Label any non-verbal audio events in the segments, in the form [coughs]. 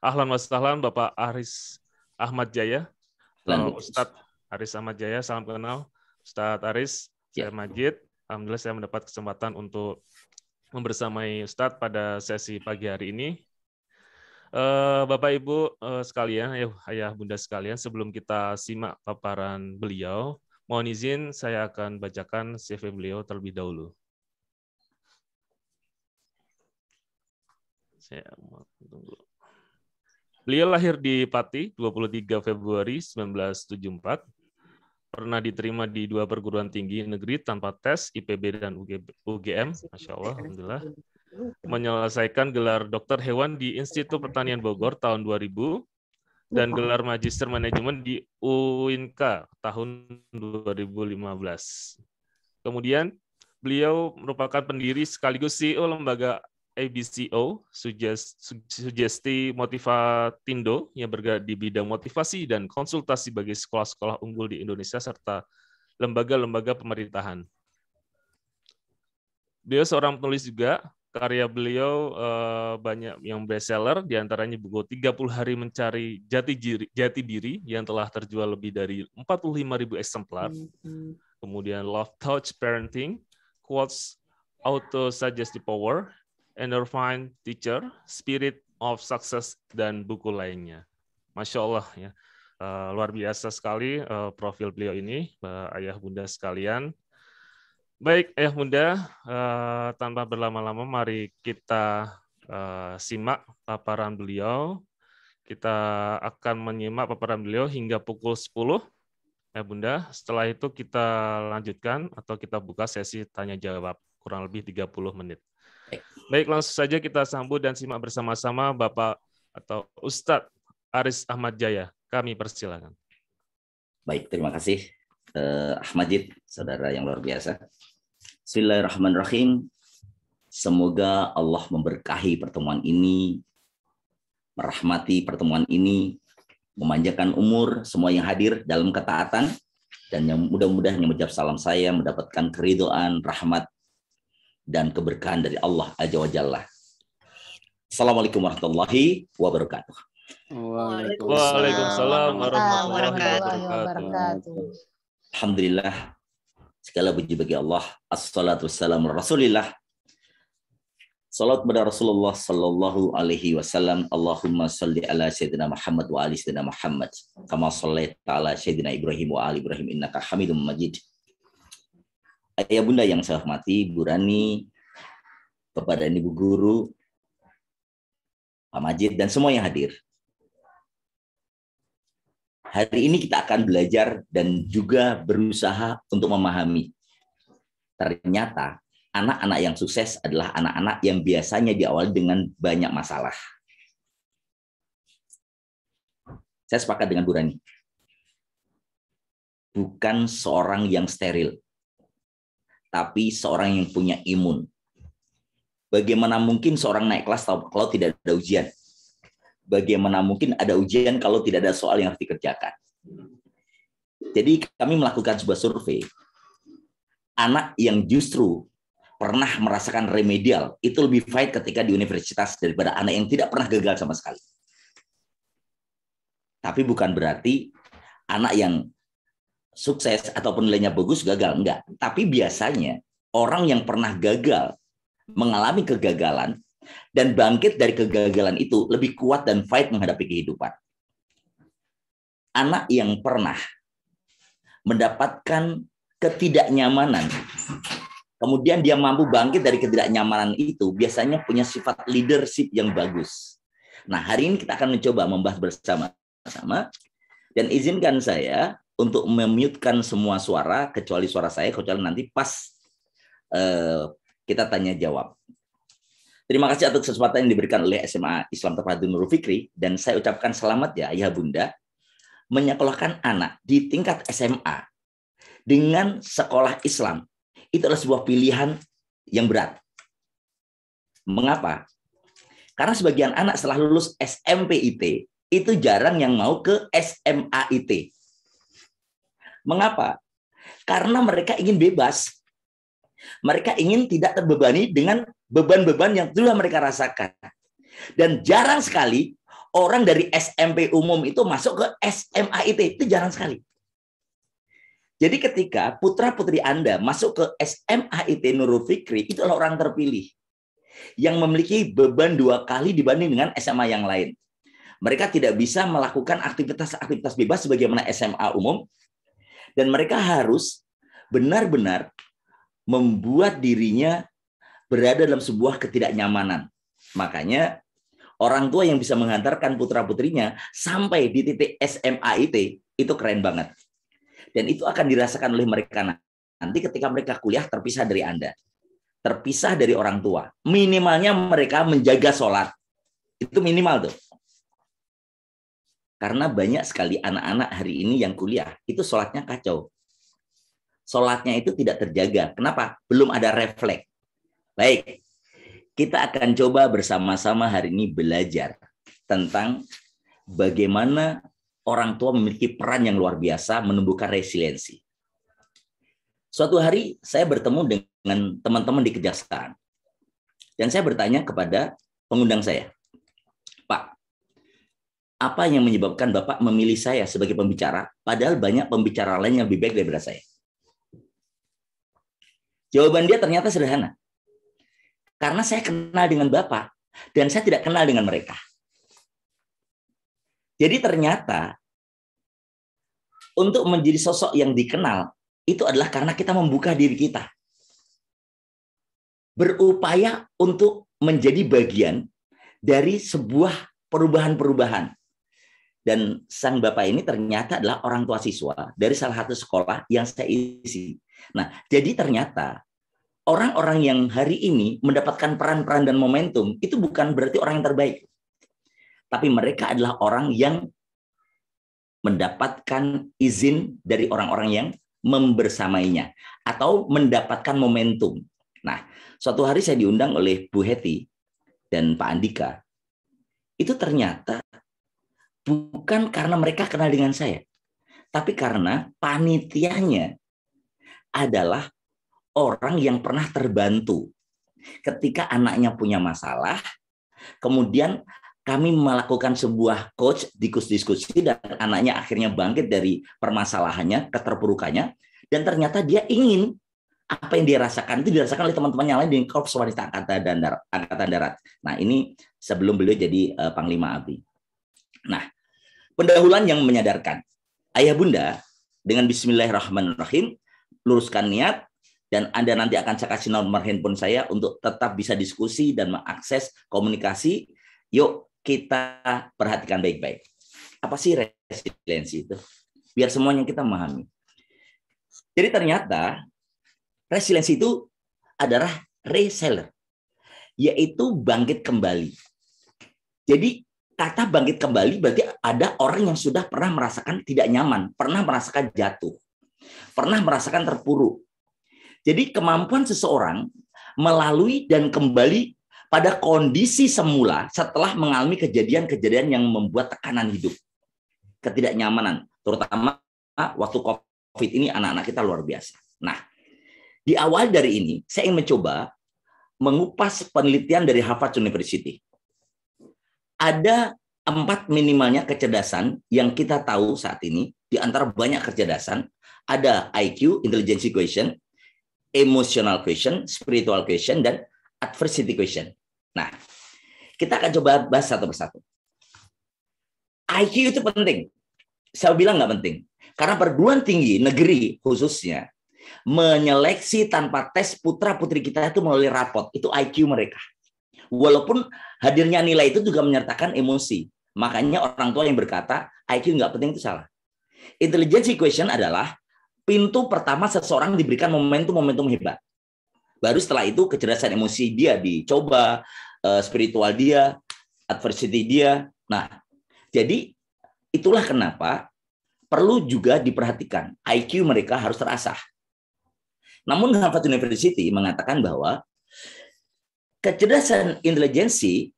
Ahlan wa sahlan Bapak Aris Ahmad Jaya. Ahlan. Ustadz Aris Ahmad Jaya, salam kenal. Ustadz Aris, ya. saya Majid. Alhamdulillah saya mendapat kesempatan untuk membersamai Ustadz pada sesi pagi hari ini. Eh, Bapak Ibu eh, sekalian, ayah, ayah bunda sekalian, sebelum kita simak paparan beliau, mohon izin saya akan bacakan CV beliau terlebih dahulu. Saya mau tunggu. Beliau lahir di Pati 23 Februari 1974. Pernah diterima di dua perguruan tinggi negeri tanpa tes IPB dan UGM. Masya Allah, Alhamdulillah. Menyelesaikan gelar dokter hewan di Institut Pertanian Bogor tahun 2000 dan gelar Magister Manajemen di UINKA tahun 2015. Kemudian beliau merupakan pendiri sekaligus CEO Lembaga ABCO, suggesti sugesti Motivatindo yang bergerak di bidang motivasi dan konsultasi bagi sekolah-sekolah unggul di Indonesia serta lembaga-lembaga pemerintahan. Beliau seorang penulis juga, karya beliau eh, banyak yang bestseller, diantaranya buku 30 Hari Mencari Jati, Diri, Jati Diri yang telah terjual lebih dari 45.000 eksemplar, mm-hmm. kemudian Love Touch Parenting, Quotes Auto Suggestive Power, Endorphin Teacher, Spirit of Success, dan buku lainnya. Masya Allah ya. Uh, luar biasa sekali uh, profil beliau ini, uh, ayah bunda sekalian. Baik, ayah bunda, uh, tanpa berlama-lama mari kita uh, simak paparan beliau. Kita akan menyimak paparan beliau hingga pukul 10. ayah Bunda, setelah itu kita lanjutkan atau kita buka sesi tanya jawab kurang lebih 30 menit. Baik, langsung saja kita sambut dan simak bersama-sama Bapak atau Ustadz Aris Ahmad Jaya. Kami persilakan. Baik, terima kasih eh, Ahmadid, saudara yang luar biasa. Bismillahirrahmanirrahim. Semoga Allah memberkahi pertemuan ini, merahmati pertemuan ini, memanjakan umur semua yang hadir dalam ketaatan, dan yang mudah-mudahan yang menjawab salam saya mendapatkan keridoan, rahmat, dan keberkahan dari Allah aja wa Assalamualaikum warahmatullahi wabarakatuh. Waalaikumsalam warahmatullahi wabarakatuh. Alhamdulillah. Segala puji bagi Allah. Assalatu wassalamu Rasulillah. Salat pada Rasulullah sallallahu alaihi wasallam. Allahumma salli ala sayyidina Muhammad wa ali sayyidina Muhammad. Kama sallaita ala sayyidina Ibrahim wa ali Ibrahim innaka Hamidum Majid ayah bunda yang saya hormati, Bu Rani, kepada Ibu Guru, Pak Majid, dan semua yang hadir. Hari ini kita akan belajar dan juga berusaha untuk memahami. Ternyata anak-anak yang sukses adalah anak-anak yang biasanya diawali dengan banyak masalah. Saya sepakat dengan Bu Rani. Bukan seorang yang steril, tapi seorang yang punya imun. Bagaimana mungkin seorang naik kelas kalau tidak ada ujian? Bagaimana mungkin ada ujian kalau tidak ada soal yang harus dikerjakan? Jadi kami melakukan sebuah survei. Anak yang justru pernah merasakan remedial itu lebih baik ketika di universitas daripada anak yang tidak pernah gagal sama sekali. Tapi bukan berarti anak yang sukses ataupun nilainya bagus gagal enggak. Tapi biasanya orang yang pernah gagal mengalami kegagalan dan bangkit dari kegagalan itu lebih kuat dan fight menghadapi kehidupan. Anak yang pernah mendapatkan ketidaknyamanan kemudian dia mampu bangkit dari ketidaknyamanan itu, biasanya punya sifat leadership yang bagus. Nah, hari ini kita akan mencoba membahas bersama-sama dan izinkan saya untuk memutekan semua suara kecuali suara saya kecuali nanti pas eh, kita tanya jawab. Terima kasih atas kesempatan yang diberikan oleh SMA Islam Terpadu Nurul Fikri dan saya ucapkan selamat ya ayah bunda menyekolahkan anak di tingkat SMA dengan sekolah Islam itu adalah sebuah pilihan yang berat. Mengapa? Karena sebagian anak setelah lulus SMP IT itu jarang yang mau ke SMA IT. Mengapa? Karena mereka ingin bebas. Mereka ingin tidak terbebani dengan beban-beban yang telah mereka rasakan. Dan jarang sekali orang dari SMP umum itu masuk ke SMA IT. Itu jarang sekali. Jadi ketika putra-putri Anda masuk ke SMA IT Nurul Fikri, itu orang terpilih yang memiliki beban dua kali dibanding dengan SMA yang lain mereka tidak bisa melakukan aktivitas-aktivitas bebas sebagaimana SMA umum, dan mereka harus benar-benar membuat dirinya berada dalam sebuah ketidaknyamanan. Makanya orang tua yang bisa menghantarkan putra-putrinya sampai di titik IT itu keren banget. Dan itu akan dirasakan oleh mereka nanti ketika mereka kuliah terpisah dari Anda. Terpisah dari orang tua. Minimalnya mereka menjaga sholat. Itu minimal tuh. Karena banyak sekali anak-anak hari ini yang kuliah itu sholatnya kacau. Sholatnya itu tidak terjaga. Kenapa? Belum ada refleks. Baik, kita akan coba bersama-sama hari ini belajar tentang bagaimana orang tua memiliki peran yang luar biasa menumbuhkan resiliensi. Suatu hari saya bertemu dengan teman-teman di kejaksaan. Dan saya bertanya kepada pengundang saya apa yang menyebabkan Bapak memilih saya sebagai pembicara, padahal banyak pembicara lain yang lebih baik daripada saya? Jawaban dia ternyata sederhana. Karena saya kenal dengan Bapak, dan saya tidak kenal dengan mereka. Jadi ternyata untuk menjadi sosok yang dikenal itu adalah karena kita membuka diri kita. Berupaya untuk menjadi bagian dari sebuah perubahan-perubahan. Dan sang bapak ini ternyata adalah orang tua siswa dari salah satu sekolah yang saya isi. Nah, jadi ternyata orang-orang yang hari ini mendapatkan peran-peran dan momentum itu bukan berarti orang yang terbaik. Tapi mereka adalah orang yang mendapatkan izin dari orang-orang yang membersamainya atau mendapatkan momentum. Nah, suatu hari saya diundang oleh Bu Heti dan Pak Andika. Itu ternyata bukan karena mereka kenal dengan saya, tapi karena panitianya adalah orang yang pernah terbantu ketika anaknya punya masalah, kemudian kami melakukan sebuah coach diskusi-diskusi dan anaknya akhirnya bangkit dari permasalahannya, keterpurukannya, dan ternyata dia ingin apa yang dia rasakan itu dirasakan oleh teman-teman yang lain di korps wanita angkatan darat, darat. Nah ini sebelum beliau jadi eh, panglima abri. Nah Pendahuluan yang menyadarkan. Ayah bunda dengan bismillahirrahmanirrahim luruskan niat dan Anda nanti akan saya kasih nomor handphone saya untuk tetap bisa diskusi dan mengakses komunikasi. Yuk kita perhatikan baik-baik. Apa sih resiliensi itu? Biar semuanya kita memahami. Jadi ternyata resiliensi itu adalah reseller, yaitu bangkit kembali. Jadi kata bangkit kembali berarti ada orang yang sudah pernah merasakan tidak nyaman, pernah merasakan jatuh, pernah merasakan terpuruk. Jadi kemampuan seseorang melalui dan kembali pada kondisi semula setelah mengalami kejadian-kejadian yang membuat tekanan hidup, ketidaknyamanan, terutama waktu COVID ini anak-anak kita luar biasa. Nah, di awal dari ini saya ingin mencoba mengupas penelitian dari Harvard University ada empat minimalnya kecerdasan yang kita tahu saat ini di antara banyak kecerdasan ada IQ intelligence question, emotional question, spiritual question dan adversity question. Nah, kita akan coba bahas satu persatu. IQ itu penting. Saya bilang nggak penting. Karena perguruan tinggi negeri khususnya menyeleksi tanpa tes putra putri kita itu melalui rapot itu IQ mereka Walaupun hadirnya nilai itu juga menyertakan emosi. Makanya orang tua yang berkata IQ nggak penting itu salah. Intelligence equation adalah pintu pertama seseorang diberikan momentum-momentum hebat. Baru setelah itu kecerdasan emosi dia dicoba, eh, spiritual dia, adversity dia. Nah, jadi itulah kenapa perlu juga diperhatikan IQ mereka harus terasah. Namun Harvard University mengatakan bahwa kecerdasan intelijensi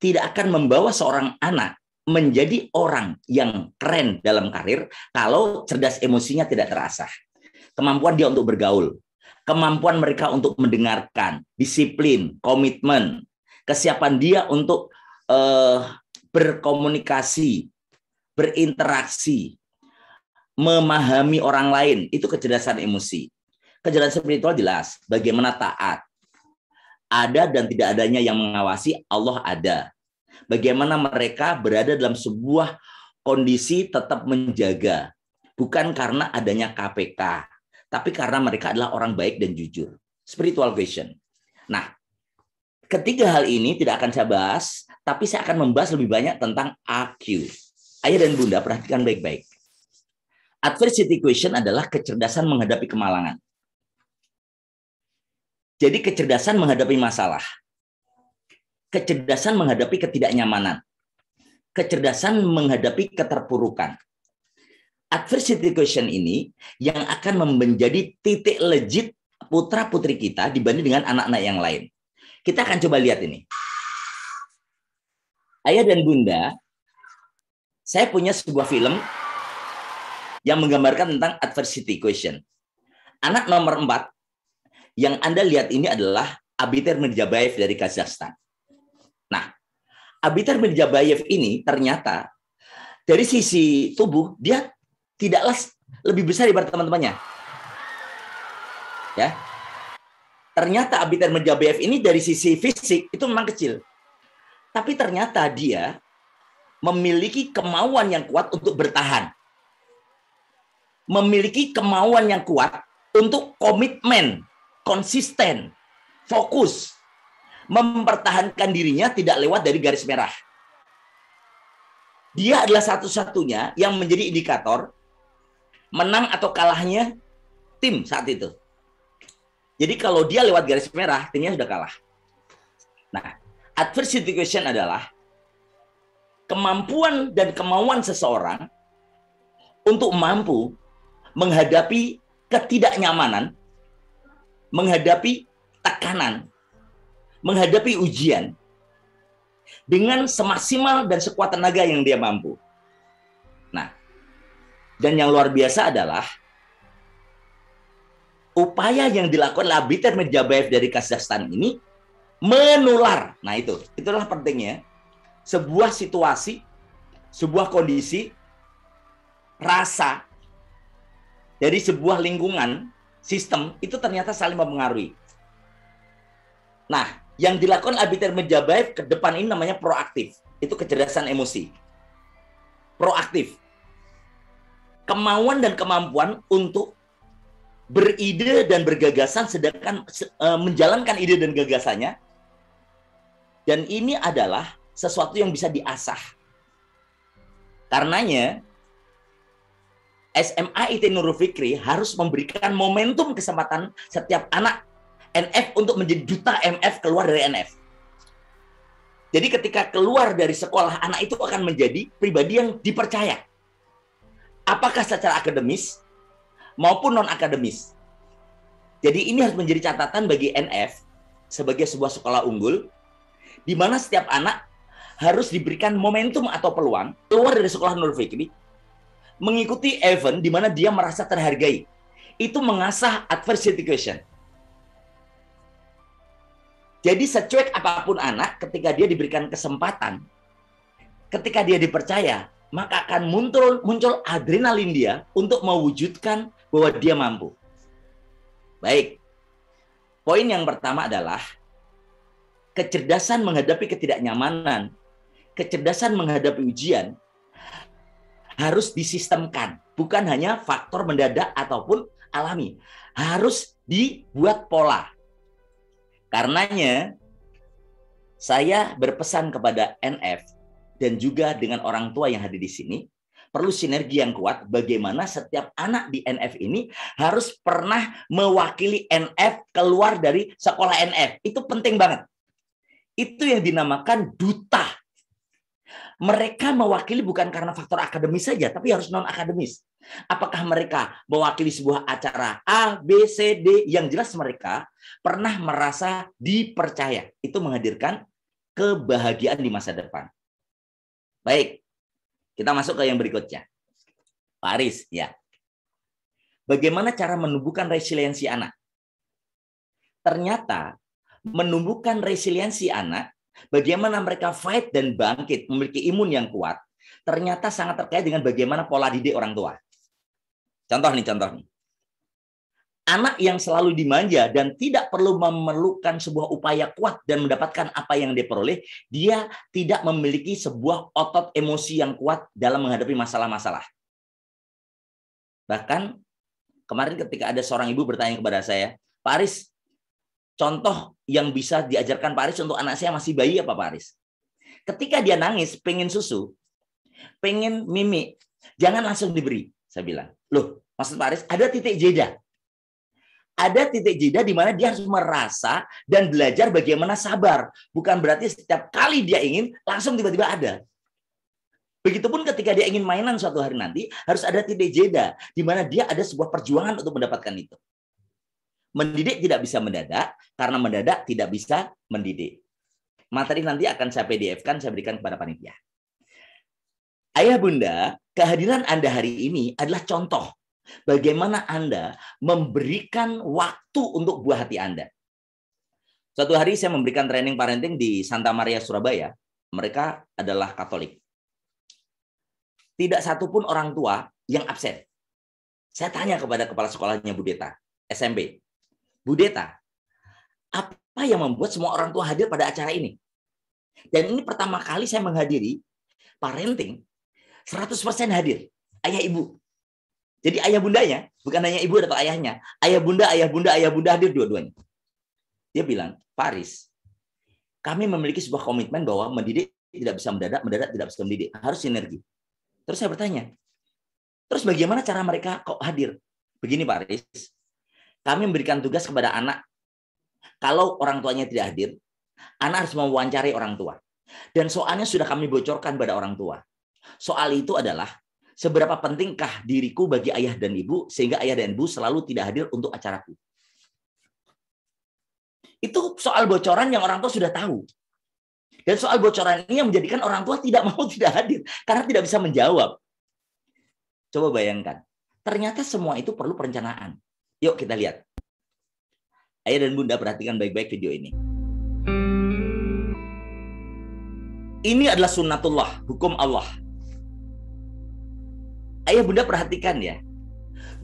tidak akan membawa seorang anak menjadi orang yang keren dalam karir kalau cerdas emosinya tidak terasa. Kemampuan dia untuk bergaul, kemampuan mereka untuk mendengarkan, disiplin, komitmen, kesiapan dia untuk uh, berkomunikasi, berinteraksi, memahami orang lain, itu kecerdasan emosi. Kecerdasan spiritual jelas, bagaimana taat, ada dan tidak adanya yang mengawasi, Allah ada. Bagaimana mereka berada dalam sebuah kondisi tetap menjaga, bukan karena adanya KPK, tapi karena mereka adalah orang baik dan jujur. Spiritual question. Nah, ketiga hal ini tidak akan saya bahas, tapi saya akan membahas lebih banyak tentang AQ. Ayah dan Bunda perhatikan baik-baik. Adversity question adalah kecerdasan menghadapi kemalangan. Jadi kecerdasan menghadapi masalah. Kecerdasan menghadapi ketidaknyamanan. Kecerdasan menghadapi keterpurukan. Adversity question ini yang akan menjadi titik legit putra-putri kita dibanding dengan anak-anak yang lain. Kita akan coba lihat ini. Ayah dan Bunda, saya punya sebuah film yang menggambarkan tentang adversity question. Anak nomor 4 yang Anda lihat ini adalah Abiter Mirjabayev dari Kazakhstan. Nah, Abiter Mirjabayev ini ternyata dari sisi tubuh dia tidaklah lebih besar daripada teman-temannya. Ya. Ternyata Abiter Mirjabayev ini dari sisi fisik itu memang kecil. Tapi ternyata dia memiliki kemauan yang kuat untuk bertahan. Memiliki kemauan yang kuat untuk komitmen konsisten, fokus, mempertahankan dirinya tidak lewat dari garis merah. Dia adalah satu-satunya yang menjadi indikator menang atau kalahnya tim saat itu. Jadi kalau dia lewat garis merah, timnya sudah kalah. Nah, adversity question adalah kemampuan dan kemauan seseorang untuk mampu menghadapi ketidaknyamanan menghadapi tekanan, menghadapi ujian dengan semaksimal dan sekuat tenaga yang dia mampu. Nah, dan yang luar biasa adalah upaya yang dilakukan Labitet Medjabayev dari Kazakhstan ini menular. Nah, itu. Itulah pentingnya. Sebuah situasi, sebuah kondisi, rasa dari sebuah lingkungan sistem itu ternyata saling mempengaruhi. Nah, yang dilakukan Abiter Mejabaev ke depan ini namanya proaktif. Itu kecerdasan emosi. Proaktif. Kemauan dan kemampuan untuk beride dan bergagasan sedangkan e, menjalankan ide dan gagasannya. Dan ini adalah sesuatu yang bisa diasah. Karenanya SMA IT Nurul Fikri harus memberikan momentum kesempatan setiap anak NF untuk menjadi duta MF keluar dari NF. Jadi ketika keluar dari sekolah, anak itu akan menjadi pribadi yang dipercaya. Apakah secara akademis maupun non-akademis. Jadi ini harus menjadi catatan bagi NF sebagai sebuah sekolah unggul, di mana setiap anak harus diberikan momentum atau peluang keluar dari sekolah Nurul Fikri mengikuti event di mana dia merasa terhargai. Itu mengasah adversity question. Jadi secuek apapun anak, ketika dia diberikan kesempatan, ketika dia dipercaya, maka akan muncul muncul adrenalin dia untuk mewujudkan bahwa dia mampu. Baik. Poin yang pertama adalah kecerdasan menghadapi ketidaknyamanan, kecerdasan menghadapi ujian harus disistemkan, bukan hanya faktor mendadak ataupun alami. Harus dibuat pola. Karenanya saya berpesan kepada NF dan juga dengan orang tua yang hadir di sini perlu sinergi yang kuat bagaimana setiap anak di NF ini harus pernah mewakili NF keluar dari sekolah NF. Itu penting banget. Itu yang dinamakan duta mereka mewakili bukan karena faktor akademis saja, tapi harus non akademis. Apakah mereka mewakili sebuah acara A, B, C, D yang jelas mereka pernah merasa dipercaya. Itu menghadirkan kebahagiaan di masa depan. Baik, kita masuk ke yang berikutnya. Paris, ya. Bagaimana cara menumbuhkan resiliensi anak? Ternyata menumbuhkan resiliensi anak Bagaimana mereka fight dan bangkit, memiliki imun yang kuat, ternyata sangat terkait dengan bagaimana pola didik orang tua. Contoh nih, contoh nih. Anak yang selalu dimanja dan tidak perlu memerlukan sebuah upaya kuat dan mendapatkan apa yang diperoleh, dia tidak memiliki sebuah otot emosi yang kuat dalam menghadapi masalah-masalah. Bahkan kemarin ketika ada seorang ibu bertanya kepada saya, Pak Aris, contoh yang bisa diajarkan Paris untuk anak saya masih bayi apa Paris? Ketika dia nangis, pengen susu, pengen mimi, jangan langsung diberi. Saya bilang, loh, maksud Paris, ada titik jeda. Ada titik jeda di mana dia harus merasa dan belajar bagaimana sabar. Bukan berarti setiap kali dia ingin, langsung tiba-tiba ada. Begitupun ketika dia ingin mainan suatu hari nanti, harus ada titik jeda di mana dia ada sebuah perjuangan untuk mendapatkan itu. Mendidik tidak bisa mendadak, karena mendadak tidak bisa mendidik. Materi nanti akan saya PDF-kan, saya berikan kepada panitia. Ayah bunda, kehadiran Anda hari ini adalah contoh bagaimana Anda memberikan waktu untuk buah hati Anda. Suatu hari saya memberikan training parenting di Santa Maria, Surabaya. Mereka adalah Katolik. Tidak satupun orang tua yang absen. Saya tanya kepada kepala sekolahnya Bu SMP. Bu Deta, apa yang membuat semua orang tua hadir pada acara ini? Dan ini pertama kali saya menghadiri parenting 100% hadir. Ayah ibu. Jadi ayah bundanya, bukan hanya ibu atau ayahnya. Ayah bunda, ayah bunda, ayah bunda hadir dua-duanya. Dia bilang, Paris, kami memiliki sebuah komitmen bahwa mendidik tidak bisa mendadak, mendadak tidak bisa mendidik. Harus sinergi. Terus saya bertanya, terus bagaimana cara mereka kok hadir? Begini Paris, kami memberikan tugas kepada anak. Kalau orang tuanya tidak hadir, anak harus mewawancari orang tua. Dan soalnya sudah kami bocorkan pada orang tua. Soal itu adalah seberapa pentingkah diriku bagi ayah dan ibu sehingga ayah dan ibu selalu tidak hadir untuk acaraku. Itu soal bocoran yang orang tua sudah tahu. Dan soal bocoran ini yang menjadikan orang tua tidak mau [laughs] tidak hadir karena tidak bisa menjawab. Coba bayangkan. Ternyata semua itu perlu perencanaan. Yuk kita lihat. Ayah dan Bunda perhatikan baik-baik video ini. Ini adalah sunnatullah, hukum Allah. Ayah Bunda perhatikan ya.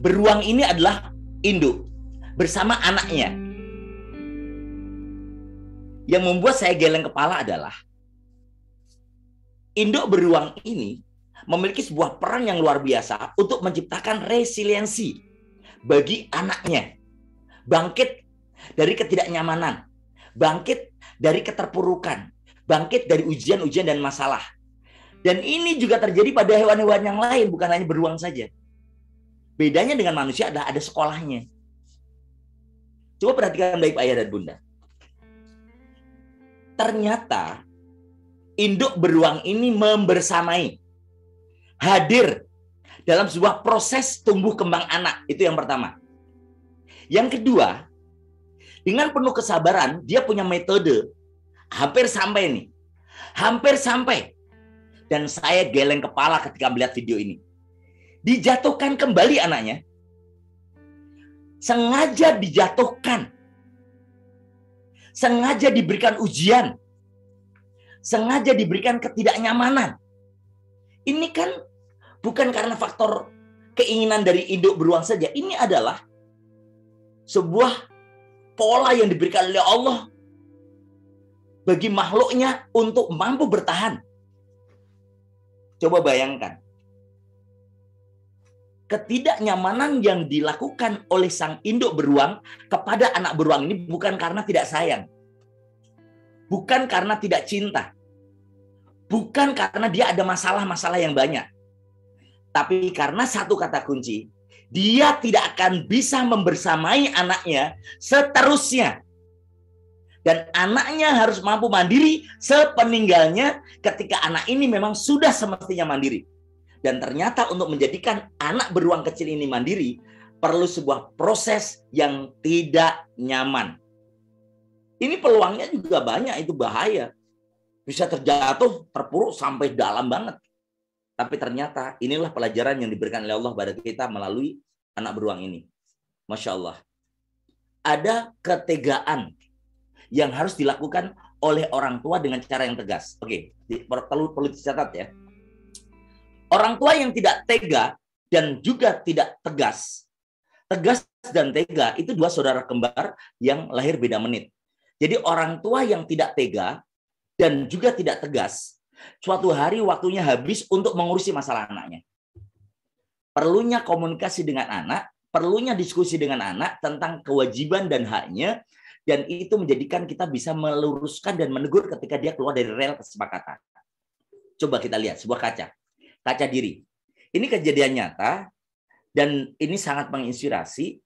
Beruang ini adalah induk bersama anaknya. Yang membuat saya geleng kepala adalah induk beruang ini memiliki sebuah peran yang luar biasa untuk menciptakan resiliensi bagi anaknya. Bangkit dari ketidaknyamanan, bangkit dari keterpurukan, bangkit dari ujian-ujian dan masalah. Dan ini juga terjadi pada hewan-hewan yang lain, bukan hanya beruang saja. Bedanya dengan manusia adalah ada sekolahnya. Coba perhatikan baik ayah dan bunda. Ternyata induk beruang ini membersamai, hadir dalam sebuah proses tumbuh kembang anak. Itu yang pertama. Yang kedua, dengan penuh kesabaran, dia punya metode. Hampir sampai nih. Hampir sampai. Dan saya geleng kepala ketika melihat video ini. Dijatuhkan kembali anaknya. Sengaja dijatuhkan. Sengaja diberikan ujian. Sengaja diberikan ketidaknyamanan. Ini kan bukan karena faktor keinginan dari induk beruang saja. Ini adalah sebuah pola yang diberikan oleh Allah bagi makhluknya untuk mampu bertahan. Coba bayangkan. Ketidaknyamanan yang dilakukan oleh sang induk beruang kepada anak beruang ini bukan karena tidak sayang. Bukan karena tidak cinta. Bukan karena dia ada masalah-masalah yang banyak. Tapi karena satu kata kunci, dia tidak akan bisa membersamai anaknya seterusnya. Dan anaknya harus mampu mandiri sepeninggalnya ketika anak ini memang sudah semestinya mandiri. Dan ternyata untuk menjadikan anak beruang kecil ini mandiri, perlu sebuah proses yang tidak nyaman. Ini peluangnya juga banyak, itu bahaya. Bisa terjatuh, terpuruk sampai dalam banget. Tapi ternyata inilah pelajaran yang diberikan oleh Allah kepada kita melalui anak beruang ini. Masya Allah. Ada ketegaan yang harus dilakukan oleh orang tua dengan cara yang tegas. Oke, perlu perlu dicatat ya. Orang tua yang tidak tega dan juga tidak tegas. Tegas dan tega itu dua saudara kembar yang lahir beda menit. Jadi orang tua yang tidak tega dan juga tidak tegas Suatu hari waktunya habis untuk mengurusi masalah anaknya. Perlunya komunikasi dengan anak, perlunya diskusi dengan anak tentang kewajiban dan haknya, dan itu menjadikan kita bisa meluruskan dan menegur ketika dia keluar dari rel kesepakatan. Coba kita lihat sebuah kaca, kaca diri. Ini kejadian nyata dan ini sangat menginspirasi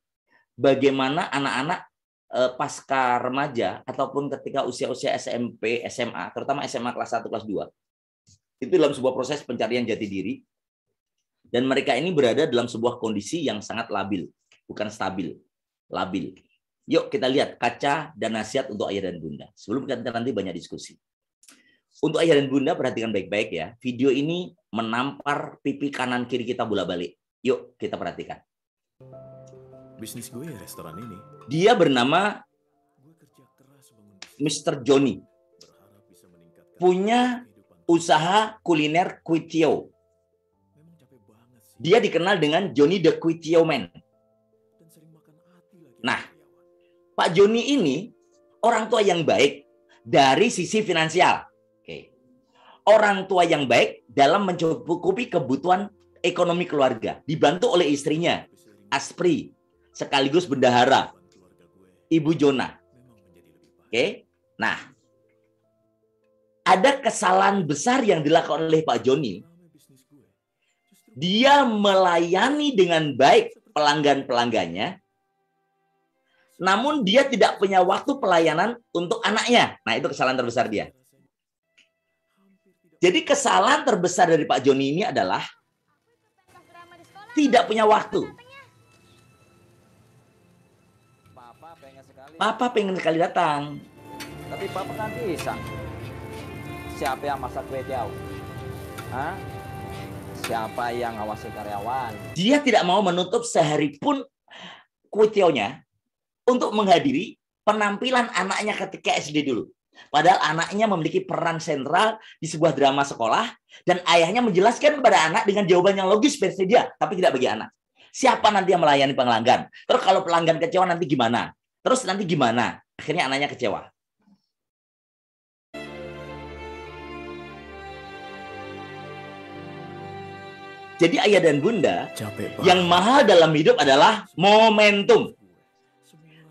bagaimana anak-anak Eh, pasca remaja ataupun ketika usia-usia SMP, SMA, terutama SMA kelas 1, kelas 2, itu dalam sebuah proses pencarian jati diri dan mereka ini berada dalam sebuah kondisi yang sangat labil, bukan stabil, labil. Yuk kita lihat kaca dan nasihat untuk ayah dan bunda. Sebelum kita nanti banyak diskusi. Untuk ayah dan bunda perhatikan baik-baik ya. Video ini menampar pipi kanan kiri kita bola balik. Yuk kita perhatikan. Bisnis gue ya restoran ini. Dia bernama Mr. Johnny. Punya usaha kuliner Kuitio. Dia dikenal dengan Johnny the Kuitio Man. Nah, Pak Joni ini orang tua yang baik dari sisi finansial. Oke. Orang tua yang baik dalam mencukupi kebutuhan ekonomi keluarga, dibantu oleh istrinya, Aspri sekaligus bendahara Ibu Jona. Oke. Okay? Nah, ada kesalahan besar yang dilakukan oleh Pak Joni. Dia melayani dengan baik pelanggan-pelanggannya, namun dia tidak punya waktu pelayanan untuk anaknya. Nah, itu kesalahan terbesar dia. Jadi kesalahan terbesar dari Pak Joni ini adalah tidak punya waktu Papa pengen sekali datang. Tapi Papa kan bisa. Siapa yang masak kue jauh? Hah? Siapa yang ngawasi karyawan? Dia tidak mau menutup sehari pun kue tiawnya untuk menghadiri penampilan anaknya ketika SD dulu. Padahal anaknya memiliki peran sentral di sebuah drama sekolah dan ayahnya menjelaskan kepada anak dengan jawaban yang logis versi dia, tapi tidak bagi anak. Siapa nanti yang melayani pelanggan? Terus kalau pelanggan kecewa nanti gimana? Terus nanti gimana? Akhirnya anaknya kecewa. Jadi ayah dan bunda yang mahal dalam hidup adalah momentum.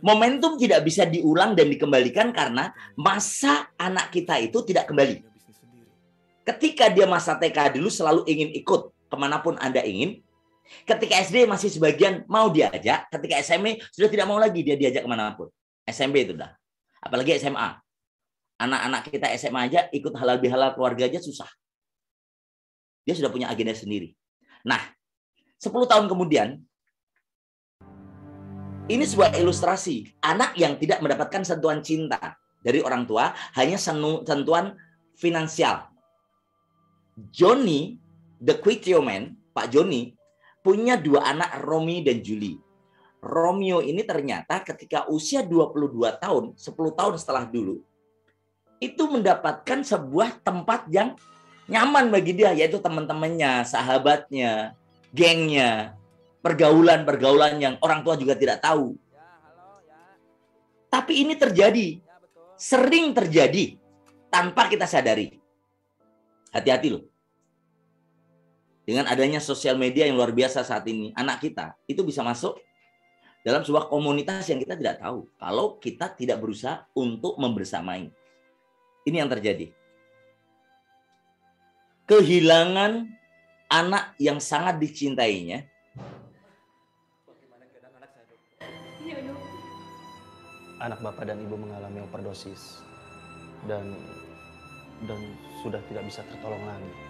Momentum tidak bisa diulang dan dikembalikan karena masa anak kita itu tidak kembali. Ketika dia masa TK dulu selalu ingin ikut kemanapun Anda ingin, Ketika SD masih sebagian mau diajak, ketika SMP e sudah tidak mau lagi dia diajak kemanapun. SMP itu dah. Apalagi SMA. Anak-anak kita SMA aja ikut halal bihalal keluarga aja susah. Dia sudah punya agenda sendiri. Nah, 10 tahun kemudian, ini sebuah ilustrasi anak yang tidak mendapatkan sentuhan cinta dari orang tua hanya sentuhan finansial. Johnny the Quick Man, Pak Johnny punya dua anak Romi dan Juli. Romeo ini ternyata ketika usia 22 tahun, 10 tahun setelah dulu, itu mendapatkan sebuah tempat yang nyaman bagi dia, yaitu teman-temannya, sahabatnya, gengnya, pergaulan-pergaulan yang orang tua juga tidak tahu. Tapi ini terjadi, sering terjadi tanpa kita sadari. Hati-hati loh dengan adanya sosial media yang luar biasa saat ini, anak kita itu bisa masuk dalam sebuah komunitas yang kita tidak tahu kalau kita tidak berusaha untuk membersamai. Ini yang terjadi. Kehilangan anak yang sangat dicintainya. Anak bapak dan ibu mengalami overdosis dan dan sudah tidak bisa tertolong lagi.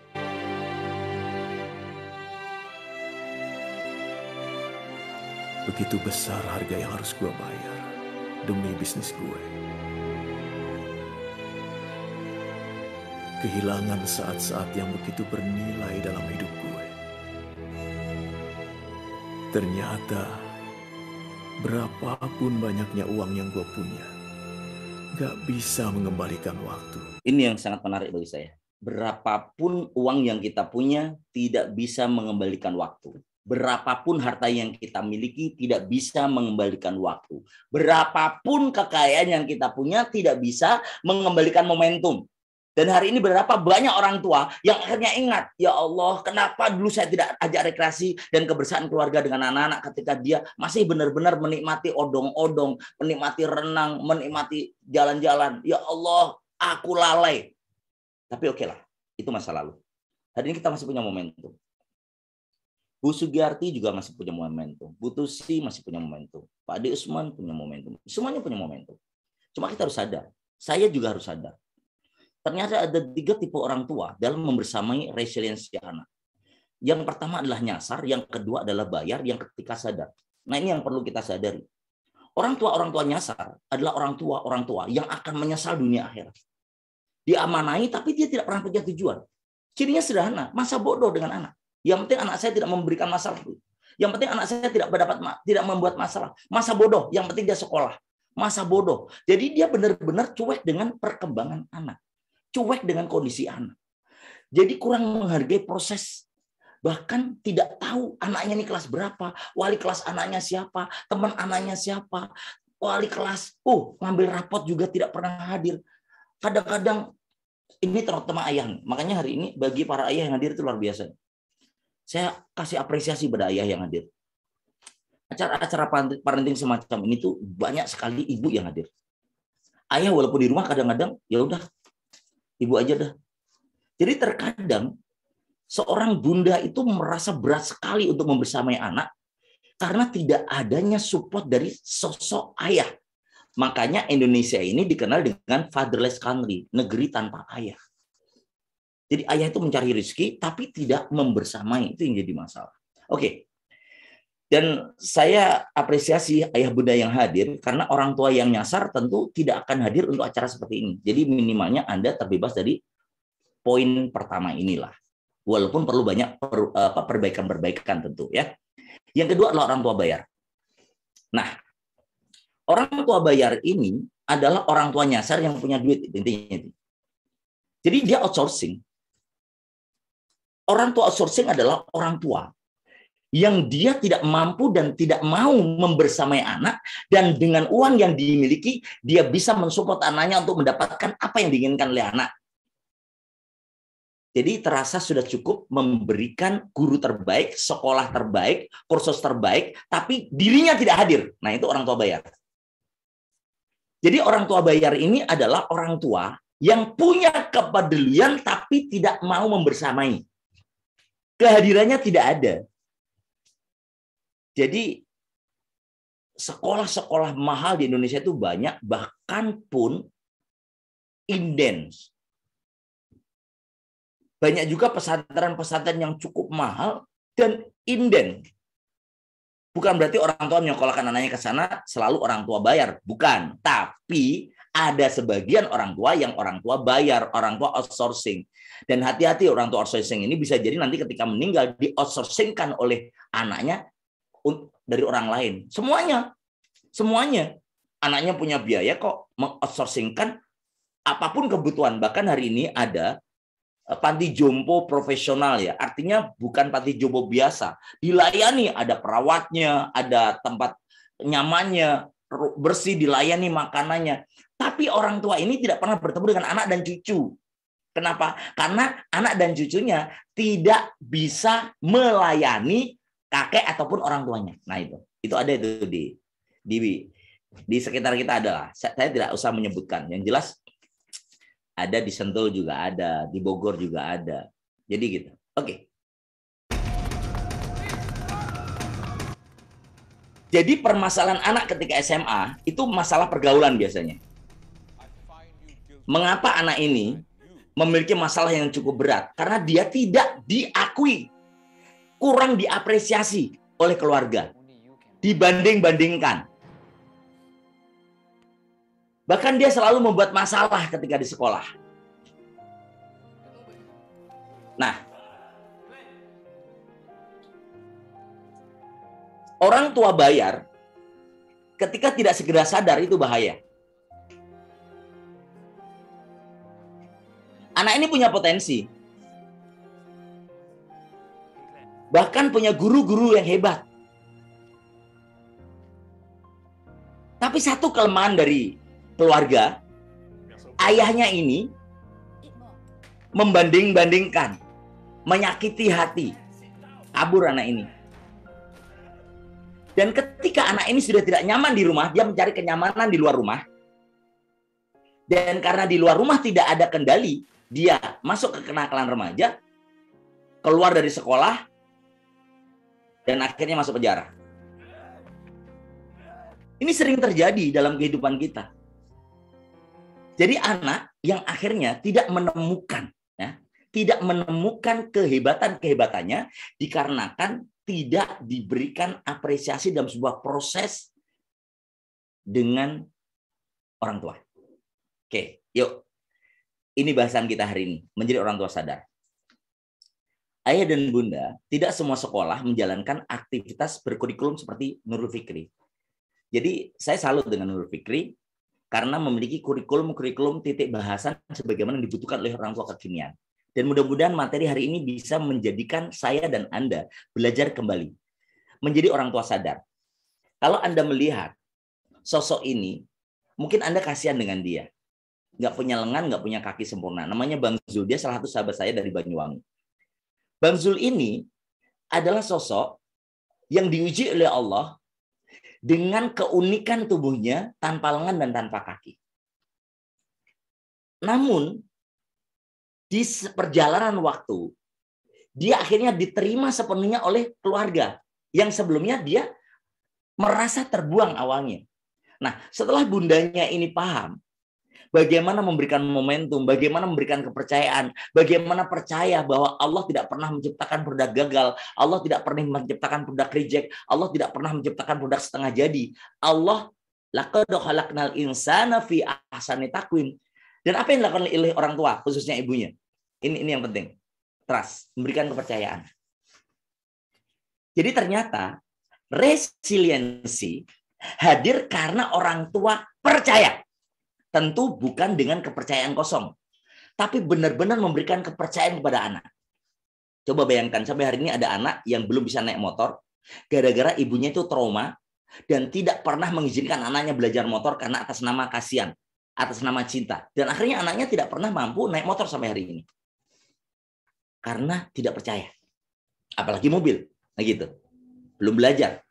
Begitu besar harga yang harus gue bayar demi bisnis gue. Kehilangan saat-saat yang begitu bernilai dalam hidup gue. Ternyata, berapapun banyaknya uang yang gue punya, gak bisa mengembalikan waktu. Ini yang sangat menarik bagi saya berapapun uang yang kita punya tidak bisa mengembalikan waktu. Berapapun harta yang kita miliki tidak bisa mengembalikan waktu. Berapapun kekayaan yang kita punya tidak bisa mengembalikan momentum. Dan hari ini berapa banyak orang tua yang akhirnya ingat, ya Allah, kenapa dulu saya tidak ajak rekreasi dan kebersamaan keluarga dengan anak-anak ketika dia masih benar-benar menikmati odong-odong, menikmati renang, menikmati jalan-jalan. Ya Allah, aku lalai. Tapi oke okay lah, itu masa lalu. Hari ini kita masih punya momentum. Bu Sugiarti juga masih punya momentum. Bu Tusi masih punya momentum. Pak Ade Usman punya momentum. Semuanya punya momentum. Cuma kita harus sadar. Saya juga harus sadar. Ternyata ada tiga tipe orang tua dalam membersamai resiliensi anak. Yang pertama adalah nyasar, yang kedua adalah bayar, yang ketika sadar. Nah ini yang perlu kita sadari. Orang tua orang tua nyasar adalah orang tua orang tua yang akan menyesal dunia akhirat. Diamanai tapi dia tidak pernah punya tujuan. Cirinya sederhana, masa bodoh dengan anak. Yang penting anak saya tidak memberikan masalah. Yang penting anak saya tidak mendapat tidak membuat masalah. Masa bodoh, yang penting dia sekolah. Masa bodoh. Jadi dia benar-benar cuek dengan perkembangan anak. Cuek dengan kondisi anak. Jadi kurang menghargai proses bahkan tidak tahu anaknya ini kelas berapa, wali kelas anaknya siapa, teman anaknya siapa, wali kelas, oh ngambil rapot juga tidak pernah hadir. Kadang-kadang ini terutama ayah, makanya hari ini bagi para ayah yang hadir itu luar biasa. Saya kasih apresiasi pada ayah yang hadir. Acara-acara parenting semacam ini tuh banyak sekali ibu yang hadir. Ayah walaupun di rumah kadang-kadang ya udah ibu aja dah. Jadi terkadang seorang bunda itu merasa berat sekali untuk membersamai anak karena tidak adanya support dari sosok ayah. Makanya Indonesia ini dikenal dengan fatherless country, negeri tanpa ayah. Jadi ayah itu mencari rezeki tapi tidak membersamai itu yang jadi masalah. Oke. Dan saya apresiasi ayah bunda yang hadir karena orang tua yang nyasar tentu tidak akan hadir untuk acara seperti ini. Jadi minimalnya Anda terbebas dari poin pertama inilah. Walaupun perlu banyak perbaikan-perbaikan tentu ya. Yang kedua adalah orang tua bayar. Nah, orang tua bayar ini adalah orang tua nyasar yang punya duit intinya. Jadi dia outsourcing orang tua outsourcing adalah orang tua yang dia tidak mampu dan tidak mau membersamai anak dan dengan uang yang dimiliki dia bisa mensupport anaknya untuk mendapatkan apa yang diinginkan oleh anak. Jadi terasa sudah cukup memberikan guru terbaik, sekolah terbaik, kursus terbaik, tapi dirinya tidak hadir. Nah itu orang tua bayar. Jadi orang tua bayar ini adalah orang tua yang punya kepedulian tapi tidak mau membersamai kehadirannya tidak ada. Jadi sekolah-sekolah mahal di Indonesia itu banyak, bahkan pun indens. Banyak juga pesantren-pesantren yang cukup mahal dan inden. Bukan berarti orang tua menyekolahkan anaknya ke sana selalu orang tua bayar, bukan. Tapi ada sebagian orang tua yang orang tua bayar, orang tua outsourcing. Dan hati-hati orang tua outsourcing ini bisa jadi nanti ketika meninggal di outsourcingkan oleh anaknya dari orang lain. Semuanya. Semuanya. Anaknya punya biaya kok mengoutsourcingkan apapun kebutuhan. Bahkan hari ini ada eh, panti jompo profesional ya. Artinya bukan panti jompo biasa. Dilayani ada perawatnya, ada tempat nyamannya, bersih dilayani makanannya tapi orang tua ini tidak pernah bertemu dengan anak dan cucu. Kenapa? Karena anak dan cucunya tidak bisa melayani kakek ataupun orang tuanya. Nah itu, itu ada itu di di di sekitar kita adalah. Saya tidak usah menyebutkan. Yang jelas ada di Sentul juga ada, di Bogor juga ada. Jadi gitu. Oke. Jadi permasalahan anak ketika SMA itu masalah pergaulan biasanya mengapa anak ini memiliki masalah yang cukup berat karena dia tidak diakui, kurang diapresiasi oleh keluarga, dibanding-bandingkan. Bahkan dia selalu membuat masalah ketika di sekolah. Nah, orang tua bayar ketika tidak segera sadar itu bahaya. anak ini punya potensi. Bahkan punya guru-guru yang hebat. Tapi satu kelemahan dari keluarga, ayahnya ini membanding-bandingkan, menyakiti hati, kabur anak ini. Dan ketika anak ini sudah tidak nyaman di rumah, dia mencari kenyamanan di luar rumah. Dan karena di luar rumah tidak ada kendali, dia masuk ke kenakalan remaja, keluar dari sekolah, dan akhirnya masuk penjara. Ini sering terjadi dalam kehidupan kita. Jadi anak yang akhirnya tidak menemukan, ya, tidak menemukan kehebatan-kehebatannya dikarenakan tidak diberikan apresiasi dalam sebuah proses dengan orang tua. Oke, yuk ini bahasan kita hari ini, menjadi orang tua sadar. Ayah dan bunda, tidak semua sekolah menjalankan aktivitas berkurikulum seperti Nurul Fikri. Jadi saya salut dengan Nurul Fikri karena memiliki kurikulum-kurikulum titik bahasan sebagaimana yang dibutuhkan oleh orang tua kekinian. Dan mudah-mudahan materi hari ini bisa menjadikan saya dan Anda belajar kembali. Menjadi orang tua sadar. Kalau Anda melihat sosok ini, mungkin Anda kasihan dengan dia nggak punya lengan, nggak punya kaki sempurna. Namanya Bang Zul. Dia salah satu sahabat saya dari Banyuwangi. Bang Zul ini adalah sosok yang diuji oleh Allah dengan keunikan tubuhnya tanpa lengan dan tanpa kaki. Namun, di perjalanan waktu, dia akhirnya diterima sepenuhnya oleh keluarga yang sebelumnya dia merasa terbuang awalnya. Nah, setelah bundanya ini paham, bagaimana memberikan momentum, bagaimana memberikan kepercayaan, bagaimana percaya bahwa Allah tidak pernah menciptakan produk gagal, Allah tidak pernah menciptakan produk reject, Allah tidak pernah menciptakan produk setengah jadi. Allah laqad khalaqnal insana fi ahsani takwim. Dan apa yang dilakukan oleh orang tua, khususnya ibunya? Ini ini yang penting. Trust, memberikan kepercayaan. Jadi ternyata resiliensi hadir karena orang tua percaya. Tentu bukan dengan kepercayaan kosong, tapi benar-benar memberikan kepercayaan kepada anak. Coba bayangkan sampai hari ini ada anak yang belum bisa naik motor gara-gara ibunya itu trauma dan tidak pernah mengizinkan anaknya belajar motor karena atas nama kasihan, atas nama cinta. Dan akhirnya anaknya tidak pernah mampu naik motor sampai hari ini. Karena tidak percaya. Apalagi mobil. Nah gitu. Belum belajar.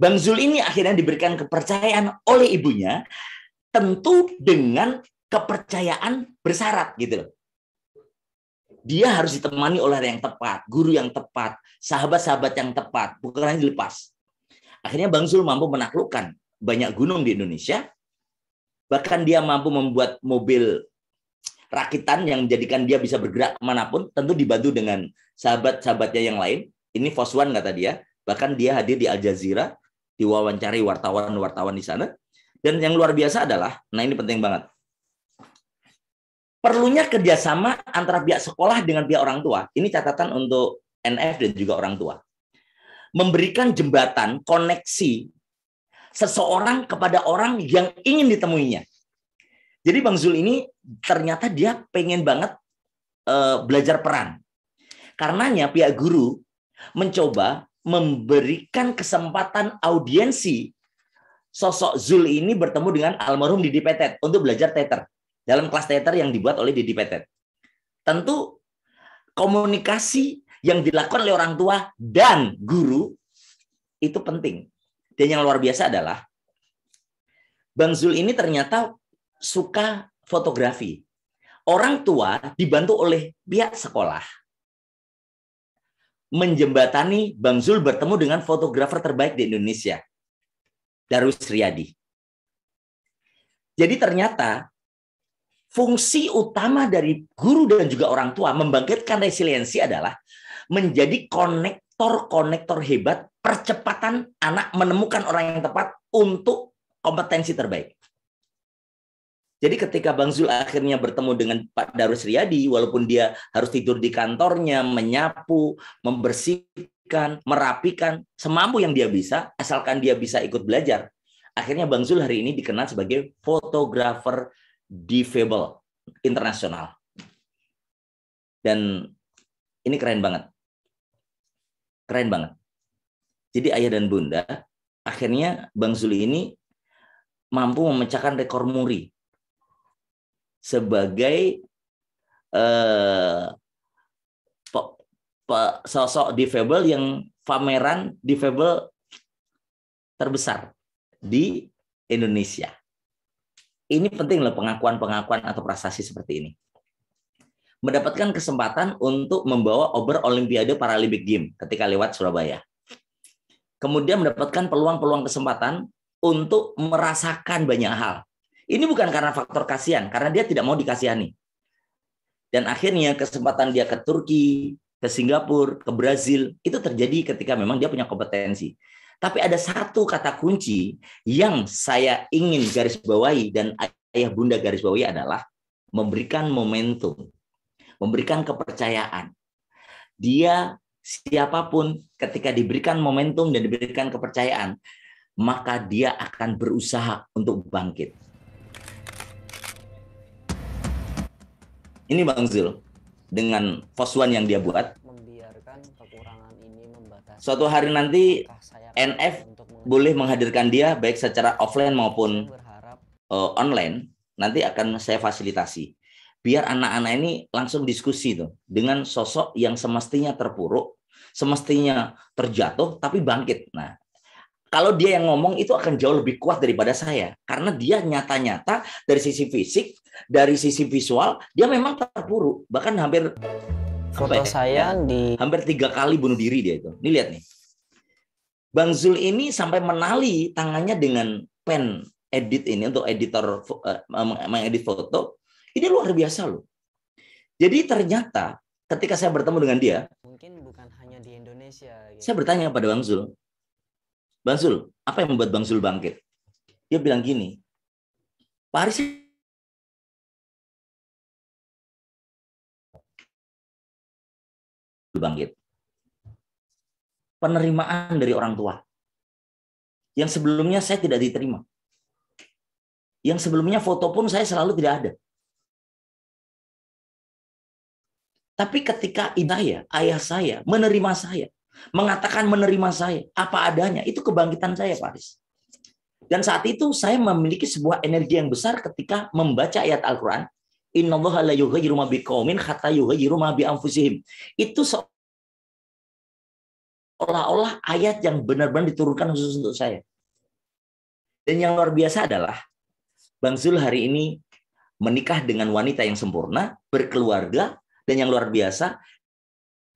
Bang Zul ini akhirnya diberikan kepercayaan oleh ibunya tentu dengan kepercayaan bersyarat gitu loh. Dia harus ditemani oleh yang tepat, guru yang tepat, sahabat-sahabat yang tepat, bukan hanya dilepas. Akhirnya Bang Zul mampu menaklukkan banyak gunung di Indonesia. Bahkan dia mampu membuat mobil rakitan yang menjadikan dia bisa bergerak manapun, tentu dibantu dengan sahabat-sahabatnya yang lain. Ini Foswan kata dia, bahkan dia hadir di Al Jazeera, diwawancari wartawan-wartawan di sana dan yang luar biasa adalah, nah ini penting banget. Perlunya kerjasama antara pihak sekolah dengan pihak orang tua. Ini catatan untuk NF dan juga orang tua. Memberikan jembatan koneksi seseorang kepada orang yang ingin ditemuinya. Jadi Bang Zul ini ternyata dia pengen banget uh, belajar peran. Karenanya pihak guru mencoba memberikan kesempatan audiensi sosok Zul ini bertemu dengan almarhum Didi Petet untuk belajar teater dalam kelas teater yang dibuat oleh Didi Petet. Tentu komunikasi yang dilakukan oleh orang tua dan guru itu penting. Dan yang luar biasa adalah Bang Zul ini ternyata suka fotografi. Orang tua dibantu oleh pihak sekolah menjembatani Bang Zul bertemu dengan fotografer terbaik di Indonesia, Darus Riyadi. Jadi ternyata fungsi utama dari guru dan juga orang tua membangkitkan resiliensi adalah menjadi konektor-konektor hebat percepatan anak menemukan orang yang tepat untuk kompetensi terbaik. Jadi ketika Bang Zul akhirnya bertemu dengan Pak Darus Riyadi, walaupun dia harus tidur di kantornya, menyapu, membersih merapikan semampu yang dia bisa, asalkan dia bisa ikut belajar. Akhirnya Bang Zul hari ini dikenal sebagai fotografer difabel internasional. Dan ini keren banget. Keren banget. Jadi ayah dan bunda, akhirnya Bang Zul ini mampu memecahkan rekor muri sebagai eh, sosok difabel yang pameran difabel terbesar di Indonesia. Ini penting loh pengakuan-pengakuan atau prestasi seperti ini. Mendapatkan kesempatan untuk membawa Ober Olimpiade Paralimpik Game ketika lewat Surabaya. Kemudian mendapatkan peluang-peluang kesempatan untuk merasakan banyak hal. Ini bukan karena faktor kasihan, karena dia tidak mau dikasihani. Dan akhirnya kesempatan dia ke Turki, ke Singapura, ke Brazil, itu terjadi ketika memang dia punya kompetensi. Tapi ada satu kata kunci yang saya ingin garis bawahi dan ayah bunda garis bawahi adalah memberikan momentum, memberikan kepercayaan. Dia siapapun ketika diberikan momentum dan diberikan kepercayaan, maka dia akan berusaha untuk bangkit. Ini Bang Zul, dengan posuan yang dia buat membiarkan kekurangan ini membatasi suatu hari nanti NF boleh menghadirkan dia baik secara offline maupun uh, online nanti akan saya fasilitasi biar anak-anak ini langsung diskusi tuh dengan sosok yang semestinya terpuruk semestinya terjatuh tapi bangkit nah kalau dia yang ngomong itu akan jauh lebih kuat daripada saya karena dia nyata-nyata dari sisi fisik, dari sisi visual dia memang terpuruk bahkan hampir foto ya? saya ya, di hampir tiga kali bunuh diri dia itu. Ini lihat nih, Bang Zul ini sampai menali tangannya dengan pen edit ini untuk editor uh, mengedit foto ini luar biasa loh. Jadi ternyata ketika saya bertemu dengan dia, mungkin bukan hanya di Indonesia. Gitu. Saya bertanya pada Bang Zul, Bang Zul, apa yang membuat Bang Zul bangkit? Dia bilang gini, Pak bangkit. Penerimaan dari orang tua. Yang sebelumnya saya tidak diterima. Yang sebelumnya foto pun saya selalu tidak ada. Tapi ketika Inaya, ayah saya, menerima saya, Mengatakan menerima saya apa adanya, itu kebangkitan saya, Faris Dan saat itu saya memiliki sebuah energi yang besar ketika membaca ayat Al-Qur'an, Inna la ma hatta ma bi anfusihim." Itu seolah-olah ayat yang benar-benar diturunkan khusus untuk saya. Dan yang luar biasa adalah Bang Zul hari ini menikah dengan wanita yang sempurna, berkeluarga, dan yang luar biasa,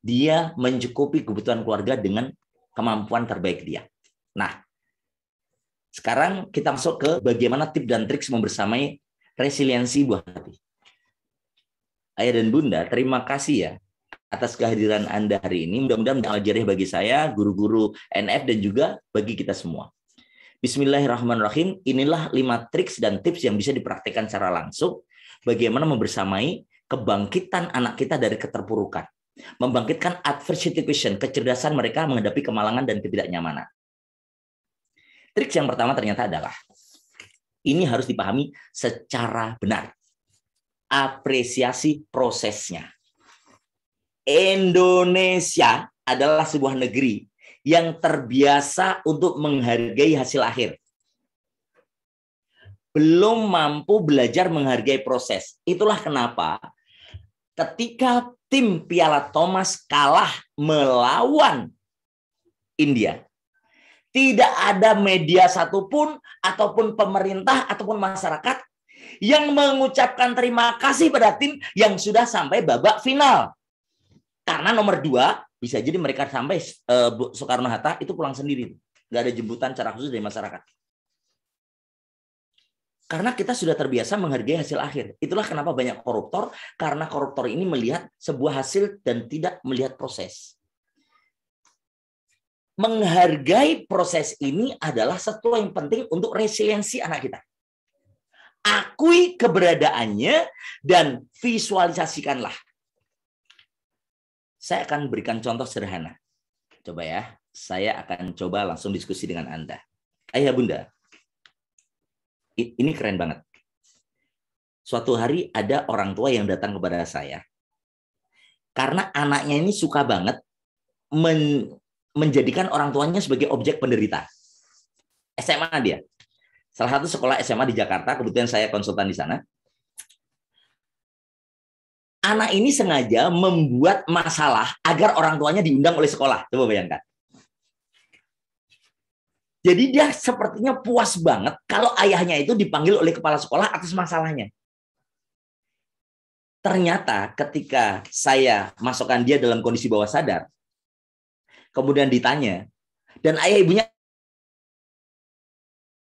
dia mencukupi kebutuhan keluarga dengan kemampuan terbaik dia. Nah, sekarang kita masuk ke bagaimana tips dan trik membersamai resiliensi buah hati. Ayah dan Bunda, terima kasih ya atas kehadiran Anda hari ini. Mudah-mudahan menjadi bagi saya, guru-guru NF, dan juga bagi kita semua. Bismillahirrahmanirrahim, inilah lima trik dan tips yang bisa dipraktikkan secara langsung bagaimana membersamai kebangkitan anak kita dari keterpurukan. Membangkitkan adversity question, kecerdasan mereka menghadapi kemalangan dan ketidaknyamanan. Trik yang pertama ternyata adalah ini harus dipahami secara benar. Apresiasi prosesnya. Indonesia adalah sebuah negeri yang terbiasa untuk menghargai hasil akhir. Belum mampu belajar menghargai proses. Itulah kenapa ketika tim Piala Thomas kalah melawan India. Tidak ada media satupun ataupun pemerintah ataupun masyarakat yang mengucapkan terima kasih pada tim yang sudah sampai babak final. Karena nomor dua bisa jadi mereka sampai uh, Soekarno Hatta itu pulang sendiri, nggak ada jemputan secara khusus dari masyarakat. Karena kita sudah terbiasa menghargai hasil akhir. Itulah kenapa banyak koruptor, karena koruptor ini melihat sebuah hasil dan tidak melihat proses. Menghargai proses ini adalah satu yang penting untuk resiliensi anak kita. Akui keberadaannya dan visualisasikanlah. Saya akan berikan contoh sederhana. Coba ya, saya akan coba langsung diskusi dengan Anda. Ayah Bunda, ini keren banget. Suatu hari ada orang tua yang datang kepada saya karena anaknya ini suka banget men menjadikan orang tuanya sebagai objek penderita. SMA dia. Salah satu sekolah SMA di Jakarta, kebetulan saya konsultan di sana. Anak ini sengaja membuat masalah agar orang tuanya diundang oleh sekolah. Coba bayangkan. Jadi dia sepertinya puas banget kalau ayahnya itu dipanggil oleh kepala sekolah atas masalahnya. Ternyata ketika saya masukkan dia dalam kondisi bawah sadar, kemudian ditanya, dan ayah ibunya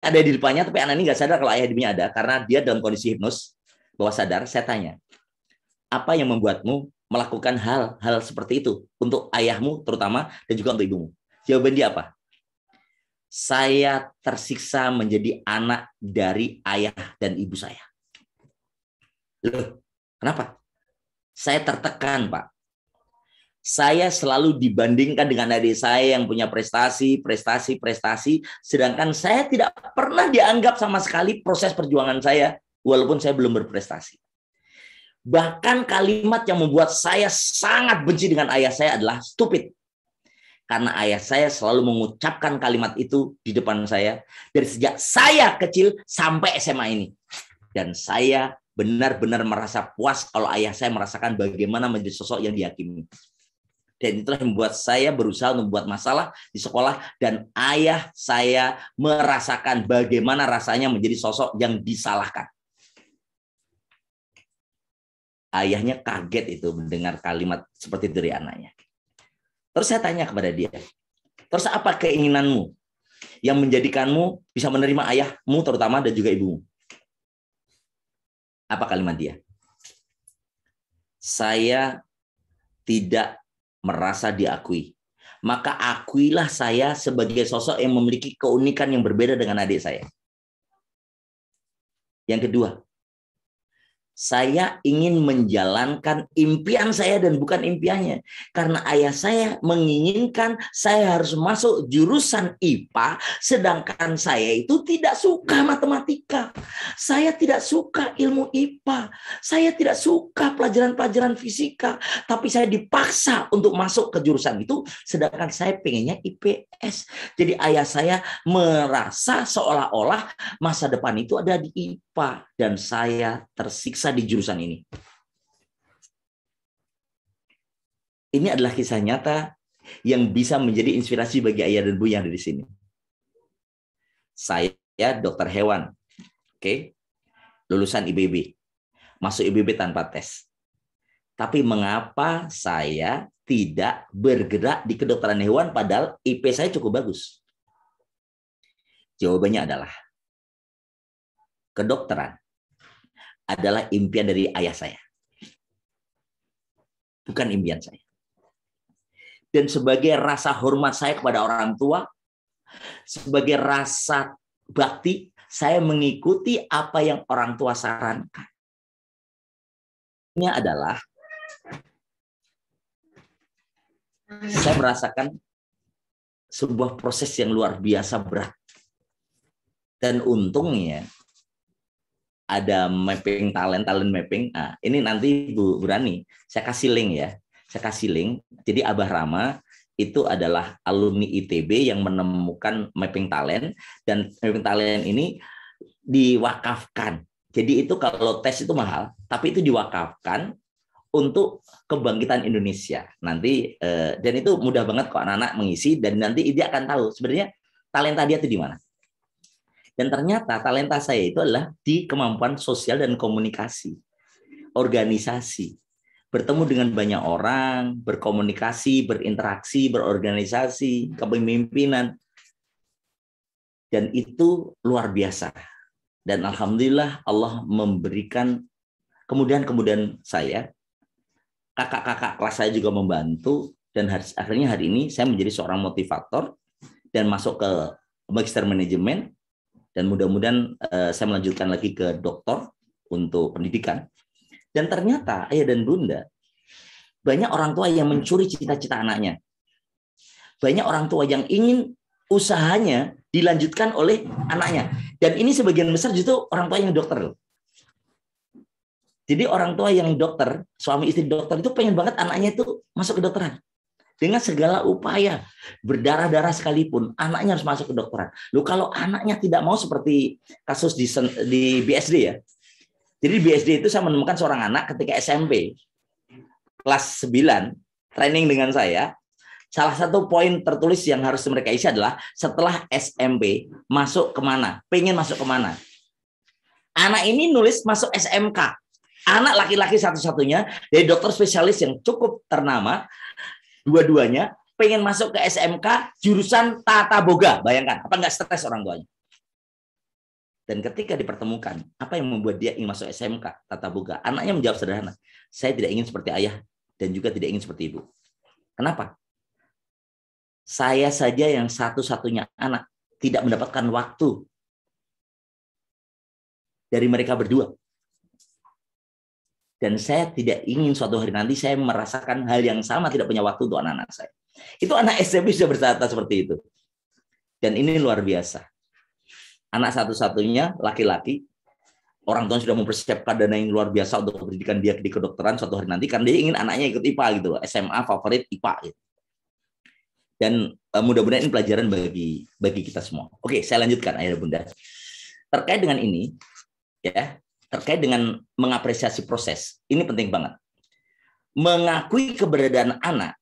ada di depannya, tapi anak ini nggak sadar kalau ayah ibunya ada, karena dia dalam kondisi hipnos, bawah sadar, saya tanya, apa yang membuatmu melakukan hal-hal seperti itu untuk ayahmu terutama dan juga untuk ibumu? Jawaban dia apa? saya tersiksa menjadi anak dari ayah dan ibu saya. Loh, kenapa? Saya tertekan, Pak. Saya selalu dibandingkan dengan adik saya yang punya prestasi, prestasi, prestasi. Sedangkan saya tidak pernah dianggap sama sekali proses perjuangan saya, walaupun saya belum berprestasi. Bahkan kalimat yang membuat saya sangat benci dengan ayah saya adalah stupid karena ayah saya selalu mengucapkan kalimat itu di depan saya dari sejak saya kecil sampai SMA ini. Dan saya benar-benar merasa puas kalau ayah saya merasakan bagaimana menjadi sosok yang dihakimi. Dan itulah yang membuat saya berusaha membuat masalah di sekolah dan ayah saya merasakan bagaimana rasanya menjadi sosok yang disalahkan. Ayahnya kaget itu mendengar kalimat seperti dari anaknya. Terus saya tanya kepada dia, terus apa keinginanmu yang menjadikanmu bisa menerima ayahmu terutama dan juga ibumu? Apa kalimat dia? Saya tidak merasa diakui. Maka akuilah saya sebagai sosok yang memiliki keunikan yang berbeda dengan adik saya. Yang kedua, saya ingin menjalankan impian saya dan bukan impiannya. Karena ayah saya menginginkan saya harus masuk jurusan IPA, sedangkan saya itu tidak suka matematika. Saya tidak suka ilmu IPA. Saya tidak suka pelajaran-pelajaran fisika. Tapi saya dipaksa untuk masuk ke jurusan itu, sedangkan saya pengennya IPS. Jadi ayah saya merasa seolah-olah masa depan itu ada di IPA. Dan saya tersiksa bisa di jurusan ini. Ini adalah kisah nyata yang bisa menjadi inspirasi bagi ayah dan bu yang ada di sini. Saya dokter hewan, oke, okay? lulusan IBB, masuk IBB tanpa tes. Tapi mengapa saya tidak bergerak di kedokteran hewan padahal IP saya cukup bagus? Jawabannya adalah kedokteran adalah impian dari ayah saya. Bukan impian saya. Dan sebagai rasa hormat saya kepada orang tua, sebagai rasa bakti, saya mengikuti apa yang orang tua sarankan. Ini adalah saya merasakan sebuah proses yang luar biasa berat. Dan untungnya ada mapping talent, talent mapping. Nah, ini nanti Bu Burani, saya kasih link ya. Saya kasih link. Jadi Abah Rama itu adalah alumni ITB yang menemukan mapping talent dan mapping talent ini diwakafkan. Jadi itu kalau tes itu mahal, tapi itu diwakafkan untuk kebangkitan Indonesia. Nanti eh, dan itu mudah banget kok anak-anak mengisi dan nanti dia akan tahu sebenarnya talenta dia itu di mana. Dan ternyata talenta saya itu adalah di kemampuan sosial dan komunikasi, organisasi, bertemu dengan banyak orang, berkomunikasi, berinteraksi, berorganisasi, kepemimpinan. Dan itu luar biasa. Dan alhamdulillah Allah memberikan kemudian-kemudian saya kakak-kakak kelas saya juga membantu dan akhirnya hari ini saya menjadi seorang motivator dan masuk ke magister manajemen dan mudah-mudahan uh, saya melanjutkan lagi ke doktor untuk pendidikan. Dan ternyata ayah dan bunda banyak orang tua yang mencuri cita-cita anaknya. Banyak orang tua yang ingin usahanya dilanjutkan oleh anaknya. Dan ini sebagian besar justru orang tua yang dokter Jadi orang tua yang dokter, suami istri dokter itu pengen banget anaknya itu masuk ke dokteran dengan segala upaya berdarah-darah sekalipun anaknya harus masuk ke dokteran. Lu kalau anaknya tidak mau seperti kasus di, di BSD ya. Jadi BSD itu saya menemukan seorang anak ketika SMP kelas 9 training dengan saya. Salah satu poin tertulis yang harus mereka isi adalah setelah SMP masuk kemana, pengen masuk kemana. Anak ini nulis masuk SMK, anak laki-laki satu-satunya dari dokter spesialis yang cukup ternama dua-duanya pengen masuk ke SMK jurusan tata boga. Bayangkan, apa nggak stres orang tuanya? Dan ketika dipertemukan, apa yang membuat dia ingin masuk SMK tata boga? Anaknya menjawab sederhana, saya tidak ingin seperti ayah dan juga tidak ingin seperti ibu. Kenapa? Saya saja yang satu-satunya anak tidak mendapatkan waktu dari mereka berdua dan saya tidak ingin suatu hari nanti saya merasakan hal yang sama tidak punya waktu untuk anak-anak saya. Itu anak SMP sudah bertata seperti itu. Dan ini luar biasa. Anak satu-satunya laki-laki, orang tua sudah mempersiapkan dana yang luar biasa untuk pendidikan dia di kedokteran suatu hari nanti karena dia ingin anaknya ikut IPA gitu SMA favorit IPA gitu. Dan eh, mudah-mudahan ini pelajaran bagi bagi kita semua. Oke, saya lanjutkan ayah Bunda. Terkait dengan ini ya, terkait dengan mengapresiasi proses. Ini penting banget. Mengakui keberadaan anak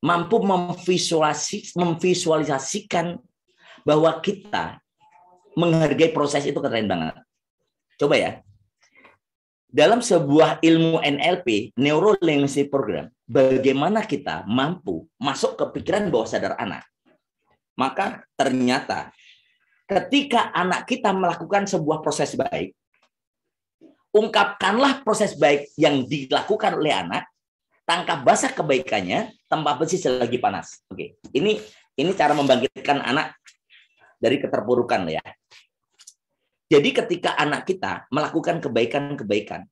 mampu memvisualis memvisualisasikan bahwa kita menghargai proses itu keren banget. Coba ya. Dalam sebuah ilmu NLP, Neuro Linguistic Program, bagaimana kita mampu masuk ke pikiran bawah sadar anak. Maka ternyata ketika anak kita melakukan sebuah proses baik, Ungkapkanlah proses baik yang dilakukan oleh anak, tangkap basah kebaikannya, tempat besi selagi panas. Oke, ini ini cara membangkitkan anak dari keterpurukan ya. Jadi ketika anak kita melakukan kebaikan-kebaikan,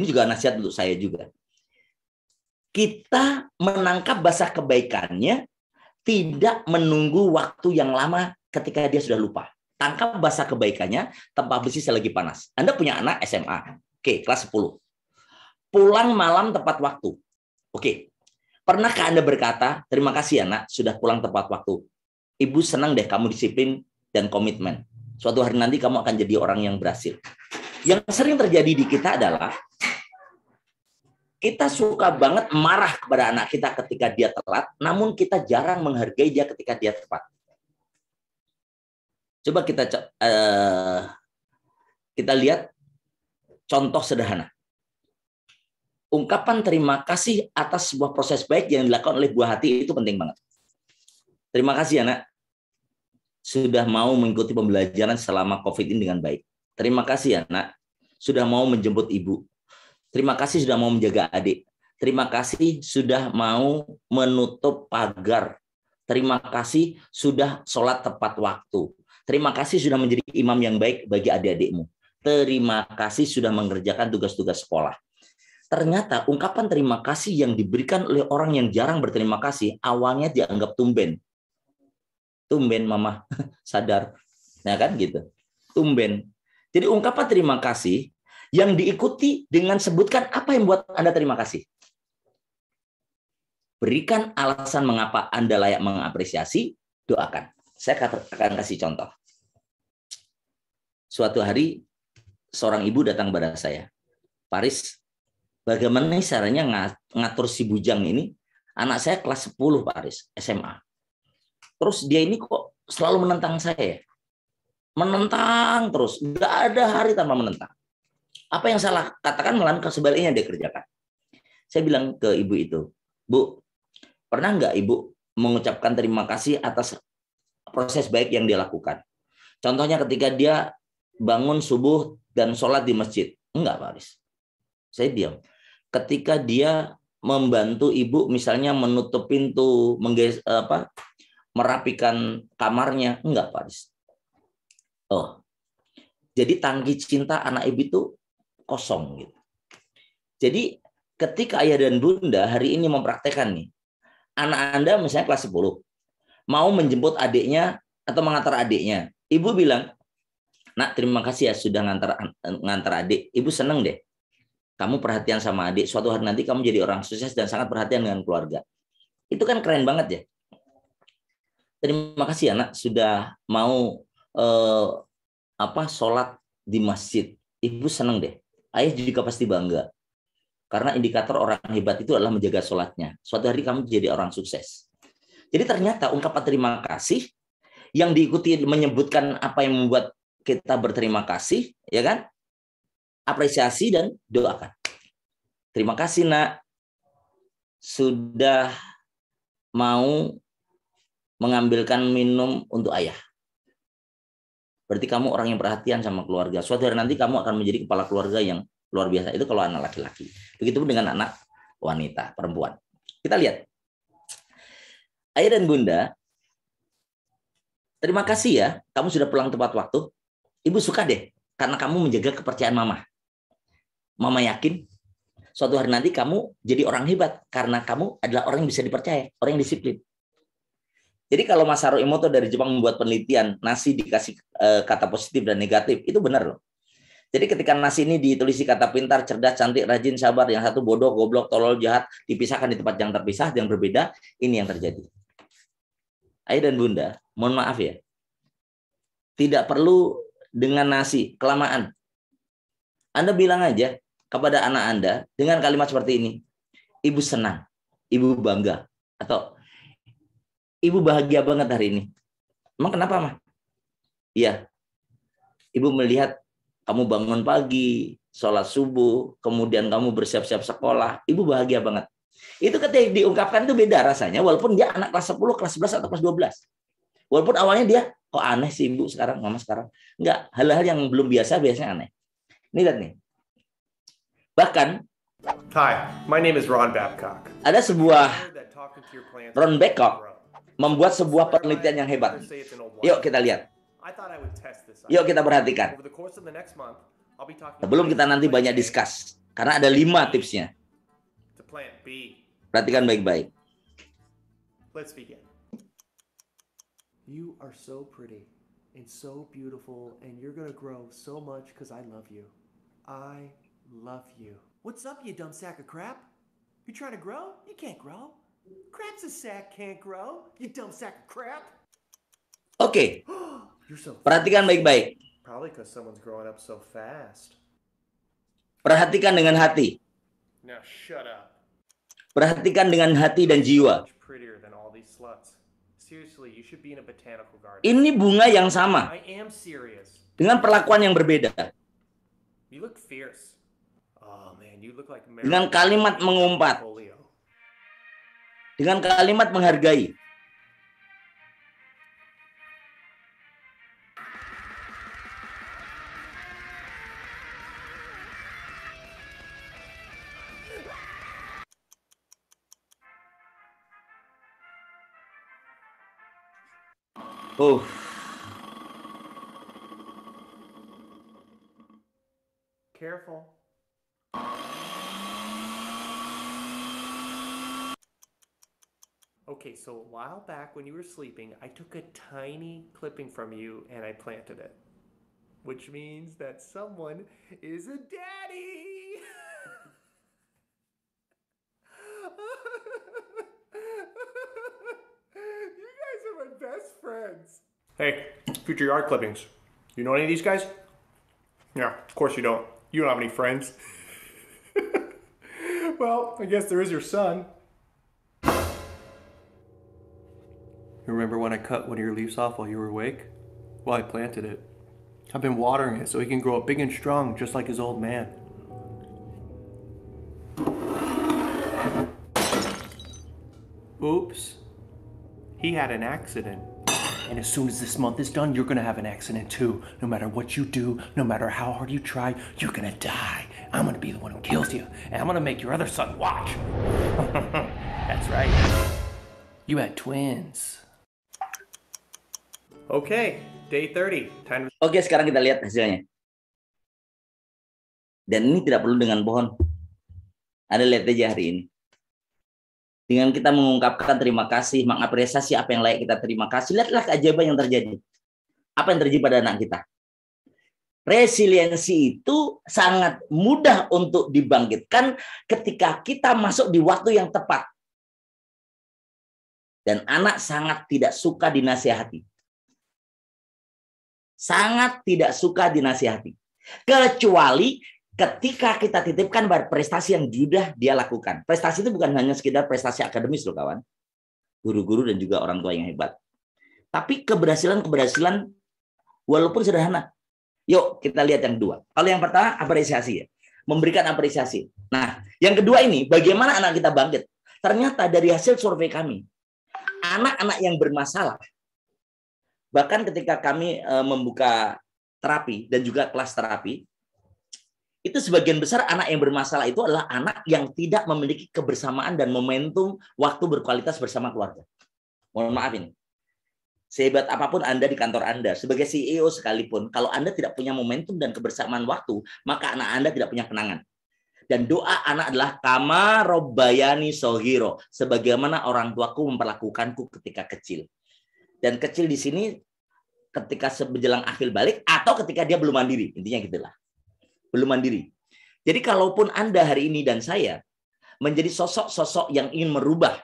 ini juga nasihat untuk saya juga. Kita menangkap basah kebaikannya tidak menunggu waktu yang lama ketika dia sudah lupa tangkap bahasa kebaikannya tempat besi selagi panas. Anda punya anak SMA, oke, kelas 10. Pulang malam tepat waktu. Oke. Pernahkah Anda berkata, "Terima kasih anak, sudah pulang tepat waktu. Ibu senang deh kamu disiplin dan komitmen. Suatu hari nanti kamu akan jadi orang yang berhasil." Yang sering terjadi di kita adalah kita suka banget marah kepada anak kita ketika dia telat, namun kita jarang menghargai dia ketika dia tepat Coba kita uh, kita lihat contoh sederhana. Ungkapan terima kasih atas sebuah proses baik yang dilakukan oleh buah hati itu penting banget. Terima kasih ya nak. Sudah mau mengikuti pembelajaran selama COVID ini dengan baik. Terima kasih ya nak. Sudah mau menjemput ibu. Terima kasih sudah mau menjaga adik. Terima kasih sudah mau menutup pagar. Terima kasih sudah sholat tepat waktu. Terima kasih sudah menjadi imam yang baik bagi adik-adikmu. Terima kasih sudah mengerjakan tugas-tugas sekolah. Ternyata ungkapan terima kasih yang diberikan oleh orang yang jarang berterima kasih awalnya dianggap tumben. Tumben mama [laughs] sadar. ya kan gitu. Tumben. Jadi ungkapan terima kasih yang diikuti dengan sebutkan apa yang buat Anda terima kasih. Berikan alasan mengapa Anda layak mengapresiasi, doakan. Saya akan kasih contoh. Suatu hari seorang ibu datang pada saya. Paris, bagaimana caranya ngatur si bujang ini? Anak saya kelas 10, Paris, SMA. Terus dia ini kok selalu menentang saya. Ya? Menentang terus. Nggak ada hari tanpa menentang. Apa yang salah katakan melangkah sebaliknya dia kerjakan. Saya bilang ke ibu itu, Bu, pernah nggak ibu mengucapkan terima kasih atas proses baik yang dia lakukan? Contohnya ketika dia bangun subuh dan sholat di masjid. Enggak, Pak Aris. Saya diam. Ketika dia membantu ibu misalnya menutup pintu, mengges apa merapikan kamarnya, enggak, Pak Aris. Oh. Jadi tangki cinta anak ibu itu kosong gitu. Jadi ketika ayah dan bunda hari ini mempraktekkan nih, anak Anda misalnya kelas 10 mau menjemput adiknya atau mengantar adiknya. Ibu bilang, Nak, terima kasih ya sudah ngantar eh, ngantar adik. Ibu seneng deh. Kamu perhatian sama adik. Suatu hari nanti kamu jadi orang sukses dan sangat perhatian dengan keluarga. Itu kan keren banget ya. Terima kasih ya nak sudah mau eh, apa sholat di masjid. Ibu seneng deh. Ayah juga pasti bangga. Karena indikator orang hebat itu adalah menjaga sholatnya. Suatu hari kamu jadi orang sukses. Jadi ternyata ungkapan terima kasih yang diikuti menyebutkan apa yang membuat kita berterima kasih, ya kan? Apresiasi dan doakan. Terima kasih, Nak. Sudah mau mengambilkan minum untuk ayah. Berarti kamu orang yang perhatian sama keluarga. Suatu hari nanti kamu akan menjadi kepala keluarga yang luar biasa. Itu kalau anak laki-laki. Begitupun dengan anak wanita, perempuan. Kita lihat. Ayah dan Bunda, terima kasih ya. Kamu sudah pulang tepat waktu ibu suka deh karena kamu menjaga kepercayaan mama. Mama yakin suatu hari nanti kamu jadi orang hebat karena kamu adalah orang yang bisa dipercaya, orang yang disiplin. Jadi kalau Masaru Imoto dari Jepang membuat penelitian nasi dikasih eh, kata positif dan negatif, itu benar loh. Jadi ketika nasi ini ditulisi kata pintar, cerdas, cantik, rajin, sabar, yang satu bodoh, goblok, tolol, jahat, dipisahkan di tempat yang terpisah, yang berbeda, ini yang terjadi. Ayah dan Bunda, mohon maaf ya. Tidak perlu dengan nasi, kelamaan. Anda bilang aja kepada anak Anda dengan kalimat seperti ini, ibu senang, ibu bangga, atau ibu bahagia banget hari ini. Emang kenapa, mah? Iya, ibu melihat kamu bangun pagi, sholat subuh, kemudian kamu bersiap-siap sekolah, ibu bahagia banget. Itu ketika diungkapkan itu beda rasanya, walaupun dia anak kelas 10, kelas 11, atau kelas 12. Walaupun awalnya dia kok oh, aneh sih ibu sekarang, mama sekarang. Enggak, hal-hal yang belum biasa biasanya aneh. Ini lihat nih. Bahkan Hi, my name is Ron Babcock. Ada sebuah Ron Babcock membuat sebuah penelitian yang hebat. Yuk kita lihat. Yuk kita perhatikan. Sebelum kita nanti banyak diskus, karena ada lima tipsnya. Perhatikan baik-baik. Let's begin. You are so pretty and so beautiful, and you're gonna grow so much because I love you. I love you. What's up, you dumb sack of crap? You trying to grow? You can't grow. Crap's a sack, can't grow. You dumb sack of crap. Okay. [gasps] You're so Perhatikan baik-baik. Probably because someone's growing up so fast. Perhatikan dengan hati. Now shut up. Perhatikan dengan hati dan jiwa. Prettier than all these sluts. Ini bunga yang sama dengan perlakuan yang berbeda. Oh, dengan kalimat mengumpat, dengan kalimat menghargai. Oof. Careful. Okay, so a while back when you were sleeping, I took a tiny clipping from you and I planted it. Which means that someone is a daddy! friends. Hey, future yard clippings. You know any of these guys? Yeah, of course you don't. You don't have any friends. [laughs] well, I guess there is your son. You remember when I cut one of your leaves off while you were awake? Well, I planted it. I've been watering it so he can grow up big and strong just like his old man. Oops. He had an accident. And as soon as this month is done, you're gonna have an accident too. No matter what you do, no matter how hard you try, you're gonna die. I'm gonna be the one who kills you, and I'm gonna make your other son watch. [laughs] That's right. You had twins. Okay, day 30. Time to... Oke, okay, sekarang kita lihat hasilnya. Dan ini tidak perlu dengan pohon. Anda lihat aja hari ini. dengan kita mengungkapkan terima kasih, mengapresiasi apa yang layak kita terima kasih, lihatlah keajaiban yang terjadi. Apa yang terjadi pada anak kita? Resiliensi itu sangat mudah untuk dibangkitkan ketika kita masuk di waktu yang tepat. Dan anak sangat tidak suka dinasihati. Sangat tidak suka dinasihati. Kecuali ketika kita titipkan pada prestasi yang sudah dia lakukan. Prestasi itu bukan hanya sekedar prestasi akademis loh kawan. Guru-guru dan juga orang tua yang hebat. Tapi keberhasilan-keberhasilan walaupun sederhana. Yuk kita lihat yang dua. Kalau yang pertama apresiasi ya. Memberikan apresiasi. Nah, yang kedua ini bagaimana anak kita bangkit? Ternyata dari hasil survei kami, anak-anak yang bermasalah bahkan ketika kami eh, membuka terapi dan juga kelas terapi, itu sebagian besar anak yang bermasalah itu adalah anak yang tidak memiliki kebersamaan dan momentum waktu berkualitas bersama keluarga. Mohon maaf ini. Sehebat apapun Anda di kantor Anda, sebagai CEO sekalipun, kalau Anda tidak punya momentum dan kebersamaan waktu, maka anak Anda tidak punya kenangan. Dan doa anak adalah kama robayani sohiro, sebagaimana orang tuaku memperlakukanku ketika kecil. Dan kecil di sini ketika menjelang akhir balik atau ketika dia belum mandiri, intinya gitulah belum mandiri. Jadi kalaupun Anda hari ini dan saya menjadi sosok-sosok yang ingin merubah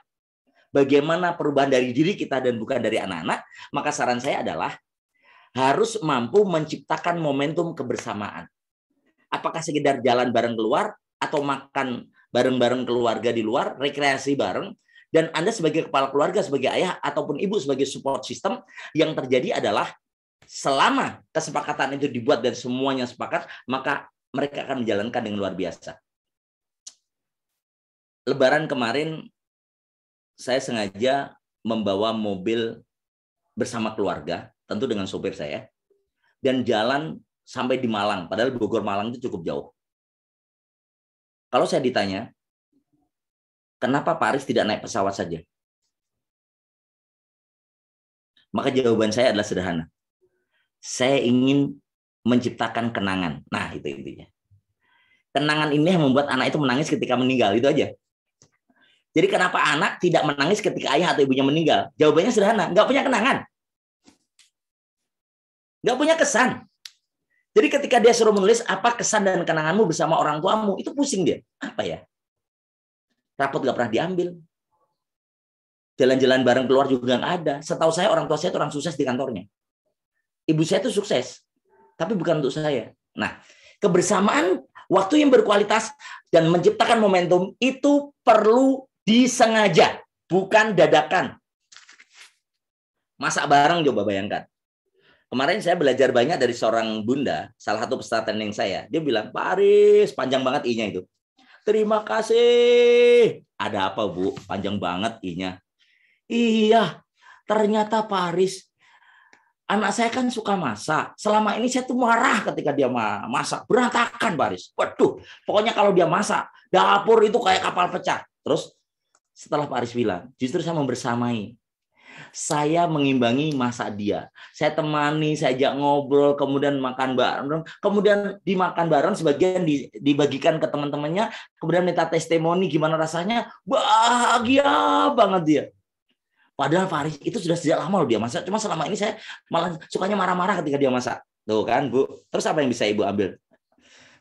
bagaimana perubahan dari diri kita dan bukan dari anak-anak, maka saran saya adalah harus mampu menciptakan momentum kebersamaan. Apakah sekedar jalan bareng keluar atau makan bareng-bareng keluarga di luar, rekreasi bareng, dan Anda sebagai kepala keluarga, sebagai ayah ataupun ibu sebagai support system, yang terjadi adalah selama kesepakatan itu dibuat dan semuanya sepakat, maka mereka akan menjalankan dengan luar biasa. Lebaran kemarin saya sengaja membawa mobil bersama keluarga, tentu dengan sopir saya, dan jalan sampai di Malang. Padahal Bogor Malang itu cukup jauh. Kalau saya ditanya, kenapa Paris tidak naik pesawat saja? Maka jawaban saya adalah sederhana. Saya ingin menciptakan kenangan. Nah, itu intinya. Kenangan ini yang membuat anak itu menangis ketika meninggal, itu aja. Jadi kenapa anak tidak menangis ketika ayah atau ibunya meninggal? Jawabannya sederhana, nggak punya kenangan. Nggak punya kesan. Jadi ketika dia suruh menulis apa kesan dan kenanganmu bersama orang tuamu, itu pusing dia. Apa ya? Rapot nggak pernah diambil. Jalan-jalan bareng keluar juga nggak ada. Setahu saya orang tua saya itu orang sukses di kantornya. Ibu saya itu sukses tapi bukan untuk saya. Nah, kebersamaan waktu yang berkualitas dan menciptakan momentum itu perlu disengaja, bukan dadakan. Masak bareng coba bayangkan. Kemarin saya belajar banyak dari seorang bunda, salah satu peserta training saya. Dia bilang, Paris, panjang banget I-nya itu. Terima kasih. Ada apa, Bu? Panjang banget I-nya. Iya, ternyata Paris Anak saya kan suka masak. Selama ini saya tuh marah ketika dia masak. Berantakan baris. Waduh, pokoknya kalau dia masak, dapur itu kayak kapal pecah. Terus setelah Pak Aris bilang, justru saya membersamai. Saya mengimbangi masak dia. Saya temani, saya ajak ngobrol, kemudian makan bareng. Kemudian dimakan bareng, sebagian dibagikan ke teman-temannya. Kemudian minta testimoni gimana rasanya. Bahagia banget dia. Padahal Faris itu sudah sejak lama loh dia masak. Cuma selama ini saya malah sukanya marah-marah ketika dia masak. Tuh kan, Bu. Terus apa yang bisa Ibu ambil?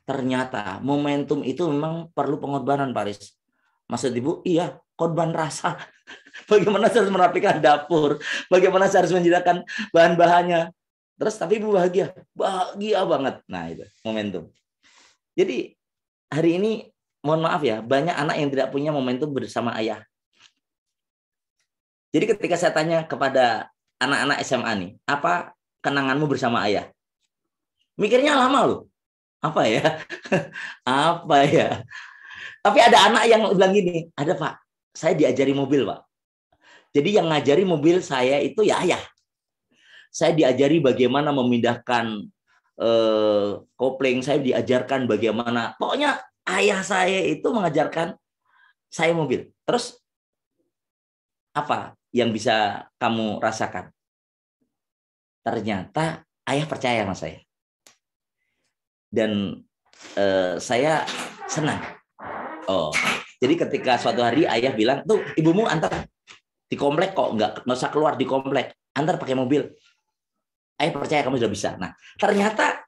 Ternyata momentum itu memang perlu pengorbanan, Faris. Maksud Ibu, iya, korban rasa. [laughs] Bagaimana saya harus merapikan dapur? Bagaimana saya harus menjadikan bahan-bahannya? Terus tapi Ibu bahagia. Bahagia banget. Nah, itu momentum. Jadi hari ini mohon maaf ya, banyak anak yang tidak punya momentum bersama ayah jadi ketika saya tanya kepada anak-anak SMA nih, apa kenanganmu bersama ayah? Mikirnya lama loh. Apa ya? [laughs] apa ya? Tapi ada anak yang bilang gini, ada Pak, saya diajari mobil Pak. Jadi yang ngajari mobil saya itu ya ayah. Saya diajari bagaimana memindahkan eh, kopling, saya diajarkan bagaimana. Pokoknya ayah saya itu mengajarkan saya mobil. Terus apa? yang bisa kamu rasakan? Ternyata ayah percaya sama saya. Dan eh, saya senang. Oh, jadi ketika suatu hari ayah bilang, tuh ibumu antar di komplek kok nggak nggak usah keluar di komplek, antar pakai mobil. Ayah percaya kamu sudah bisa. Nah, ternyata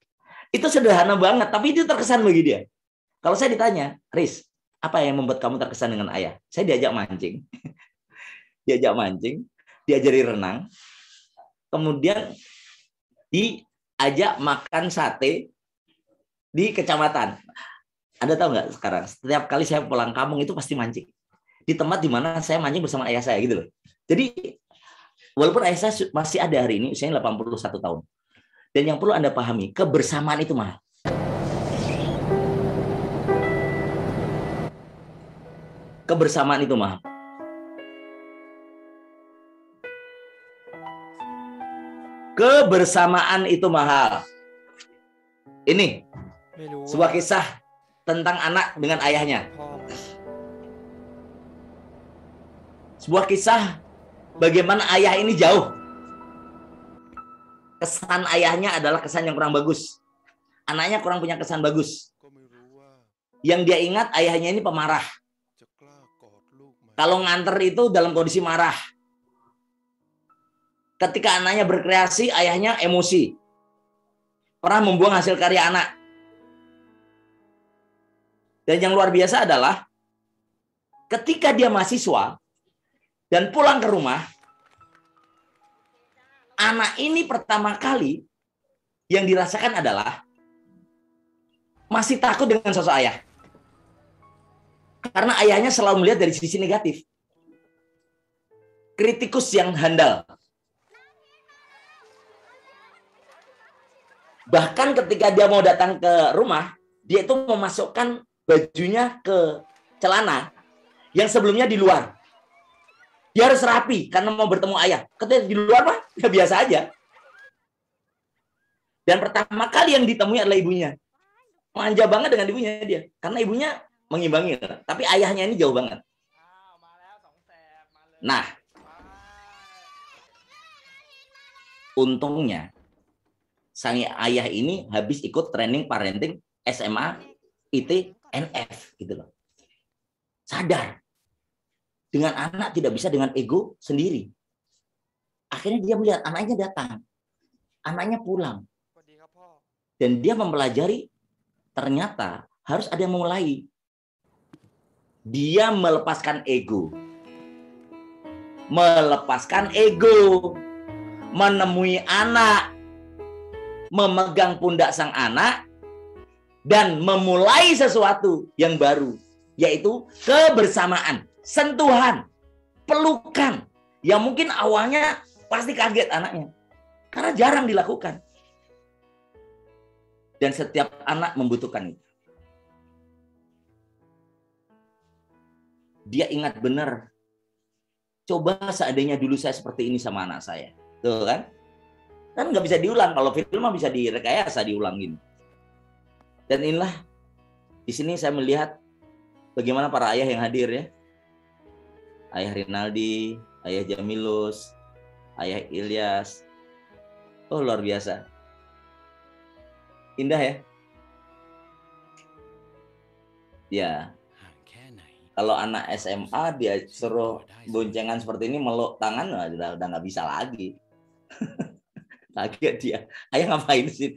itu sederhana banget, tapi itu terkesan bagi dia. Kalau saya ditanya, Riz, apa yang membuat kamu terkesan dengan ayah? Saya diajak mancing. [laughs] diajak mancing, diajari renang, kemudian diajak makan sate di kecamatan. Anda tahu nggak sekarang? Setiap kali saya pulang kampung itu pasti mancing di tempat di mana saya mancing bersama ayah saya gitu loh. Jadi walaupun ayah saya masih ada hari ini, usianya 81 tahun. Dan yang perlu Anda pahami, kebersamaan itu mahal. Kebersamaan itu mahal. Kebersamaan itu mahal. Ini sebuah kisah tentang anak dengan ayahnya. Sebuah kisah bagaimana ayah ini jauh. Kesan ayahnya adalah kesan yang kurang bagus. Anaknya kurang punya kesan bagus. Yang dia ingat ayahnya ini pemarah. Kalau nganter itu dalam kondisi marah Ketika anaknya berkreasi, ayahnya emosi. Pernah membuang hasil karya anak. Dan yang luar biasa adalah ketika dia mahasiswa dan pulang ke rumah, anak ini pertama kali yang dirasakan adalah masih takut dengan sosok ayah. Karena ayahnya selalu melihat dari sisi negatif. Kritikus yang handal. Bahkan ketika dia mau datang ke rumah, dia itu memasukkan bajunya ke celana yang sebelumnya di luar. Dia harus rapi karena mau bertemu ayah. Ketika di luar mah ya biasa aja. Dan pertama kali yang ditemui adalah ibunya. Manja banget dengan ibunya dia. Karena ibunya mengimbangi. Tapi ayahnya ini jauh banget. Nah, untungnya sang ayah ini habis ikut training parenting SMA, IT, NF gitu loh. Sadar. Dengan anak tidak bisa dengan ego sendiri. Akhirnya dia melihat anaknya datang. Anaknya pulang. Dan dia mempelajari ternyata harus ada yang memulai. Dia melepaskan ego. Melepaskan ego. Menemui anak memegang pundak sang anak dan memulai sesuatu yang baru, yaitu kebersamaan, sentuhan, pelukan yang mungkin awalnya pasti kaget anaknya karena jarang dilakukan. Dan setiap anak membutuhkan itu. Dia ingat benar. Coba seandainya dulu saya seperti ini sama anak saya. Tuh kan? Kan nggak bisa diulang. Kalau film mah bisa direkayasa diulangin. Dan inilah di sini saya melihat bagaimana para ayah yang hadir ya. Ayah Rinaldi, ayah Jamilus, ayah Ilyas. Oh luar biasa. Indah ya. Ya. Kalau anak SMA dia suruh boncengan seperti ini meluk tangan udah nggak bisa lagi. [laughs] kaget dia ayah ngapain sih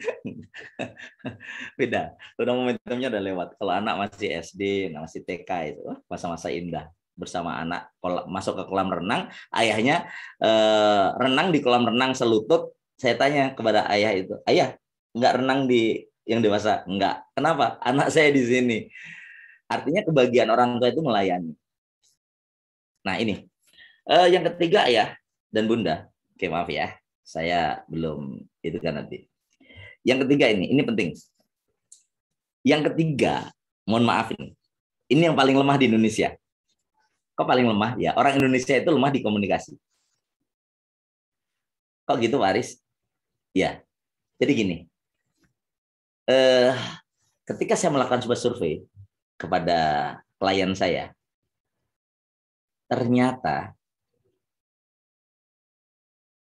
[laughs] beda udah momentumnya udah lewat kalau anak masih SD nah masih TK itu masa-masa indah bersama anak masuk ke kolam renang ayahnya eh, renang di kolam renang selutut saya tanya kepada ayah itu ayah nggak renang di yang dewasa nggak kenapa anak saya di sini artinya kebagian orang tua itu melayani nah ini eh, yang ketiga ya dan bunda oke maaf ya saya belum itu kan nanti. Yang ketiga ini, ini penting. Yang ketiga, mohon maaf ini. Ini yang paling lemah di Indonesia. Kok paling lemah? Ya, orang Indonesia itu lemah di komunikasi. Kok gitu, Waris? Ya. Jadi gini. Eh, ketika saya melakukan sebuah survei kepada klien saya, ternyata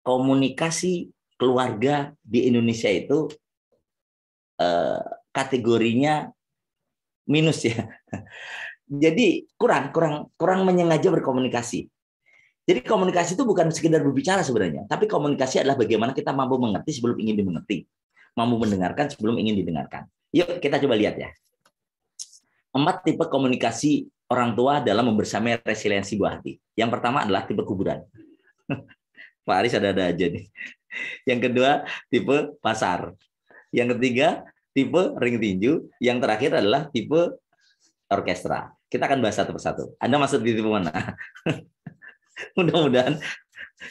komunikasi keluarga di Indonesia itu eh, kategorinya minus ya. [laughs] Jadi kurang kurang kurang menyengaja berkomunikasi. Jadi komunikasi itu bukan sekedar berbicara sebenarnya, tapi komunikasi adalah bagaimana kita mampu mengerti sebelum ingin dimengerti, mampu mendengarkan sebelum ingin didengarkan. Yuk kita coba lihat ya. Empat tipe komunikasi orang tua dalam membersamai resiliensi buah hati. Yang pertama adalah tipe kuburan. [laughs] Pak Aris ada-ada aja nih. Yang kedua, tipe pasar. Yang ketiga, tipe ring tinju. Yang terakhir adalah tipe orkestra. Kita akan bahas satu persatu. Anda masuk di tipe mana? [laughs] Mudah-mudahan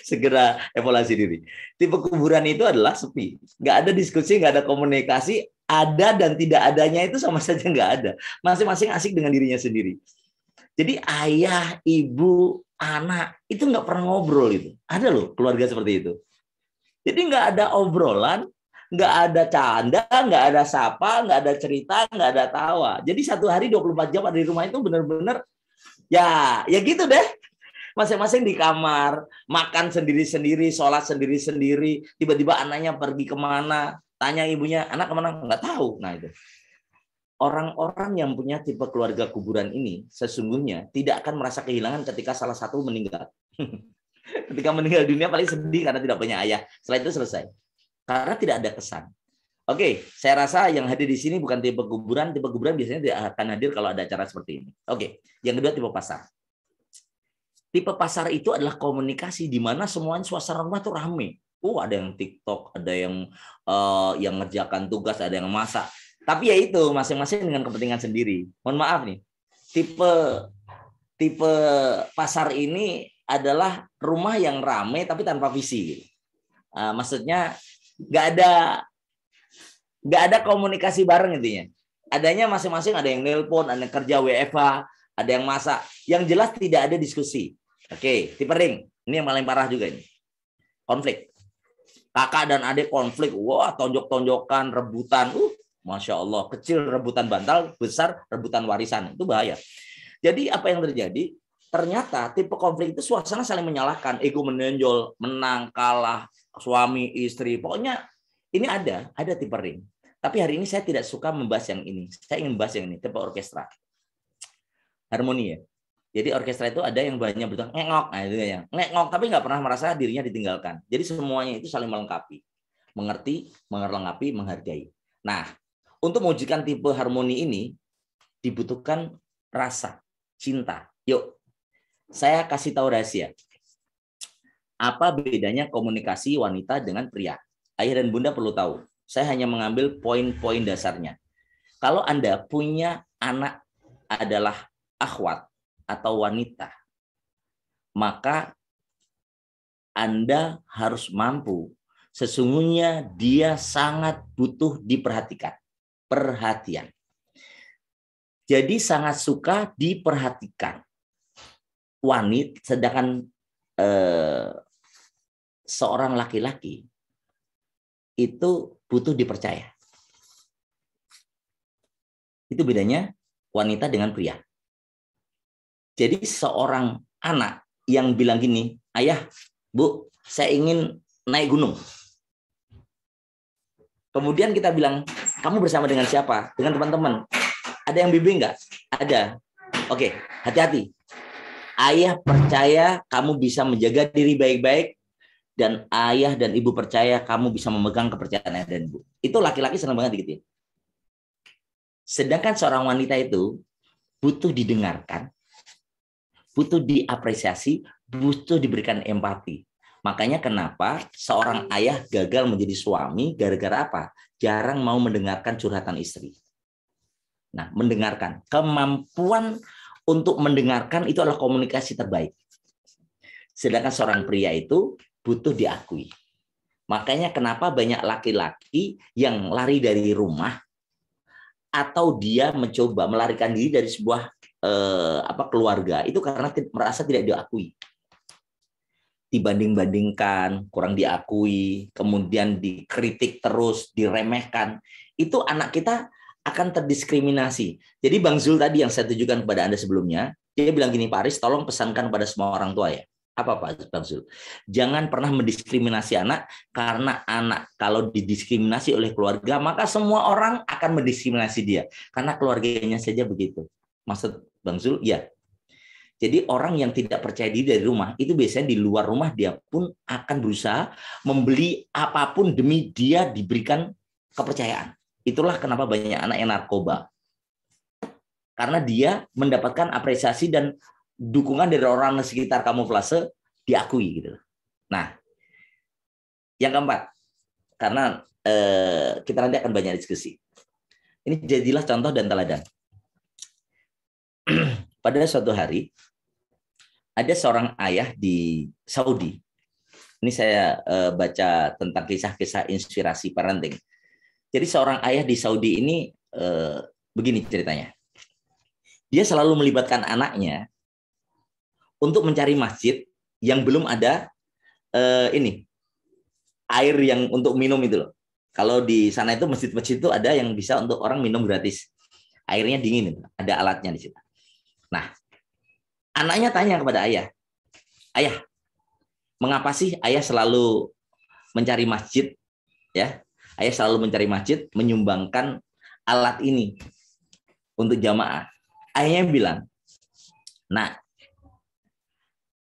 segera evaluasi diri. Tipe kuburan itu adalah sepi. Nggak ada diskusi, nggak ada komunikasi. Ada dan tidak adanya itu sama saja nggak ada. Masing-masing asik dengan dirinya sendiri. Jadi ayah, ibu, anak itu nggak pernah ngobrol itu. Ada loh keluarga seperti itu. Jadi nggak ada obrolan, nggak ada canda, nggak ada sapa, nggak ada cerita, nggak ada tawa. Jadi satu hari 24 jam ada di rumah itu benar-benar ya ya gitu deh. Masing-masing di kamar, makan sendiri-sendiri, sholat sendiri-sendiri, tiba-tiba anaknya pergi kemana, tanya ibunya, anak kemana? Nggak tahu. Nah itu orang-orang yang punya tipe keluarga kuburan ini sesungguhnya tidak akan merasa kehilangan ketika salah satu meninggal. [laughs] ketika meninggal dunia paling sedih karena tidak punya ayah. Setelah itu selesai. Karena tidak ada kesan. Oke, saya rasa yang hadir di sini bukan tipe kuburan. Tipe kuburan biasanya tidak akan hadir kalau ada acara seperti ini. Oke, yang kedua tipe pasar. Tipe pasar itu adalah komunikasi di mana semuanya suasana rumah itu rame. Oh, ada yang TikTok, ada yang uh, yang ngerjakan tugas, ada yang masak tapi ya itu masing-masing dengan kepentingan sendiri. Mohon maaf nih. Tipe tipe pasar ini adalah rumah yang ramai tapi tanpa visi. Uh, maksudnya nggak ada nggak ada komunikasi bareng intinya. Adanya masing-masing ada yang nelpon, ada yang kerja WFA, ada yang masak. Yang jelas tidak ada diskusi. Oke, tipe ring. Ini yang paling parah juga ini. Konflik. Kakak dan adik konflik. Wah, tonjok-tonjokan, rebutan. Uh, Masya Allah, kecil rebutan bantal, besar rebutan warisan. Itu bahaya. Jadi apa yang terjadi? Ternyata tipe konflik itu suasana saling menyalahkan. Ego menonjol, menang, kalah, suami, istri. Pokoknya ini ada, ada tipe ring. Tapi hari ini saya tidak suka membahas yang ini. Saya ingin membahas yang ini, tipe orkestra. Harmoni ya. Jadi orkestra itu ada yang banyak bertanya ngengok, nah, itu yang ngengok tapi nggak pernah merasa dirinya ditinggalkan. Jadi semuanya itu saling melengkapi, mengerti, mengerlengkapi, menghargai. Nah, untuk mewujudkan tipe harmoni ini dibutuhkan rasa, cinta. Yuk, saya kasih tahu rahasia. Apa bedanya komunikasi wanita dengan pria? Ayah dan bunda perlu tahu. Saya hanya mengambil poin-poin dasarnya. Kalau Anda punya anak adalah akhwat atau wanita, maka Anda harus mampu sesungguhnya dia sangat butuh diperhatikan perhatian. Jadi sangat suka diperhatikan wanita, sedangkan eh, seorang laki-laki itu butuh dipercaya. Itu bedanya wanita dengan pria. Jadi seorang anak yang bilang gini, ayah, bu, saya ingin naik gunung. Kemudian kita bilang, kamu bersama dengan siapa? Dengan teman-teman. Ada yang bimbing nggak? Ada. Oke, okay, hati-hati. Ayah percaya kamu bisa menjaga diri baik-baik dan ayah dan ibu percaya kamu bisa memegang kepercayaan ayah dan ibu. Itu laki-laki senang banget gitu ya. Sedangkan seorang wanita itu butuh didengarkan, butuh diapresiasi, butuh diberikan empati. Makanya kenapa seorang ayah gagal menjadi suami gara-gara apa? Jarang mau mendengarkan curhatan istri. Nah, mendengarkan. Kemampuan untuk mendengarkan itu adalah komunikasi terbaik. Sedangkan seorang pria itu butuh diakui. Makanya kenapa banyak laki-laki yang lari dari rumah atau dia mencoba melarikan diri dari sebuah eh, apa keluarga itu karena merasa tidak diakui dibanding-bandingkan, kurang diakui, kemudian dikritik terus, diremehkan, itu anak kita akan terdiskriminasi. Jadi Bang Zul tadi yang saya tunjukkan kepada Anda sebelumnya, dia bilang gini, Pak Aris, tolong pesankan kepada semua orang tua ya. Apa Pak Bang Zul? Jangan pernah mendiskriminasi anak, karena anak kalau didiskriminasi oleh keluarga, maka semua orang akan mendiskriminasi dia. Karena keluarganya saja begitu. Maksud Bang Zul, ya jadi orang yang tidak percaya diri dari rumah itu biasanya di luar rumah dia pun akan berusaha membeli apapun demi dia diberikan kepercayaan. Itulah kenapa banyak anak yang narkoba. Karena dia mendapatkan apresiasi dan dukungan dari orang di sekitar kamuflase diakui gitu. Nah, yang keempat, karena eh, kita nanti akan banyak diskusi. Ini jadilah contoh dan teladan. [clears throat] Pada suatu hari, ada seorang ayah di Saudi. Ini saya eh, baca tentang kisah-kisah inspirasi parenting. Jadi seorang ayah di Saudi ini eh, begini ceritanya. Dia selalu melibatkan anaknya untuk mencari masjid yang belum ada eh, ini air yang untuk minum itu loh. Kalau di sana itu masjid-masjid itu ada yang bisa untuk orang minum gratis. Airnya dingin, ada alatnya di situ. Nah, Anaknya tanya kepada ayah, ayah, mengapa sih ayah selalu mencari masjid? Ya, ayah selalu mencari masjid, menyumbangkan alat ini untuk jamaah. Ayahnya bilang, nah,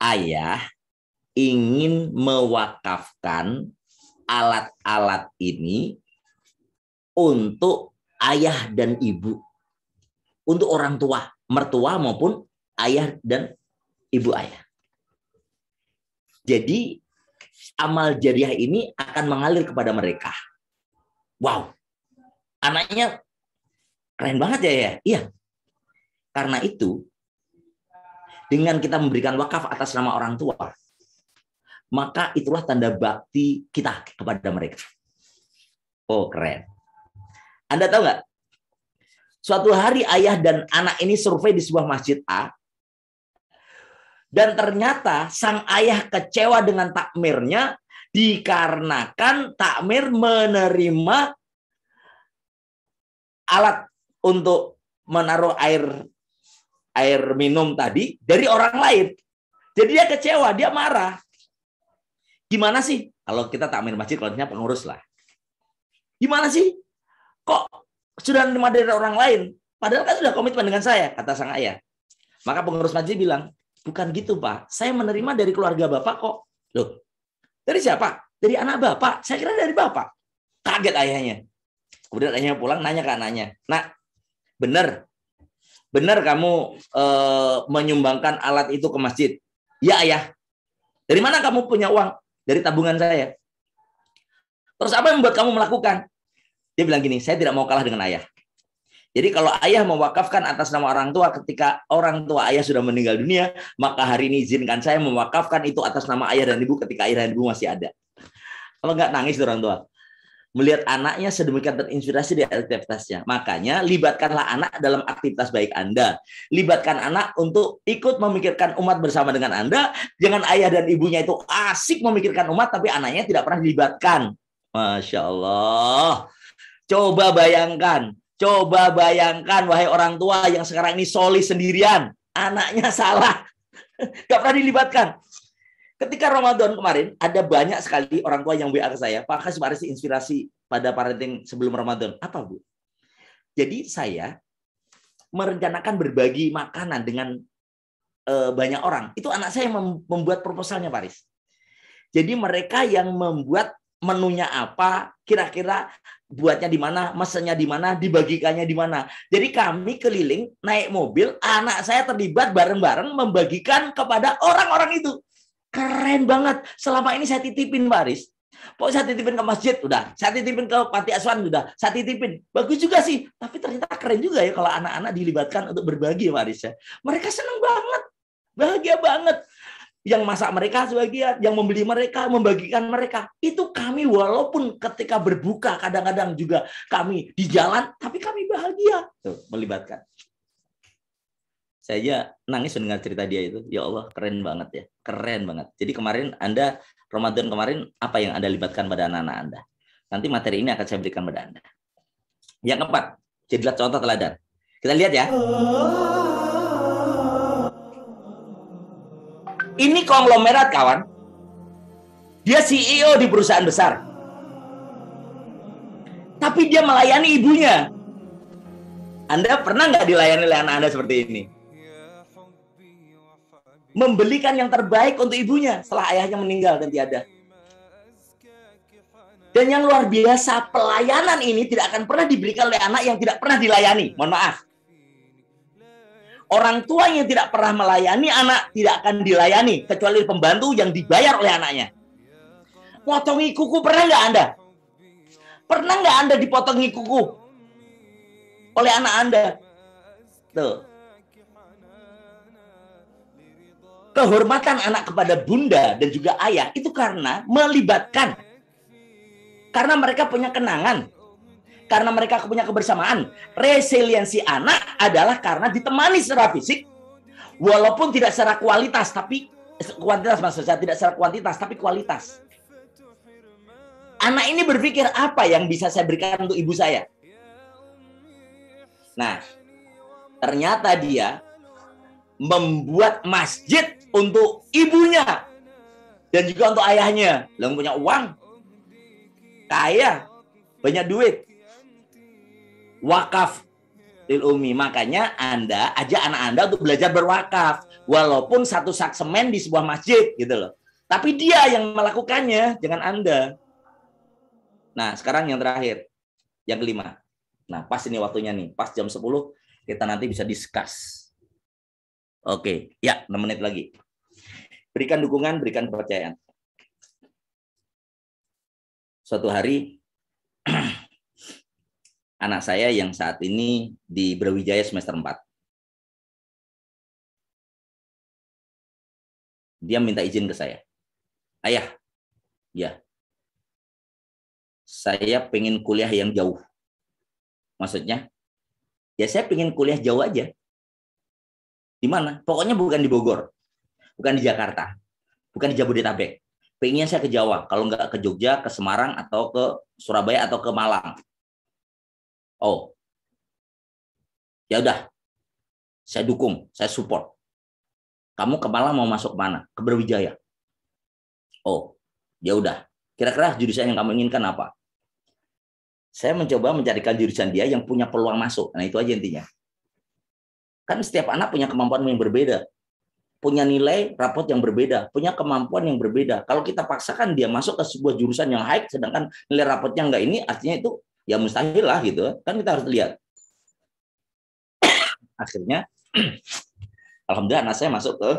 ayah ingin mewakafkan alat-alat ini untuk ayah dan ibu, untuk orang tua, mertua maupun ayah dan ibu ayah. Jadi amal jariah ini akan mengalir kepada mereka. Wow, anaknya keren banget ya ya. Iya. Karena itu dengan kita memberikan wakaf atas nama orang tua, maka itulah tanda bakti kita kepada mereka. Oh keren. Anda tahu nggak? Suatu hari ayah dan anak ini survei di sebuah masjid A dan ternyata sang ayah kecewa dengan takmirnya dikarenakan takmir menerima alat untuk menaruh air air minum tadi dari orang lain. Jadi dia kecewa, dia marah. Gimana sih? Kalau kita takmir masjid, kalau pengurus lah. Gimana sih? Kok sudah menerima dari orang lain? Padahal kan sudah komitmen dengan saya, kata sang ayah. Maka pengurus masjid bilang, Bukan gitu, Pak. Saya menerima dari keluarga Bapak kok. Loh, dari siapa? Dari anak Bapak. Saya kira dari Bapak. Kaget ayahnya. Kemudian ayahnya pulang nanya ke anaknya. Nak, benar. Benar kamu e, menyumbangkan alat itu ke masjid. Ya, ayah. Dari mana kamu punya uang? Dari tabungan saya. Terus apa yang membuat kamu melakukan? Dia bilang gini, saya tidak mau kalah dengan ayah. Jadi kalau ayah mewakafkan atas nama orang tua ketika orang tua ayah sudah meninggal dunia, maka hari ini izinkan saya mewakafkan itu atas nama ayah dan ibu ketika ayah dan ibu masih ada. Kalau nggak nangis orang tua. Melihat anaknya sedemikian terinspirasi di aktivitasnya. Makanya libatkanlah anak dalam aktivitas baik Anda. Libatkan anak untuk ikut memikirkan umat bersama dengan Anda. Jangan ayah dan ibunya itu asik memikirkan umat, tapi anaknya tidak pernah dilibatkan. Masya Allah. Coba bayangkan, Coba bayangkan, wahai orang tua yang sekarang ini soli sendirian. Anaknya salah. [laughs] Gak pernah dilibatkan. Ketika Ramadan kemarin, ada banyak sekali orang tua yang WA ke saya. Pak Kas, sih inspirasi pada parenting sebelum Ramadan. Apa, Bu? Jadi saya merencanakan berbagi makanan dengan eh, banyak orang. Itu anak saya yang membuat proposalnya, Paris. Jadi mereka yang membuat menunya apa, kira-kira buatnya di mana, mesennya di mana, dibagikannya di mana. Jadi kami keliling naik mobil, anak saya terlibat bareng-bareng membagikan kepada orang-orang itu. Keren banget. Selama ini saya titipin Baris, pok Pokoknya saya titipin ke masjid, udah. Saya titipin ke panti asuhan, udah. Saya titipin. Bagus juga sih. Tapi ternyata keren juga ya kalau anak-anak dilibatkan untuk berbagi, Baris Ya. Mereka senang banget. Bahagia banget yang masak mereka sebagian, yang membeli mereka, membagikan mereka. Itu kami walaupun ketika berbuka kadang-kadang juga kami di jalan, tapi kami bahagia. Tuh, melibatkan. Saya nangis mendengar cerita dia itu. Ya Allah, keren banget ya. Keren banget. Jadi kemarin Anda, Ramadan kemarin, apa yang Anda libatkan pada anak-anak Anda? Nanti materi ini akan saya berikan pada Anda. Yang keempat, jadilah contoh teladan. Kita lihat ya. Oh. Ini konglomerat kawan. Dia CEO di perusahaan besar. Tapi dia melayani ibunya. Anda pernah nggak dilayani oleh anak Anda seperti ini? Membelikan yang terbaik untuk ibunya setelah ayahnya meninggal dan tiada. Dan yang luar biasa, pelayanan ini tidak akan pernah diberikan oleh anak yang tidak pernah dilayani. Mohon maaf. Orang tua yang tidak pernah melayani anak tidak akan dilayani kecuali pembantu yang dibayar oleh anaknya. Potongi kuku pernah nggak Anda? Pernah nggak Anda dipotongi kuku oleh anak Anda? Tuh. Kehormatan anak kepada bunda dan juga ayah itu karena melibatkan. Karena mereka punya kenangan karena mereka punya kebersamaan. Resiliensi anak adalah karena ditemani secara fisik, walaupun tidak secara kualitas, tapi eh, kuantitas maksudnya tidak secara kuantitas, tapi kualitas. Anak ini berpikir apa yang bisa saya berikan untuk ibu saya. Nah, ternyata dia membuat masjid untuk ibunya dan juga untuk ayahnya. Belum punya uang, kaya, banyak duit wakaf lil umi. Makanya Anda ajak anak Anda untuk belajar berwakaf walaupun satu sak semen di sebuah masjid gitu loh. Tapi dia yang melakukannya, jangan Anda. Nah, sekarang yang terakhir, yang kelima. Nah, pas ini waktunya nih, pas jam 10 kita nanti bisa diskus. Oke, ya 6 menit lagi. Berikan dukungan, berikan kepercayaan. Suatu hari [clears throat] anak saya yang saat ini di Brawijaya semester 4. Dia minta izin ke saya. Ayah, ya. Saya pengen kuliah yang jauh. Maksudnya, ya saya pengen kuliah jauh aja. Di mana? Pokoknya bukan di Bogor. Bukan di Jakarta. Bukan di Jabodetabek pengennya saya ke Jawa, kalau nggak ke Jogja, ke Semarang atau ke Surabaya atau ke Malang oh ya udah saya dukung saya support kamu kepala mau masuk mana ke Berwijaya. oh ya udah kira-kira jurusan yang kamu inginkan apa saya mencoba mencarikan jurusan dia yang punya peluang masuk nah itu aja intinya kan setiap anak punya kemampuan yang berbeda punya nilai rapot yang berbeda, punya kemampuan yang berbeda. Kalau kita paksakan dia masuk ke sebuah jurusan yang high, sedangkan nilai rapotnya nggak ini, artinya itu ya mustahil lah gitu kan kita harus lihat [coughs] akhirnya [coughs] alhamdulillah anak saya masuk ke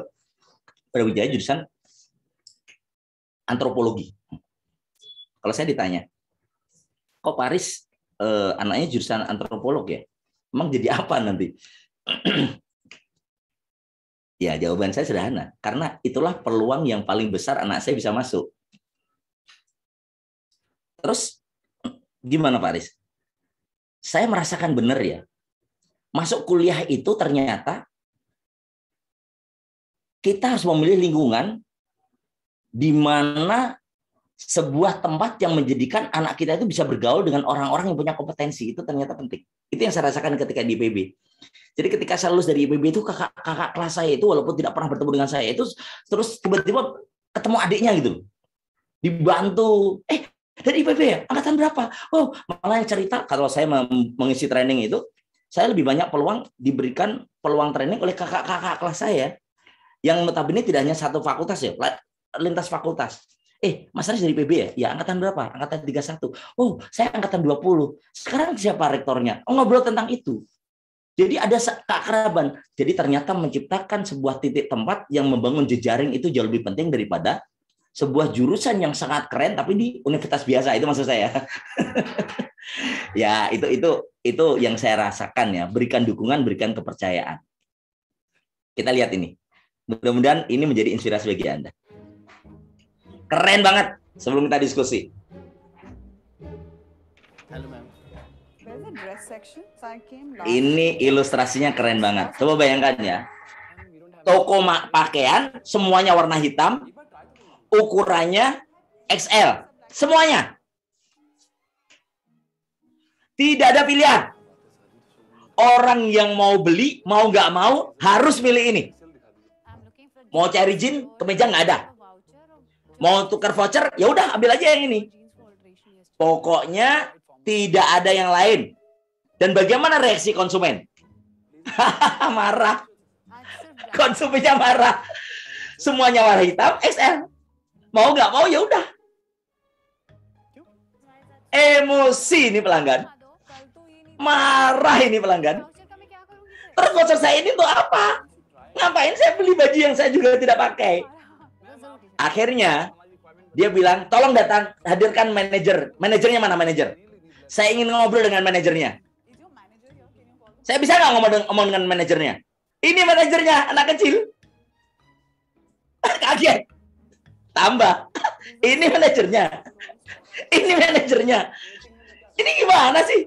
Brawijaya jurusan antropologi kalau saya ditanya kok Paris eh, anaknya jurusan antropolog ya emang jadi apa nanti [coughs] Ya, jawaban saya sederhana. Karena itulah peluang yang paling besar anak saya bisa masuk. Terus Gimana Pak Aris? Saya merasakan benar ya. Masuk kuliah itu ternyata kita harus memilih lingkungan di mana sebuah tempat yang menjadikan anak kita itu bisa bergaul dengan orang-orang yang punya kompetensi itu ternyata penting. Itu yang saya rasakan ketika di IPB. Jadi ketika saya lulus dari IPB itu kakak kakak kelas saya itu walaupun tidak pernah bertemu dengan saya itu terus tiba-tiba ketemu adiknya gitu. Dibantu, eh dan IPB ya, angkatan berapa? Oh, malah yang cerita kalau saya mengisi training itu, saya lebih banyak peluang diberikan peluang training oleh kakak-kakak kelas saya yang notabene tidak hanya satu fakultas ya, lintas fakultas. Eh, Mas Aris dari IPB ya? Ya, angkatan berapa? Angkatan 31. Oh, saya angkatan 20. Sekarang siapa rektornya? Oh, ngobrol tentang itu. Jadi ada keakraban. Jadi ternyata menciptakan sebuah titik tempat yang membangun jejaring itu jauh lebih penting daripada sebuah jurusan yang sangat keren tapi di universitas biasa itu maksud saya. [laughs] ya itu itu itu yang saya rasakan ya. Berikan dukungan, berikan kepercayaan. Kita lihat ini. Mudah-mudahan ini menjadi inspirasi bagi Anda. Keren banget sebelum kita diskusi. Halo, Ini ilustrasinya keren banget. Coba bayangkan ya. Toko pakaian semuanya warna hitam, ukurannya XL. Semuanya. Tidak ada pilihan. Orang yang mau beli, mau nggak mau, harus milih ini. Mau cari jin, kemeja nggak ada. Mau tukar voucher, ya udah ambil aja yang ini. Pokoknya tidak ada yang lain. Dan bagaimana reaksi konsumen? [laughs] marah. Konsumennya marah. Semuanya warna hitam, XL mau nggak mau ya udah emosi ini pelanggan marah ini pelanggan terus voucher saya ini untuk apa ngapain saya beli baju yang saya juga tidak pakai akhirnya dia bilang tolong datang hadirkan manajer manajernya mana manajer saya ingin ngobrol dengan manajernya saya bisa nggak ngomong, ngomong dengan manajernya ini manajernya anak kecil [laughs] kaget tambah. Iya. Ini manajernya. Ini manajernya. Ini gimana sih?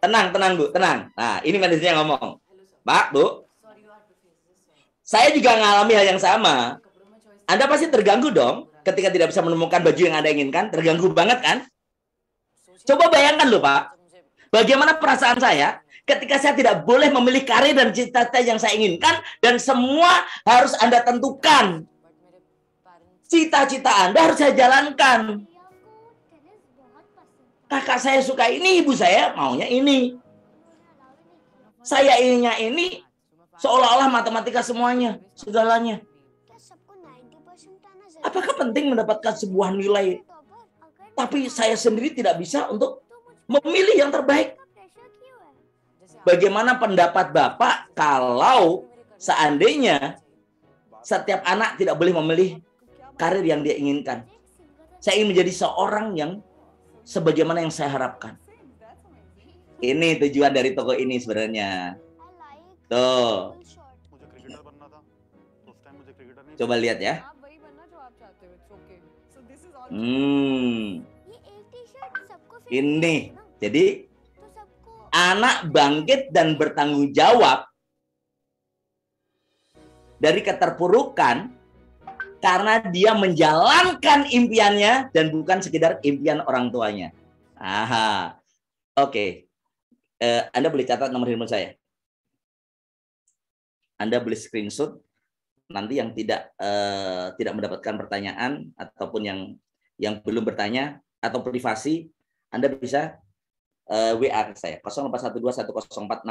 Tenang, tenang Bu, tenang. Nah, ini manajernya ngomong. Pak, Bu, saya juga ngalami hal yang sama. Anda pasti terganggu dong ketika tidak bisa menemukan baju yang Anda inginkan. Terganggu banget kan? Coba bayangkan loh Pak, bagaimana perasaan saya ketika saya tidak boleh memilih karir dan cita-cita yang saya inginkan dan semua harus Anda tentukan cita-cita Anda harus saya jalankan. Kakak saya suka ini, ibu saya maunya ini. Saya inginnya ini, seolah-olah matematika semuanya, segalanya. Apakah penting mendapatkan sebuah nilai, tapi saya sendiri tidak bisa untuk memilih yang terbaik? Bagaimana pendapat Bapak kalau seandainya setiap anak tidak boleh memilih karir yang dia inginkan. Saya ingin menjadi seorang yang sebagaimana yang saya harapkan. Ini tujuan dari toko ini sebenarnya. Tuh. Coba lihat ya. Hmm. Ini. Jadi anak bangkit dan bertanggung jawab dari keterpurukan karena dia menjalankan impiannya dan bukan sekedar impian orang tuanya. Aha. Oke. Okay. Uh, eh, Anda boleh catat nomor handphone saya. Anda beli screenshot nanti yang tidak uh, tidak mendapatkan pertanyaan ataupun yang yang belum bertanya atau privasi, Anda bisa uh, eh, WA ke saya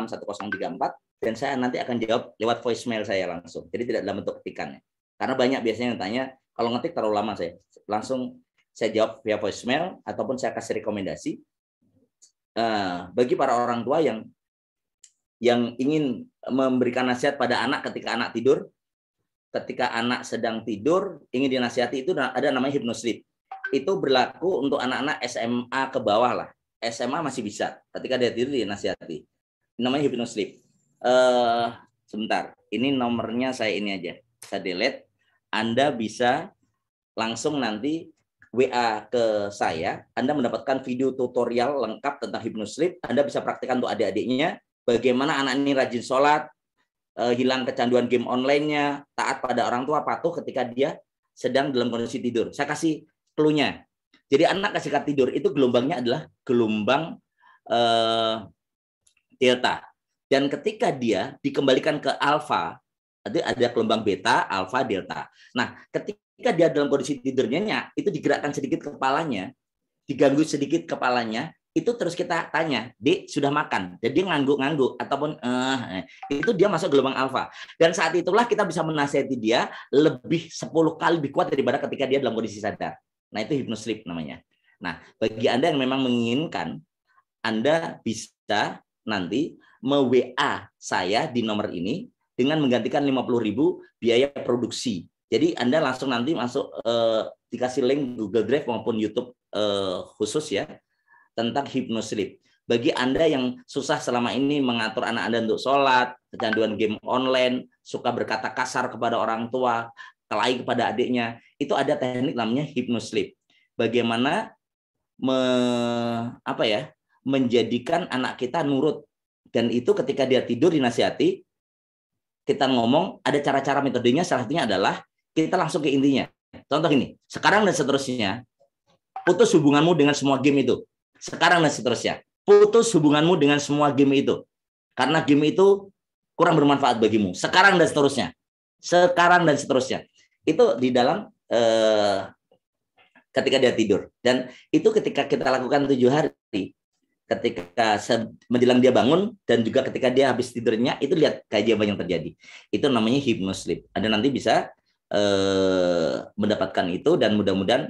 081210461034 dan saya nanti akan jawab lewat voicemail saya langsung. Jadi tidak dalam bentuk ketikannya. Karena banyak biasanya yang tanya, kalau ngetik terlalu lama saya. Langsung saya jawab via voicemail ataupun saya kasih rekomendasi. Eh, bagi para orang tua yang yang ingin memberikan nasihat pada anak ketika anak tidur, ketika anak sedang tidur, ingin dinasihati itu ada namanya hypnosleep. Itu berlaku untuk anak-anak SMA ke bawah lah. SMA masih bisa. Ketika dia tidur dinasihati. Namanya hypnosleep. Uh, eh, sebentar, ini nomornya saya ini aja bisa delete, Anda bisa langsung nanti WA ke saya, Anda mendapatkan video tutorial lengkap tentang hipnosis sleep. Anda bisa praktekkan untuk adik-adiknya, bagaimana anak ini rajin sholat, eh, hilang kecanduan game online-nya, taat pada orang tua, patuh ketika dia sedang dalam kondisi tidur. Saya kasih clue-nya. Jadi anak kasihkan tidur itu gelombangnya adalah gelombang uh, delta. Dan ketika dia dikembalikan ke alfa, jadi ada gelombang beta, alfa, delta. Nah, ketika dia dalam kondisi tidurnya, itu digerakkan sedikit kepalanya, diganggu sedikit kepalanya, itu terus kita tanya, "Dek, sudah makan?" Jadi ngangguk-ngangguk ataupun eh, eh itu dia masuk gelombang alfa. Dan saat itulah kita bisa menasihati dia lebih 10 kali lebih kuat daripada ketika dia dalam kondisi sadar. Nah, itu sleep namanya. Nah, bagi Anda yang memang menginginkan anda bisa nanti me WA saya di nomor ini dengan menggantikan 50.000 biaya produksi. Jadi Anda langsung nanti masuk eh, dikasih link Google Drive maupun YouTube eh, khusus ya tentang hipnosleep. Bagi Anda yang susah selama ini mengatur anak Anda untuk sholat, kecanduan game online, suka berkata kasar kepada orang tua, kelahi kepada adiknya, itu ada teknik namanya hipnosleep. Bagaimana me, apa ya, menjadikan anak kita nurut dan itu ketika dia tidur dinasihati kita ngomong ada cara-cara metodenya salah satunya adalah kita langsung ke intinya. Contoh ini, sekarang dan seterusnya, putus hubunganmu dengan semua game itu. Sekarang dan seterusnya, putus hubunganmu dengan semua game itu. Karena game itu kurang bermanfaat bagimu. Sekarang dan seterusnya. Sekarang dan seterusnya. Itu di dalam eh, ketika dia tidur. Dan itu ketika kita lakukan tujuh hari, ketika menjelang dia bangun dan juga ketika dia habis tidurnya itu lihat kajian yang terjadi itu namanya hypnosleep ada nanti bisa eh, mendapatkan itu dan mudah-mudahan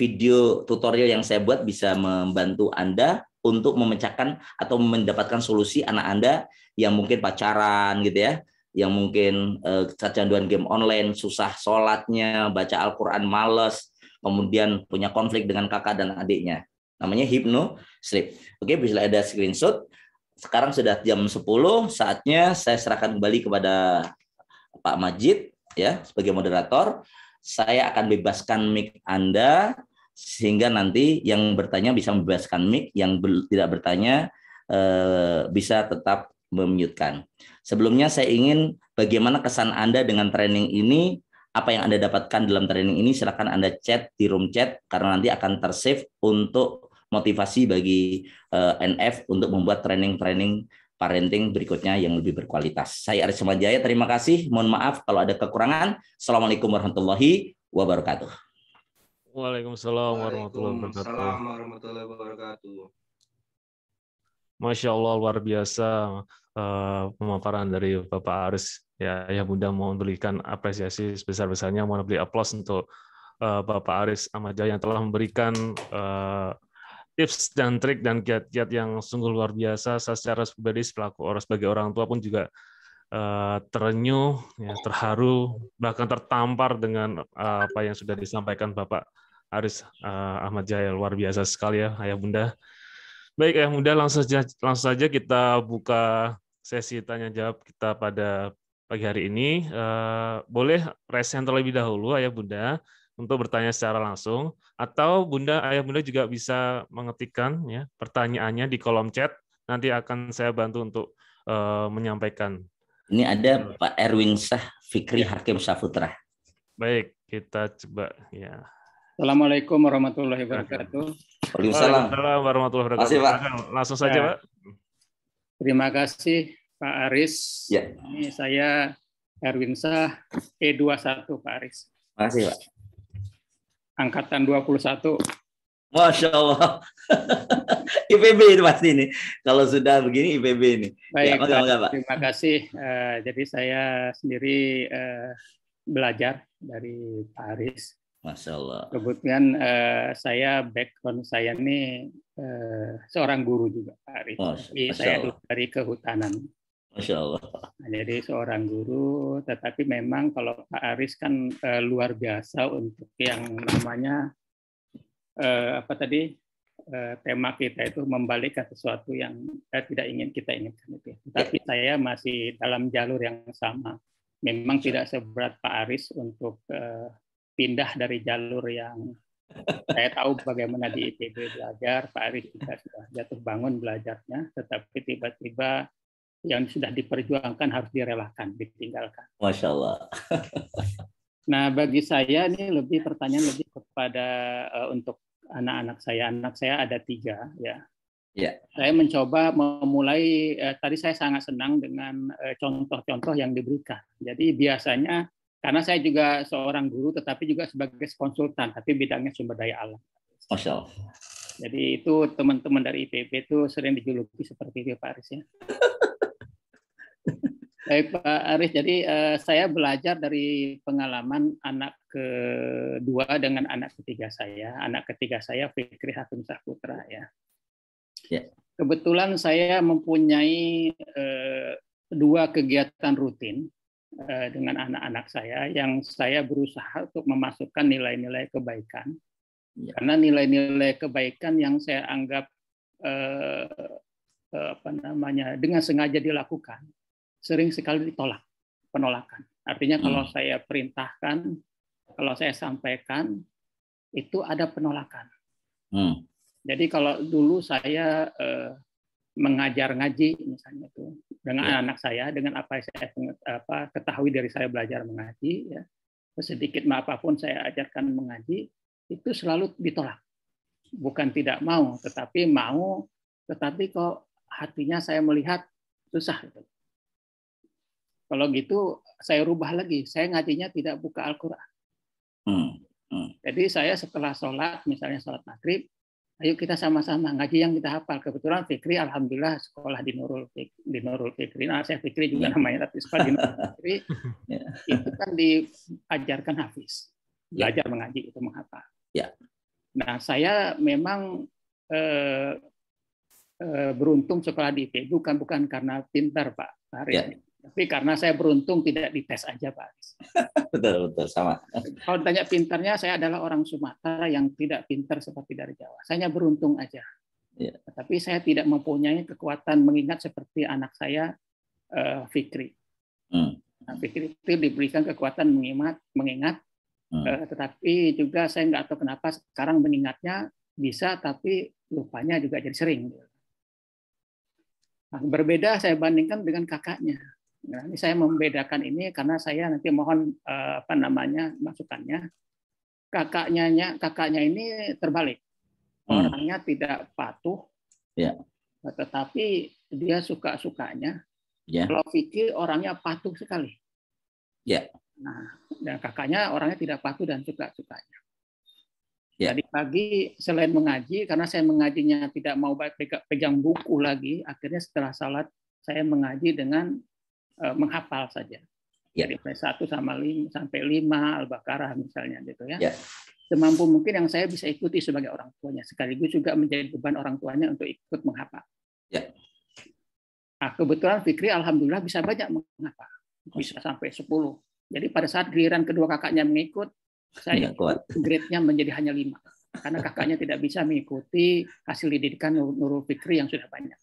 video tutorial yang saya buat bisa membantu anda untuk memecahkan atau mendapatkan solusi anak anda yang mungkin pacaran gitu ya yang mungkin eh, game online susah sholatnya baca Al-Quran males kemudian punya konflik dengan kakak dan adiknya namanya hipno Sleep. Oke, bisa ada screenshot. Sekarang sudah jam 10, saatnya saya serahkan kembali kepada Pak Majid ya sebagai moderator. Saya akan bebaskan mic Anda sehingga nanti yang bertanya bisa membebaskan mic, yang tidak bertanya eh, bisa tetap memutkan. Sebelumnya saya ingin bagaimana kesan Anda dengan training ini apa yang Anda dapatkan dalam training ini silahkan Anda chat di room chat karena nanti akan tersave untuk motivasi bagi uh, eh, NF untuk membuat training-training parenting berikutnya yang lebih berkualitas. Saya Aris Jaya, terima kasih. Mohon maaf kalau ada kekurangan. Assalamualaikum warahmatullahi wabarakatuh. Waalaikumsalam warahmatullahi wabarakatuh. Masya Allah luar biasa uh, pemaparan dari Bapak Aris. Ya, ya mudah mau memberikan apresiasi sebesar-besarnya, Mau beli aplaus untuk uh, Bapak Aris Amaja yang telah memberikan uh, tips dan trik dan kiat-kiat yang sungguh luar biasa. Saya secara pribadi selaku orang sebagai orang tua pun juga uh, terenyuh, ya, terharu, bahkan tertampar dengan eh, apa yang sudah disampaikan Bapak Aris eh, Ahmad Jaya. Luar biasa sekali ya, Ayah Bunda. Baik, Ayah Bunda, langsung saja, langsung saja kita buka sesi tanya jawab kita pada pagi hari ini. Uh, boleh resen terlebih dahulu, Ayah Bunda untuk bertanya secara langsung atau Bunda Ayah Bunda juga bisa mengetikkan ya pertanyaannya di kolom chat nanti akan saya bantu untuk uh, menyampaikan. Ini ada Pak Erwin Sah Fikri ya. Hakim Saputra. Baik, kita coba ya. Assalamualaikum warahmatullahi wabarakatuh. Waalaikumsalam warahmatullahi wabarakatuh. Masih, Pak. Langsung ya. saja, ya. Pak. Terima kasih Pak Aris. Ya. Ini saya Erwin Sah E21 Pak Aris. Terima kasih, Pak angkatan 21. Masya Allah. [laughs] IPB itu pasti ini. Kalau sudah begini IPB ini. Baik, ya, terima kasih. Eh, jadi saya sendiri eh, belajar dari Paris. Masya Allah. Kebetulan eh, saya background saya ini seorang guru juga Aris. Masya, Masya saya dari kehutanan. Masya Allah. Jadi seorang guru, tetapi memang kalau Pak Aris kan e, luar biasa untuk yang namanya e, apa tadi e, tema kita itu membalikkan sesuatu yang eh, tidak ingin kita inginkan itu. Tapi iya. saya masih dalam jalur yang sama. Memang tidak seberat Pak Aris untuk e, pindah dari jalur yang saya tahu bagaimana di ITB belajar, Pak Aris juga sudah jatuh bangun belajarnya, tetapi tiba-tiba yang sudah diperjuangkan harus direlakan, ditinggalkan. Masya Allah. [laughs] nah, bagi saya ini lebih pertanyaan lebih kepada uh, untuk anak-anak saya. Anak saya ada tiga, ya. Ya. Saya mencoba memulai. Uh, tadi saya sangat senang dengan eh, contoh-contoh uh, yang diberikan. Jadi biasanya karena saya juga seorang guru, tetapi juga sebagai konsultan, tapi bidangnya sumber daya alam. Masya Allah. Jadi itu teman-teman dari IPB itu sering dijuluki seperti itu, Pak Aris ya. [laughs] Baik Pak Aris, jadi uh, saya belajar dari pengalaman anak kedua dengan anak ketiga saya. Anak ketiga saya Fikri Hakim Putra ya. ya. Kebetulan saya mempunyai uh, dua kegiatan rutin uh, dengan anak-anak saya yang saya berusaha untuk memasukkan nilai-nilai kebaikan. Yeah. Karena nilai-nilai kebaikan yang saya anggap uh, apa namanya dengan sengaja dilakukan sering sekali ditolak, penolakan. Artinya kalau hmm. saya perintahkan, kalau saya sampaikan, itu ada penolakan. Hmm. Jadi kalau dulu saya eh, mengajar ngaji misalnya itu dengan ya. anak saya dengan apa yang saya apa ketahui dari saya belajar mengaji ya sedikit apapun saya ajarkan mengaji itu selalu ditolak bukan tidak mau tetapi mau tetapi kok hatinya saya melihat susah gitu kalau gitu saya rubah lagi. Saya ngajinya tidak buka Al-Quran. Hmm. Hmm. Jadi saya setelah sholat, misalnya sholat maghrib, ayo kita sama-sama ngaji yang kita hafal. Kebetulan Fikri, alhamdulillah sekolah di Nurul Fikri, di Nurul Fikri. Nah, saya Fikri juga ya. namanya, tapi sekolah di Nurul [laughs] Fikri ya. itu kan diajarkan hafiz, ya. belajar yeah. mengaji itu menghafal. Ya. Nah, saya memang eh, eh beruntung sekolah di IP, bukan bukan karena pintar Pak Hari. yeah. Tapi karena saya beruntung tidak dites aja Pak Aris. [laughs] betul, betul, sama. Kalau ditanya pintarnya, saya adalah orang Sumatera yang tidak pintar seperti dari Jawa. Saya beruntung aja. Ya. Tapi saya tidak mempunyai kekuatan mengingat seperti anak saya, eh, Fikri. Hmm. Nah, Fikri itu diberikan kekuatan mengingat, mengingat hmm. Eh, tetapi juga saya nggak tahu kenapa sekarang mengingatnya bisa, tapi lupanya juga jadi sering. Nah, berbeda saya bandingkan dengan kakaknya. Nah, ini saya membedakan ini karena saya nanti mohon eh, apa namanya masukannya. Kakaknya kakaknya ini terbalik. Hmm. Orangnya hmm. tidak patuh. Ya. Eh, tetapi dia suka-sukanya. Ya. Kalau Vicky orangnya patuh sekali. Ya. Nah, dan kakaknya orangnya tidak patuh dan suka-sukanya. Ya. Tadi pagi selain mengaji, karena saya mengajinya tidak mau pegang buku lagi, akhirnya setelah salat saya mengaji dengan Eh, menghafal saja. Ya. Dari mulai satu sama 5, sampai lima Al-Baqarah misalnya gitu ya. ya. Semampu mungkin yang saya bisa ikuti sebagai orang tuanya sekaligus juga menjadi beban orang tuanya untuk ikut menghafal. Ya. Nah, kebetulan Fikri alhamdulillah bisa banyak menghafal. Bisa sampai sepuluh. Jadi pada saat giliran kedua kakaknya mengikut, saya grade-nya menjadi hanya lima, Karena kakaknya tidak bisa mengikuti hasil didikan Nurul Fikri yang sudah banyak.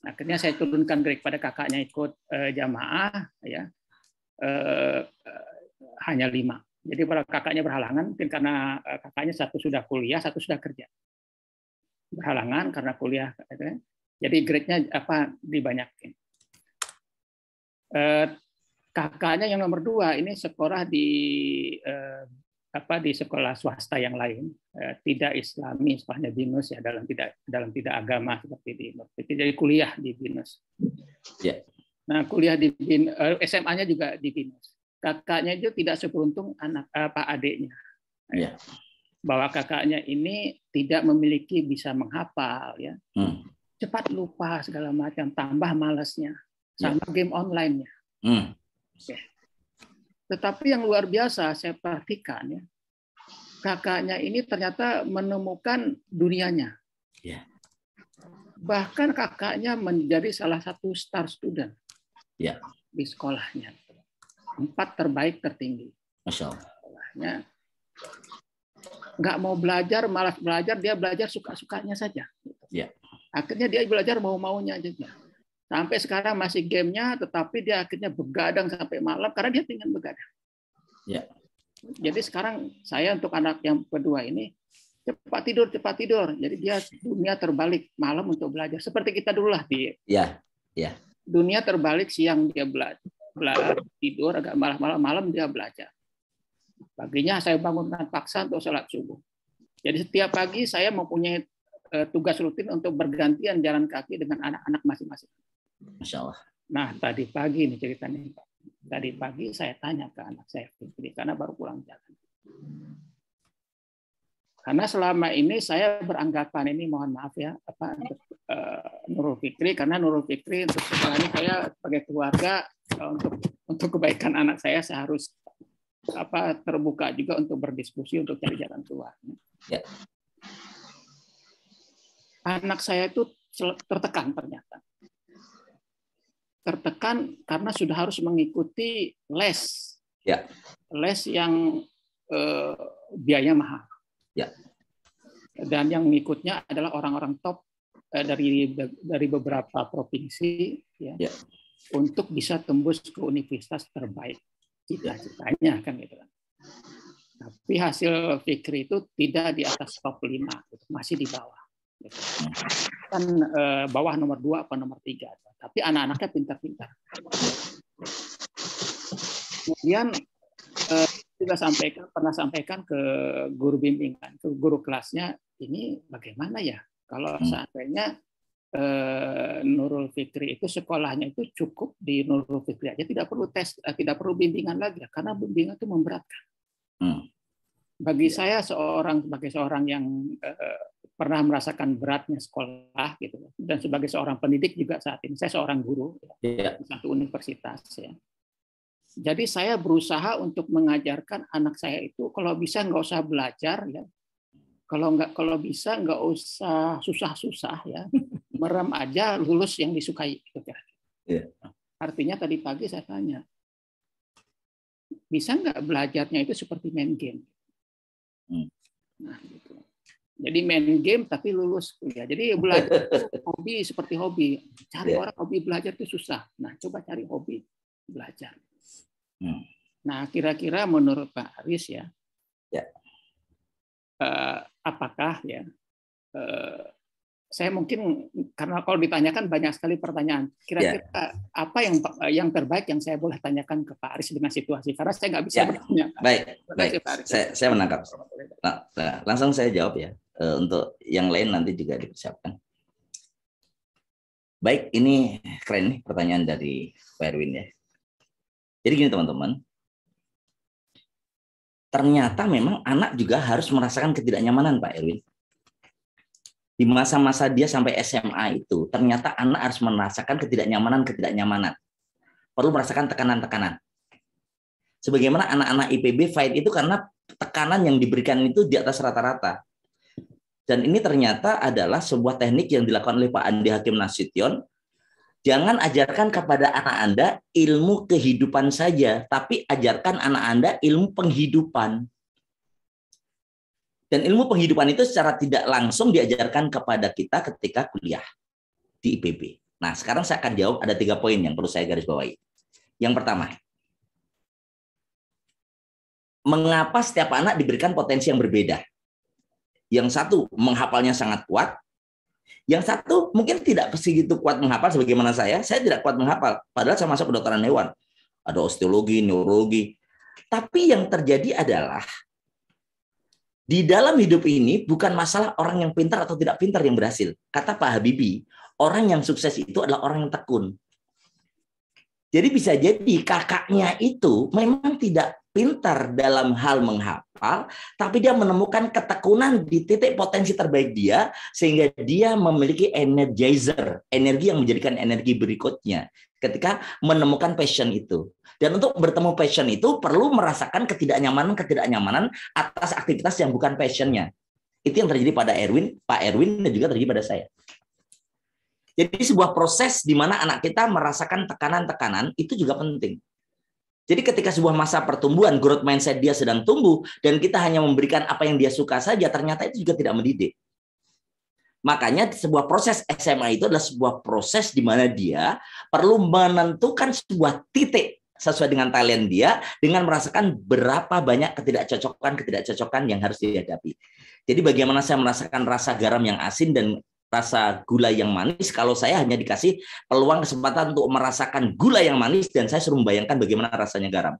Akhirnya saya turunkan grade pada kakaknya ikut eh, jamaah, ya eh, eh, hanya lima. Jadi kalau kakaknya berhalangan, mungkin karena eh, kakaknya satu sudah kuliah, satu sudah kerja. Berhalangan karena kuliah, jadi grade-nya apa dibanyakin. Eh, kakaknya yang nomor dua ini sekolah di eh, apa di sekolah swasta yang lain eh, tidak Islami sekolahnya binus ya dalam tidak dalam tidak agama seperti di Indonesia. jadi kuliah di binus. Yeah. Nah kuliah di bin, eh, SMA-nya juga di binus. Kakaknya itu tidak seberuntung anak eh, apa adiknya. Yeah. Bahwa kakaknya ini tidak memiliki bisa menghafal ya. Hmm. Cepat lupa segala macam, tambah malasnya ya. sama yeah. game online-nya. Hmm. Okay. Ya. Tetapi yang luar biasa saya perhatikan ya, kakaknya ini ternyata menemukan dunianya. Yeah. Bahkan kakaknya menjadi salah satu star student yeah. di sekolahnya. Empat terbaik tertinggi. Masya Allah. Nggak mau belajar, malas belajar, dia belajar suka-sukanya saja. Yeah. Akhirnya dia belajar mau-maunya aja. Sampai sekarang masih gamenya, tetapi dia akhirnya begadang sampai malam karena dia ingin begadang. Ya. Jadi sekarang saya untuk anak yang kedua ini cepat tidur, cepat tidur. Jadi dia dunia terbalik malam untuk belajar. Seperti kita dulu lah di. Ya, ya. Dunia terbalik siang dia belajar, belajar tidur agak malam malam malam dia belajar. Paginya saya bangunkan paksa untuk sholat subuh. Jadi setiap pagi saya mempunyai eh, tugas rutin untuk bergantian jalan kaki dengan anak-anak masing-masing. Masya Allah. Nah, tadi pagi nih ceritanya Tadi pagi saya tanya ke anak saya Fitri karena baru pulang jalan. Karena selama ini saya beranggapan ini mohon maaf ya apa untuk uh, Nurul Fikri karena Nurul Fikri untuk ini saya sebagai keluarga eh, untuk untuk kebaikan anak saya saya harus apa terbuka juga untuk berdiskusi untuk cari jalan keluar. Ya. Anak saya itu tertekan ternyata tertekan karena sudah harus mengikuti les. Ya. Les yang eh, biaya mahal. Ya. Dan yang mengikutnya adalah orang-orang top eh, dari dari beberapa provinsi ya, ya. Untuk bisa tembus ke universitas terbaik. Ya. Cita-citanya kan gitu kan. Tapi hasil Fikri itu tidak di atas top 5, masih di bawah kan eh, bawah nomor dua apa nomor tiga tapi anak-anaknya pintar-pintar kemudian eh, sampaikan pernah sampaikan ke guru bimbingan ke guru kelasnya ini bagaimana ya kalau hmm. seandainya eh, Nurul Fitri itu sekolahnya itu cukup di Nurul Fitri aja tidak perlu tes eh, tidak perlu bimbingan lagi karena bimbingan itu memberatkan hmm bagi iya. saya seorang sebagai seorang yang eh, pernah merasakan beratnya sekolah gitu dan sebagai seorang pendidik juga saat ini saya seorang guru ya, di satu universitas ya jadi saya berusaha untuk mengajarkan anak saya itu kalau bisa nggak usah belajar ya kalau nggak kalau bisa nggak usah susah-susah ya merem aja lulus yang disukai gitu ya. Iya. artinya tadi pagi saya tanya bisa nggak belajarnya itu seperti main game Hmm. Nah, gitu. Jadi main game tapi lulus kuliah. Jadi belajar [laughs] hobi seperti hobi. Cari yeah. orang hobi belajar itu susah. Nah, coba cari hobi belajar. Hmm. Nah, kira-kira menurut Pak Aris ya, yeah. eh, apakah ya eh, saya mungkin karena kalau ditanyakan banyak sekali pertanyaan. Kira-kira yeah. apa yang yang terbaik yang saya boleh tanyakan ke Pak Aris dengan situasi karena saya nggak bisa yeah. bertanya. Baik, baik. Saya, saya menangkap. Nah, nah, langsung saya jawab ya. Eh, untuk yang lain nanti juga dipersiapkan. Baik, ini keren nih pertanyaan dari Pak Erwin ya. Jadi gini teman-teman, ternyata memang anak juga harus merasakan ketidaknyamanan Pak Erwin di masa-masa dia sampai SMA itu ternyata anak harus merasakan ketidaknyamanan ketidaknyamanan perlu merasakan tekanan-tekanan sebagaimana anak-anak IPB fight itu karena tekanan yang diberikan itu di atas rata-rata dan ini ternyata adalah sebuah teknik yang dilakukan oleh Pak Andi Hakim Nasution Jangan ajarkan kepada anak Anda ilmu kehidupan saja, tapi ajarkan anak Anda ilmu penghidupan. Dan ilmu penghidupan itu secara tidak langsung diajarkan kepada kita ketika kuliah di IPB. Nah, sekarang saya akan jawab ada tiga poin yang perlu saya garis bawahi. Yang pertama, mengapa setiap anak diberikan potensi yang berbeda? Yang satu, menghafalnya sangat kuat. Yang satu, mungkin tidak segitu kuat menghafal sebagaimana saya. Saya tidak kuat menghafal, padahal saya masuk kedokteran hewan. Ada osteologi, neurologi. Tapi yang terjadi adalah di dalam hidup ini bukan masalah orang yang pintar atau tidak pintar yang berhasil. Kata Pak Habibie, orang yang sukses itu adalah orang yang tekun. Jadi bisa jadi kakaknya itu memang tidak pintar dalam hal menghafal, tapi dia menemukan ketekunan di titik potensi terbaik dia, sehingga dia memiliki energizer, energi yang menjadikan energi berikutnya ketika menemukan passion itu. Dan untuk bertemu passion itu perlu merasakan ketidaknyamanan ketidaknyamanan atas aktivitas yang bukan passionnya. Itu yang terjadi pada Erwin, Pak Erwin dan juga terjadi pada saya. Jadi sebuah proses di mana anak kita merasakan tekanan-tekanan itu juga penting. Jadi ketika sebuah masa pertumbuhan growth mindset dia sedang tumbuh dan kita hanya memberikan apa yang dia suka saja, ternyata itu juga tidak mendidik. Makanya sebuah proses SMA itu adalah sebuah proses di mana dia perlu menentukan sebuah titik sesuai dengan talent dia dengan merasakan berapa banyak ketidakcocokan ketidakcocokan yang harus dihadapi. Jadi bagaimana saya merasakan rasa garam yang asin dan rasa gula yang manis kalau saya hanya dikasih peluang kesempatan untuk merasakan gula yang manis dan saya suruh membayangkan bagaimana rasanya garam.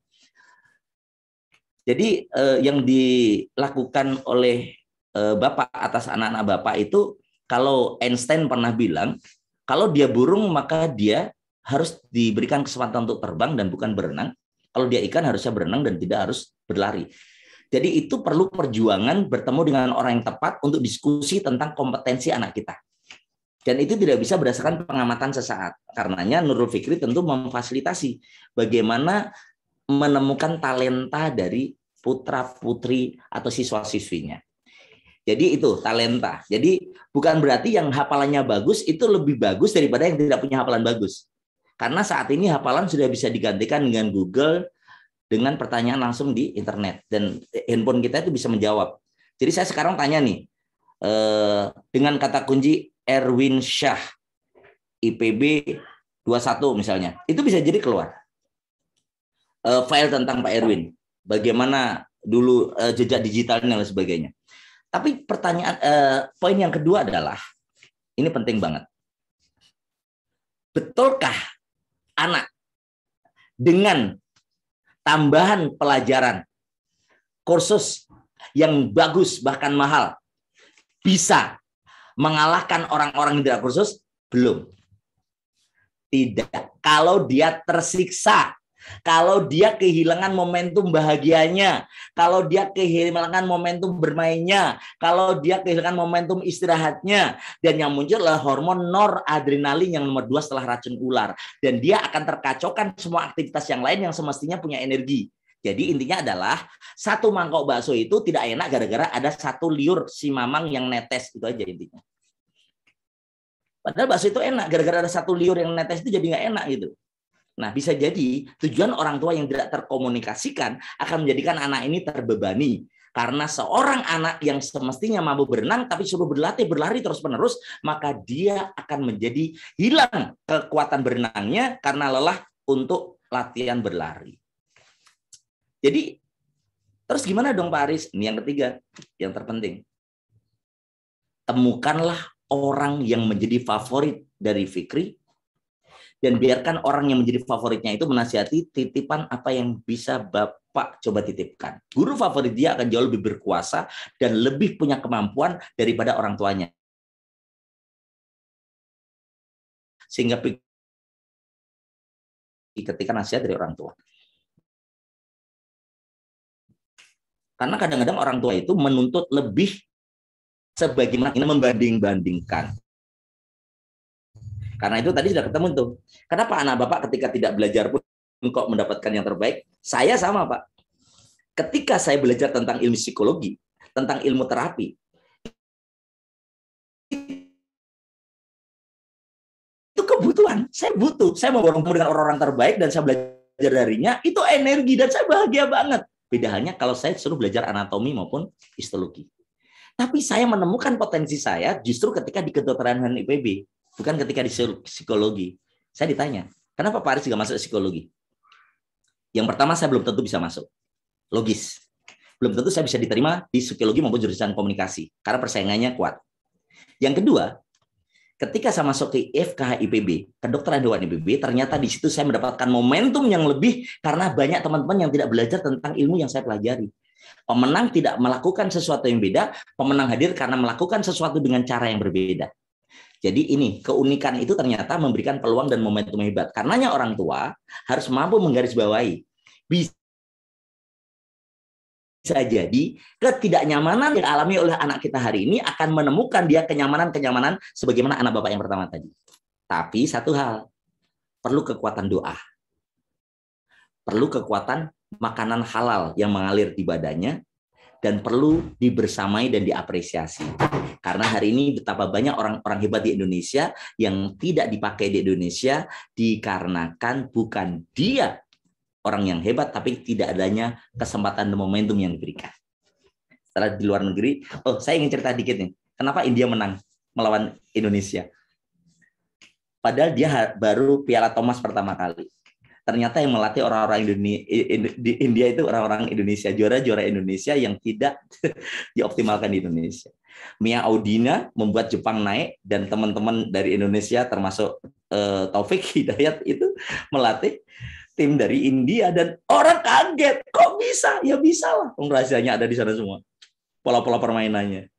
Jadi eh, yang dilakukan oleh eh, bapak atas anak-anak bapak itu kalau Einstein pernah bilang kalau dia burung maka dia harus diberikan kesempatan untuk terbang dan bukan berenang. Kalau dia ikan harusnya berenang dan tidak harus berlari. Jadi itu perlu perjuangan bertemu dengan orang yang tepat untuk diskusi tentang kompetensi anak kita. Dan itu tidak bisa berdasarkan pengamatan sesaat. Karenanya Nurul Fikri tentu memfasilitasi bagaimana menemukan talenta dari putra-putri atau siswa-siswinya. Jadi itu talenta. Jadi bukan berarti yang hafalannya bagus itu lebih bagus daripada yang tidak punya hafalan bagus. Karena saat ini hafalan sudah bisa digantikan dengan Google dengan pertanyaan langsung di internet dan handphone kita itu bisa menjawab. Jadi saya sekarang tanya nih eh, dengan kata kunci Erwin Syah IPB 21 misalnya, itu bisa jadi keluar eh, file tentang Pak Erwin, bagaimana dulu eh, jejak digitalnya dan sebagainya. Tapi pertanyaan poin yang kedua adalah ini penting banget. Betulkah anak dengan tambahan pelajaran kursus yang bagus bahkan mahal bisa mengalahkan orang-orang yang tidak kursus belum tidak kalau dia tersiksa kalau dia kehilangan momentum bahagianya, kalau dia kehilangan momentum bermainnya, kalau dia kehilangan momentum istirahatnya, dan yang muncul adalah hormon noradrenalin yang nomor dua setelah racun ular. Dan dia akan terkacaukan semua aktivitas yang lain yang semestinya punya energi. Jadi intinya adalah satu mangkok bakso itu tidak enak gara-gara ada satu liur si mamang yang netes itu aja intinya. Padahal bakso itu enak gara-gara ada satu liur yang netes itu jadi nggak enak gitu. Nah, bisa jadi tujuan orang tua yang tidak terkomunikasikan akan menjadikan anak ini terbebani. Karena seorang anak yang semestinya mampu berenang tapi suruh berlatih berlari terus-menerus, maka dia akan menjadi hilang kekuatan berenangnya karena lelah untuk latihan berlari. Jadi terus gimana dong Pak Aris? Ini yang ketiga, yang terpenting. Temukanlah orang yang menjadi favorit dari Fikri dan biarkan orang yang menjadi favoritnya itu menasihati titipan apa yang bisa Bapak coba titipkan. Guru favorit dia akan jauh lebih berkuasa dan lebih punya kemampuan daripada orang tuanya. Sehingga ketika nasihat dari orang tua. Karena kadang-kadang orang tua itu menuntut lebih sebagaimana membanding-bandingkan karena itu tadi sudah ketemu tuh. Kenapa anak bapak ketika tidak belajar pun kok mendapatkan yang terbaik? Saya sama pak. Ketika saya belajar tentang ilmu psikologi, tentang ilmu terapi, itu kebutuhan. Saya butuh. Saya mau bertemu dengan orang-orang terbaik dan saya belajar darinya. Itu energi dan saya bahagia banget. Beda halnya kalau saya suruh belajar anatomi maupun histologi. Tapi saya menemukan potensi saya justru ketika di kedokteran IPB bukan ketika di psikologi. Saya ditanya, kenapa Pak Aris juga masuk psikologi? Yang pertama saya belum tentu bisa masuk. Logis. Belum tentu saya bisa diterima di psikologi maupun jurusan komunikasi karena persaingannya kuat. Yang kedua, ketika saya masuk ke FKH IPB, kedokteran hewan IPB, ternyata di situ saya mendapatkan momentum yang lebih karena banyak teman-teman yang tidak belajar tentang ilmu yang saya pelajari. Pemenang tidak melakukan sesuatu yang beda, pemenang hadir karena melakukan sesuatu dengan cara yang berbeda. Jadi ini keunikan itu ternyata memberikan peluang dan momentum hebat. Karenanya orang tua harus mampu menggarisbawahi bisa jadi ketidaknyamanan yang alami oleh anak kita hari ini akan menemukan dia kenyamanan-kenyamanan sebagaimana anak bapak yang pertama tadi. Tapi satu hal, perlu kekuatan doa. Perlu kekuatan makanan halal yang mengalir di badannya dan perlu dibersamai dan diapresiasi. Karena hari ini betapa banyak orang-orang hebat di Indonesia yang tidak dipakai di Indonesia dikarenakan bukan dia orang yang hebat tapi tidak adanya kesempatan dan momentum yang diberikan. Setelah di luar negeri, oh saya ingin cerita dikit nih. Kenapa India menang melawan Indonesia? Padahal dia baru Piala Thomas pertama kali ternyata yang melatih orang-orang Indonesia di India itu orang-orang Indonesia juara-juara Indonesia yang tidak [laughs] dioptimalkan di Indonesia. Mia Audina membuat Jepang naik dan teman-teman dari Indonesia termasuk uh, Taufik Hidayat itu melatih tim dari India dan orang kaget kok bisa ya bisa lah rahasianya ada di sana semua pola-pola permainannya.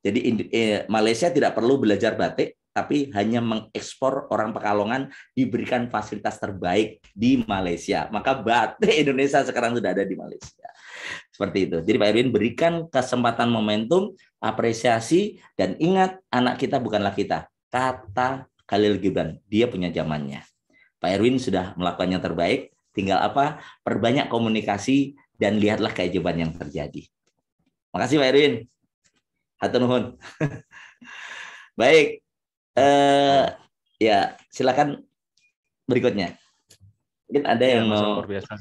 Jadi eh, Malaysia tidak perlu belajar batik tapi hanya mengekspor orang Pekalongan diberikan fasilitas terbaik di Malaysia. Maka batik [laughs] Indonesia sekarang sudah ada di Malaysia. Seperti itu. Jadi Pak Erwin berikan kesempatan momentum, apresiasi, dan ingat anak kita bukanlah kita. Kata Khalil Gibran, dia punya zamannya. Pak Erwin sudah melakukan yang terbaik, tinggal apa? Perbanyak komunikasi dan lihatlah keajaiban yang terjadi. Makasih Pak Erwin. Hatur nuhun. [laughs] Baik, uh, ya silakan berikutnya. Mungkin ada ya, yang mau. Biasa.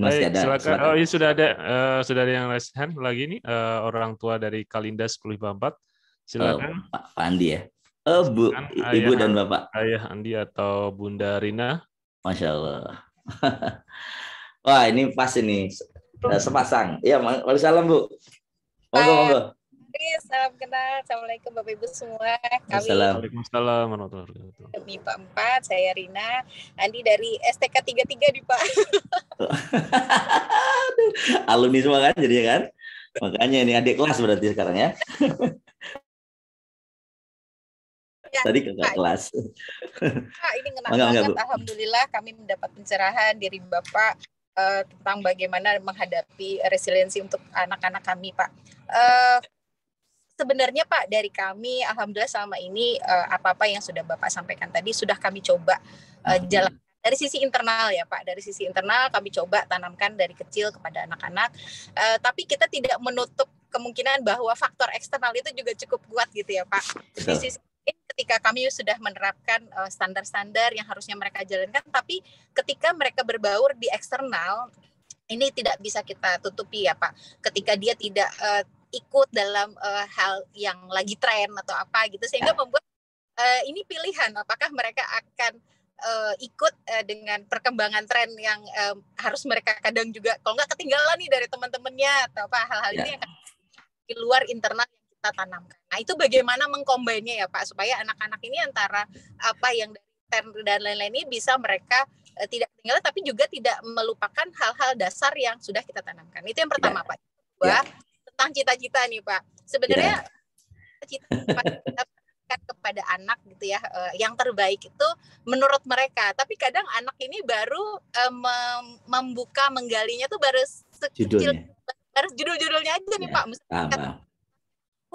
Masih Baik, ada. Silakan. silakan. Oh, ini sudah ada uh, sudah ada yang raise hand lagi nih uh, orang tua dari Kalinda 1044. Silakan. Uh, Pak Andi ya. Oh, Bu, silakan, Ibu ayah, dan Bapak. Ayah Andi atau Bunda Rina. Masya Allah. [laughs] Wah, ini pas ini. Sepasang. Ya, waalaikumsalam, Bu. Monggo, monggo. Kris, salam kenal. Assalamualaikum Bapak Ibu semua. Kami Waalaikumsalam warahmatullahi wabarakatuh. Demi Pak Empat, saya Rina. Andi dari STK 33 di Pak. [laughs] Alumni semua kan jadi kan? Makanya ini adik kelas berarti sekarang ya. ya Tadi kakak kelas. Pak, ini kenapa? Oh, enggak, banget. Enggak, Alhamdulillah kami mendapat pencerahan dari Bapak uh, tentang bagaimana menghadapi resiliensi untuk anak-anak kami, Pak. Uh, sebenarnya Pak dari kami alhamdulillah selama ini eh, apa-apa yang sudah Bapak sampaikan tadi sudah kami coba eh, hmm. jalan dari sisi internal ya Pak, dari sisi internal kami coba tanamkan dari kecil kepada anak-anak. Uh, tapi kita tidak menutup kemungkinan bahwa faktor eksternal itu juga cukup kuat gitu ya Pak. Di sisi ketika kami sudah menerapkan standar-standar yang harusnya mereka jalankan, tapi ketika mereka berbaur di eksternal ini tidak bisa kita tutupi ya Pak. Ketika dia tidak uh, ikut dalam uh, hal yang lagi tren atau apa gitu sehingga ya. membuat uh, ini pilihan apakah mereka akan uh, ikut uh, dengan perkembangan tren yang um, harus mereka kadang juga kalau nggak ketinggalan nih dari teman-temannya atau apa hal-hal ini yang di luar internal yang kita tanamkan. Nah itu bagaimana mengkombinnya ya Pak supaya anak-anak ini antara apa yang dari tren dan lain-lain ini bisa mereka uh, tidak ketinggalan tapi juga tidak melupakan hal-hal dasar yang sudah kita tanamkan. Itu yang pertama ya. Pak. ya tentang cita-cita nih Pak. Sebenarnya yeah. cita kepada anak gitu ya eh, yang terbaik itu menurut mereka tapi kadang anak ini baru eh, membuka menggalinya tuh baru sekecil baru judul-judulnya aja nih iya. Pak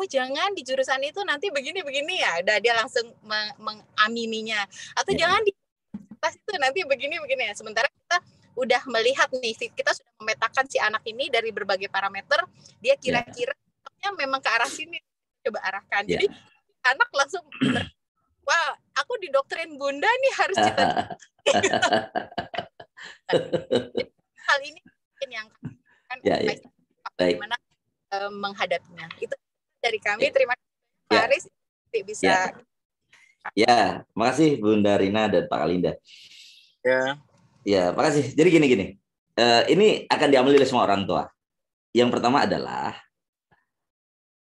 oh jangan di jurusan itu nanti begini begini ya udah dia langsung mengamininya meng atau yeah. jangan di pas itu nanti begini begini ya sementara udah melihat nih kita sudah memetakan si anak ini dari berbagai parameter dia ya. kira-kira yeah. memang ke arah sini coba arahkan yeah. jadi anak langsung [clears throat] wah aku didoktrin bunda nih harus cita [laughs] hal ini mungkin yang kan yeah, yeah. Ya. bagaimana uh, menghadapinya itu dari kami ya. terima kasih Pak yeah. Aris bisa ya yeah. Ya, makasih Bunda Rina dan Pak Alinda ya Ya, makasih. Jadi gini-gini. Uh, eh, ini akan diambil oleh semua orang tua. Yang pertama adalah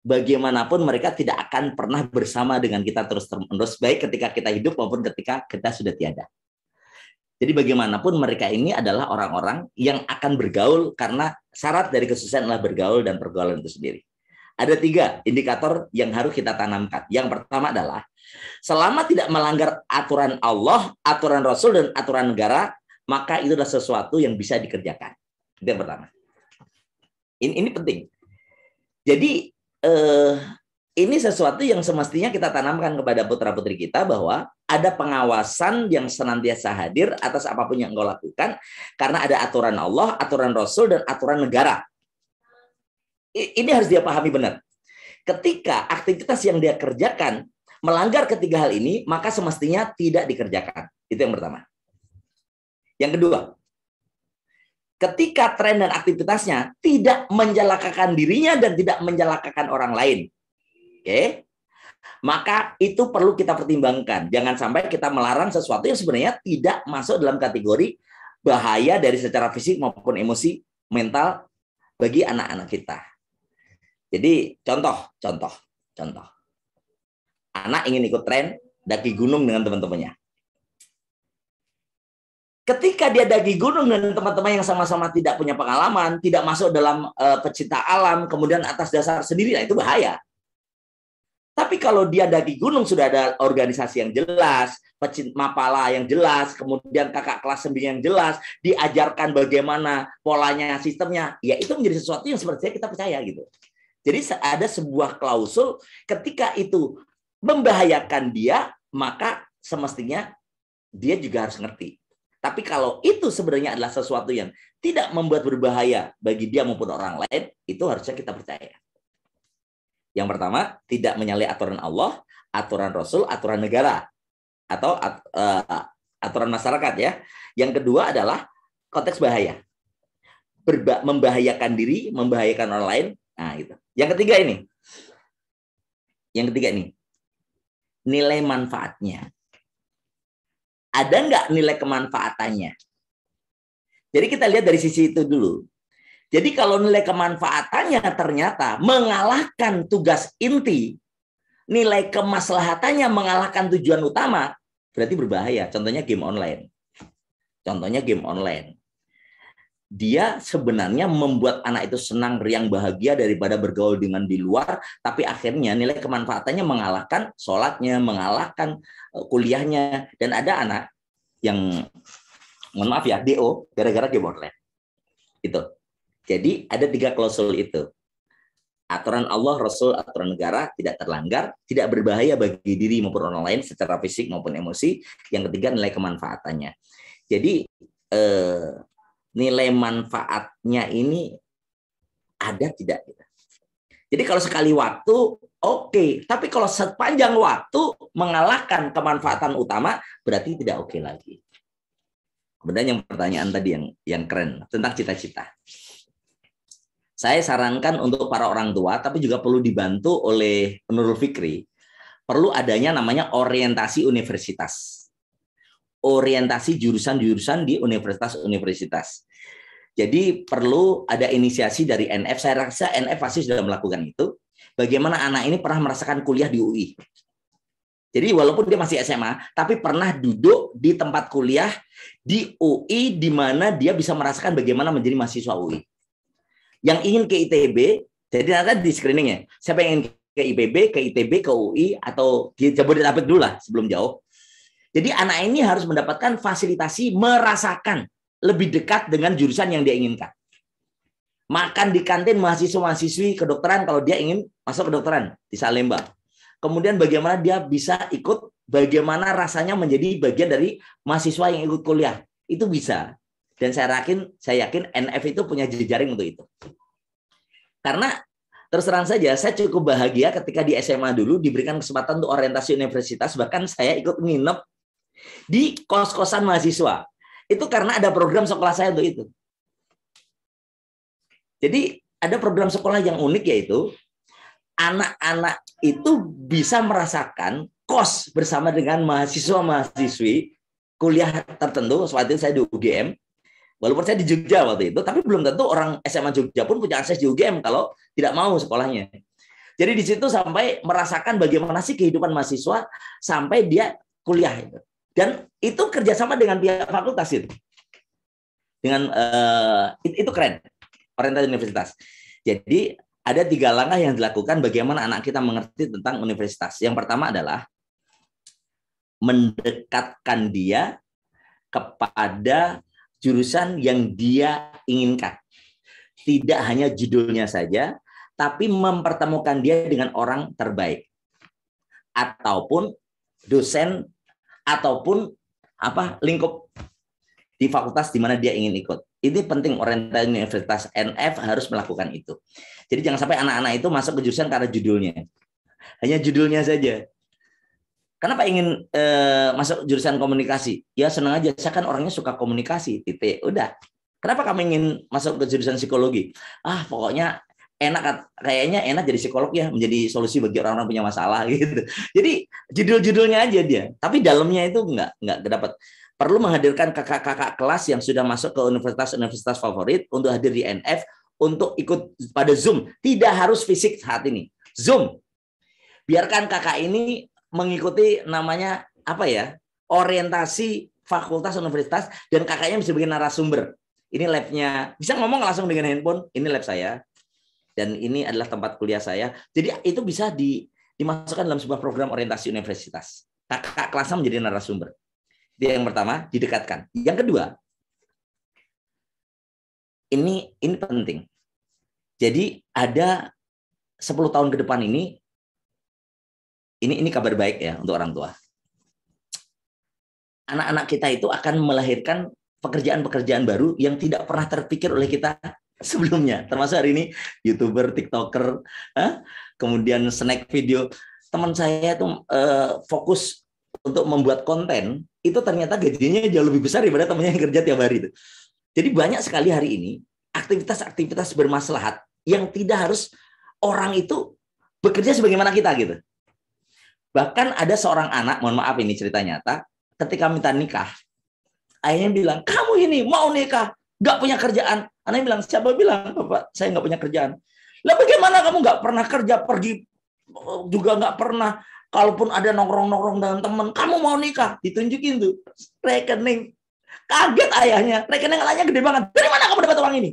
bagaimanapun mereka tidak akan pernah bersama dengan kita terus-menerus baik ketika kita hidup maupun ketika kita sudah tiada. Jadi bagaimanapun mereka ini adalah orang-orang yang akan bergaul karena syarat dari kesusahan adalah bergaul dan pergaulan itu sendiri. Ada tiga indikator yang harus kita tanamkan. Yang pertama adalah selama tidak melanggar aturan Allah, aturan Rasul, dan aturan negara, maka itu adalah sesuatu yang bisa dikerjakan. Itu yang pertama. Ini, ini penting. Jadi eh, ini sesuatu yang semestinya kita tanamkan kepada putra putri kita bahwa ada pengawasan yang senantiasa hadir atas apapun yang engkau lakukan karena ada aturan Allah, aturan Rasul dan aturan negara. Ini harus dia pahami benar. Ketika aktivitas yang dia kerjakan melanggar ketiga hal ini, maka semestinya tidak dikerjakan. Itu yang pertama. Yang kedua, ketika tren dan aktivitasnya tidak menjelakakan dirinya dan tidak menjelakakan orang lain. Oke. Maka itu perlu kita pertimbangkan. Jangan sampai kita melarang sesuatu yang sebenarnya tidak masuk dalam kategori bahaya dari secara fisik maupun emosi mental bagi anak-anak kita. Jadi contoh, contoh, contoh. Anak ingin ikut tren daki gunung dengan teman-temannya ketika dia daki gunung dan teman-teman yang sama-sama tidak punya pengalaman, tidak masuk dalam uh, pecinta alam, kemudian atas dasar sendiri, nah itu bahaya. Tapi kalau dia daki gunung sudah ada organisasi yang jelas, pecinta mapala yang jelas, kemudian kakak kelas sembilan yang jelas, diajarkan bagaimana polanya, sistemnya, ya itu menjadi sesuatu yang sepertinya kita percaya gitu. Jadi ada sebuah klausul ketika itu membahayakan dia, maka semestinya dia juga harus ngerti tapi kalau itu sebenarnya adalah sesuatu yang tidak membuat berbahaya bagi dia maupun orang lain, itu harusnya kita percaya. Yang pertama, tidak menyalahi aturan Allah, aturan Rasul, aturan negara, atau at, uh, aturan masyarakat ya. Yang kedua adalah konteks bahaya. Berba membahayakan diri, membahayakan orang lain. Nah, itu. Yang ketiga ini. Yang ketiga ini. Nilai manfaatnya ada nggak nilai kemanfaatannya? Jadi kita lihat dari sisi itu dulu. Jadi kalau nilai kemanfaatannya ternyata mengalahkan tugas inti, nilai kemaslahatannya mengalahkan tujuan utama, berarti berbahaya. Contohnya game online. Contohnya game online dia sebenarnya membuat anak itu senang, riang, bahagia daripada bergaul dengan di luar, tapi akhirnya nilai kemanfaatannya mengalahkan sholatnya, mengalahkan eh, kuliahnya, dan ada anak yang mohon maaf ya DO gara-gara dia online itu. Jadi ada tiga klausul itu. Aturan Allah, Rasul, aturan negara tidak terlanggar, tidak berbahaya bagi diri maupun orang lain secara fisik maupun emosi. Yang ketiga nilai kemanfaatannya. Jadi eh, nilai manfaatnya ini ada tidak gitu? Jadi kalau sekali waktu oke, okay. tapi kalau sepanjang waktu mengalahkan kemanfaatan utama berarti tidak oke okay lagi. Kemudian yang pertanyaan tadi yang yang keren tentang cita-cita. Saya sarankan untuk para orang tua tapi juga perlu dibantu oleh Nurul Fikri perlu adanya namanya orientasi universitas orientasi jurusan-jurusan di universitas-universitas. Jadi perlu ada inisiasi dari NF. Saya rasa NF pasti sudah melakukan itu. Bagaimana anak ini pernah merasakan kuliah di UI? Jadi walaupun dia masih SMA, tapi pernah duduk di tempat kuliah di UI di mana dia bisa merasakan bagaimana menjadi mahasiswa UI. Yang ingin ke ITB, jadi nanti di screeningnya. Siapa yang ingin ke IPB, ke ITB, ke UI atau di Jabodetabek dulu lah sebelum jauh. Jadi anak ini harus mendapatkan fasilitasi merasakan lebih dekat dengan jurusan yang dia inginkan. Makan di kantin mahasiswa-mahasiswi kedokteran kalau dia ingin masuk kedokteran di Salemba. Kemudian bagaimana dia bisa ikut, bagaimana rasanya menjadi bagian dari mahasiswa yang ikut kuliah. Itu bisa. Dan saya yakin, saya yakin NF itu punya jejaring untuk itu. Karena terus saja saya cukup bahagia ketika di SMA dulu diberikan kesempatan untuk orientasi universitas bahkan saya ikut nginep di kos-kosan mahasiswa. Itu karena ada program sekolah saya untuk itu. Jadi ada program sekolah yang unik yaitu anak-anak itu bisa merasakan kos bersama dengan mahasiswa-mahasiswi kuliah tertentu. Waktu itu saya di UGM, walaupun saya di Jogja waktu itu, tapi belum tentu orang SMA Jogja pun punya akses di UGM kalau tidak mau sekolahnya. Jadi di situ sampai merasakan bagaimana sih kehidupan mahasiswa sampai dia kuliah itu. Dan itu kerjasama dengan pihak fakultas itu. Dengan uh, itu keren, orientasi universitas. Jadi ada tiga langkah yang dilakukan bagaimana anak kita mengerti tentang universitas. Yang pertama adalah mendekatkan dia kepada jurusan yang dia inginkan. Tidak hanya judulnya saja, tapi mempertemukan dia dengan orang terbaik ataupun dosen ataupun apa lingkup di fakultas di mana dia ingin ikut. Ini penting orientasi universitas NF harus melakukan itu. Jadi jangan sampai anak-anak itu masuk ke jurusan karena judulnya. Hanya judulnya saja. Kenapa ingin e, masuk jurusan komunikasi? Ya senang aja, saya kan orangnya suka komunikasi, titik. Udah. Kenapa kamu ingin masuk ke jurusan psikologi? Ah, pokoknya enak kan? kayaknya enak jadi psikolog ya menjadi solusi bagi orang-orang punya masalah [laughs] gitu jadi judul-judulnya aja dia tapi dalamnya itu nggak nggak dapat perlu menghadirkan kakak-kakak kelas yang sudah masuk ke universitas-universitas favorit untuk hadir di NF untuk ikut pada Zoom tidak harus fisik saat ini Zoom biarkan kakak ini mengikuti namanya apa ya orientasi fakultas universitas dan kakaknya bisa bikin narasumber ini labnya bisa ngomong langsung dengan handphone ini lab saya dan ini adalah tempat kuliah saya. Jadi itu bisa di, dimasukkan dalam sebuah program orientasi universitas. Kakak kelasnya menjadi narasumber. Dia yang pertama didekatkan. Yang kedua, ini ini penting. Jadi ada 10 tahun ke depan ini ini ini kabar baik ya untuk orang tua. Anak-anak kita itu akan melahirkan pekerjaan-pekerjaan baru yang tidak pernah terpikir oleh kita sebelumnya termasuk hari ini youtuber tiktoker eh? kemudian snack video teman saya itu eh, fokus untuk membuat konten itu ternyata gajinya jauh lebih besar daripada temannya yang kerja tiap hari itu jadi banyak sekali hari ini aktivitas-aktivitas bermaslahat yang tidak harus orang itu bekerja sebagaimana kita gitu bahkan ada seorang anak mohon maaf ini cerita nyata ketika minta nikah ayahnya bilang kamu ini mau nikah nggak punya kerjaan. Anaknya bilang, siapa bilang, Bapak, saya nggak punya kerjaan. Lah bagaimana kamu nggak pernah kerja, pergi eh, juga nggak pernah. Kalaupun ada nongrong-nongrong dengan teman, kamu mau nikah, ditunjukin tuh rekening. Kaget ayahnya, rekening anaknya gede banget. Dari mana kamu dapat uang ini?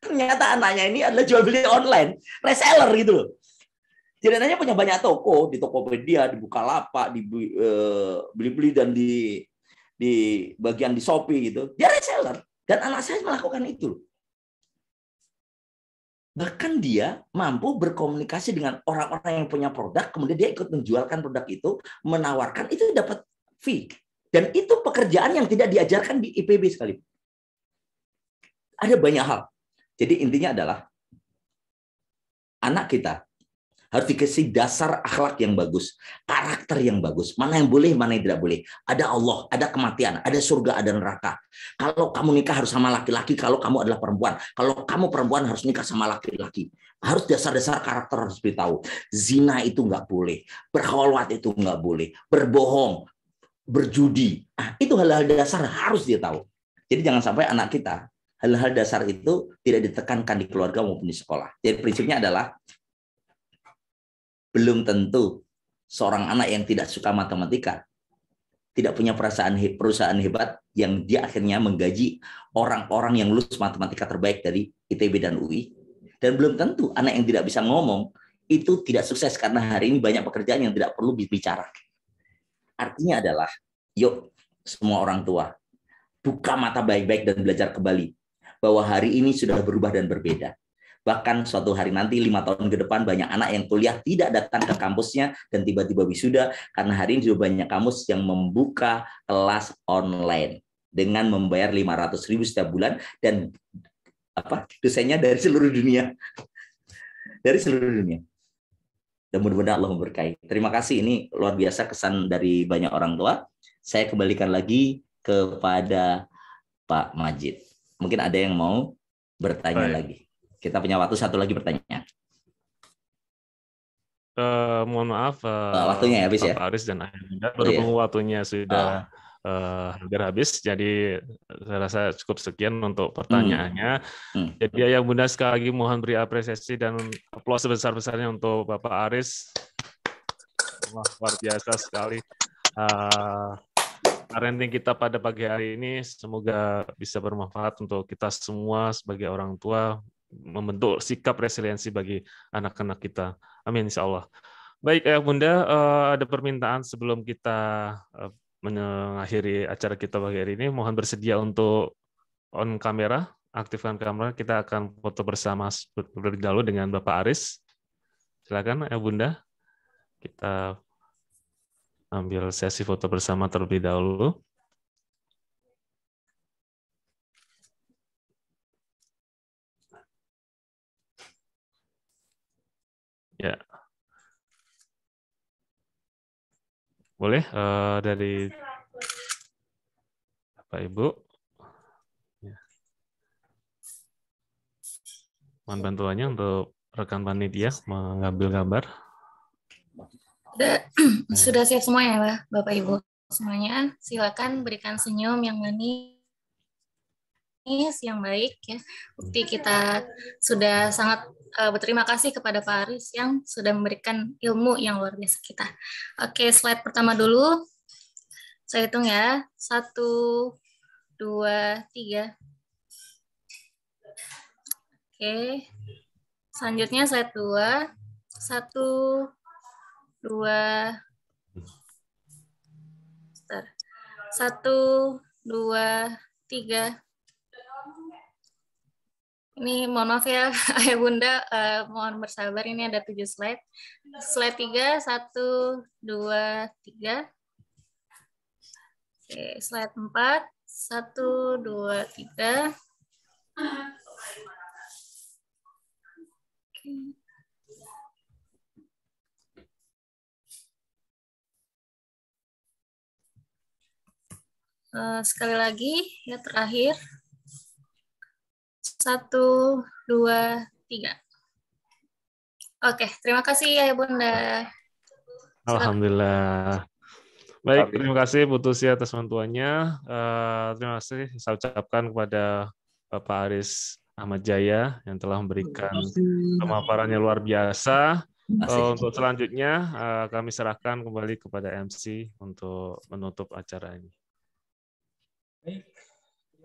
Ternyata anaknya ini adalah jual beli online, reseller gitu loh. Jadi anaknya punya banyak toko di Tokopedia, di Bukalapak, di eh, beli beli dan di di bagian di Shopee gitu. Dia reseller. Dan anak saya melakukan itu. Bahkan dia mampu berkomunikasi dengan orang-orang yang punya produk, kemudian dia ikut menjualkan produk itu, menawarkan, itu dapat fee. Dan itu pekerjaan yang tidak diajarkan di IPB sekali. Ada banyak hal. Jadi intinya adalah anak kita harus dikasih dasar akhlak yang bagus, karakter yang bagus. Mana yang boleh, mana yang tidak boleh. Ada Allah, ada kematian, ada surga, ada neraka. Kalau kamu nikah harus sama laki-laki, kalau kamu adalah perempuan. Kalau kamu perempuan harus nikah sama laki-laki. Harus dasar-dasar karakter harus ditahu. Zina itu nggak boleh, berkholwat itu nggak boleh, berbohong, berjudi. Nah, itu hal-hal dasar harus dia tahu. Jadi jangan sampai anak kita hal-hal dasar itu tidak ditekankan di keluarga maupun di sekolah. Jadi prinsipnya adalah belum tentu seorang anak yang tidak suka matematika tidak punya perasaan perusahaan hebat yang dia akhirnya menggaji orang-orang yang lulus matematika terbaik dari ITB dan UI dan belum tentu anak yang tidak bisa ngomong itu tidak sukses karena hari ini banyak pekerjaan yang tidak perlu bicara artinya adalah yuk semua orang tua buka mata baik-baik dan belajar kembali bahwa hari ini sudah berubah dan berbeda bahkan suatu hari nanti lima tahun ke depan banyak anak yang kuliah tidak datang ke kampusnya dan tiba-tiba wisuda karena hari ini juga banyak kampus yang membuka kelas online dengan membayar 500 ribu setiap bulan dan apa dosennya dari seluruh dunia dari seluruh dunia dan mudah-mudahan Allah memberkahi terima kasih ini luar biasa kesan dari banyak orang tua saya kembalikan lagi kepada Pak Majid mungkin ada yang mau bertanya Baik. lagi kita punya waktu satu lagi pertanyaan. Uh, eh, mohon maaf. Uh, waktunya ya, habis ya? Pak ya. Aris dan Ayanda. berhubung oh, iya. waktunya sudah uh uh, hampir habis. Jadi saya rasa cukup sekian untuk hmm. pertanyaannya. Hmm. Hmm. Jadi Ayah Bunda sekali lagi mohon beri apresiasi dan aplaus sebesar-besarnya untuk Bapak Aris. Wah, luar biasa sekali. Uh, parenting kita pada pagi hari ini semoga bisa bermanfaat untuk kita semua sebagai orang tua membentuk sikap resiliensi bagi anak-anak kita. Amin insya Allah. Baik Ayah Bunda, eh, ada permintaan sebelum kita eh, mengakhiri acara kita pagi hari ini. Mohon bersedia untuk on kamera, aktifkan kamera. Kita akan foto bersama terlebih dahulu dengan Bapak Aris. Silakan Ayah Bunda. Kita ambil sesi foto bersama terlebih dahulu. Ya. Boleh uh, dari Bapak Ibu. Ya. Mohon bantuannya untuk rekan panitia mengambil gambar. Sudah, [clears throat] nah. sudah siap semua ya, Bapak Ibu. Semuanya silakan berikan senyum yang manis yang baik ya. Bukti kita sudah sangat uh, berterima kasih kepada Pak Aris yang sudah memberikan ilmu yang luar biasa kita. Oke, slide pertama dulu. Saya hitung ya. Satu, dua, tiga. Oke. Selanjutnya slide dua. Satu, dua, satu, dua, tiga, ini mohon maaf ya, [laughs] Ayah Bunda, uh, mohon bersabar. Ini ada tujuh slide. Slide tiga, satu, dua, tiga. Oke, slide empat, satu, dua, tiga. Oke. Uh, sekali lagi, ya terakhir satu, dua, tiga. Oke, terima kasih ya Bunda. Alhamdulillah. Baik, terima kasih putus Tusi atas bantuannya. Uh, terima kasih saya ucapkan kepada Bapak Aris Ahmad Jaya yang telah memberikan pemaparannya luar biasa. Uh, untuk selanjutnya uh, kami serahkan kembali kepada MC untuk menutup acara ini. Baik,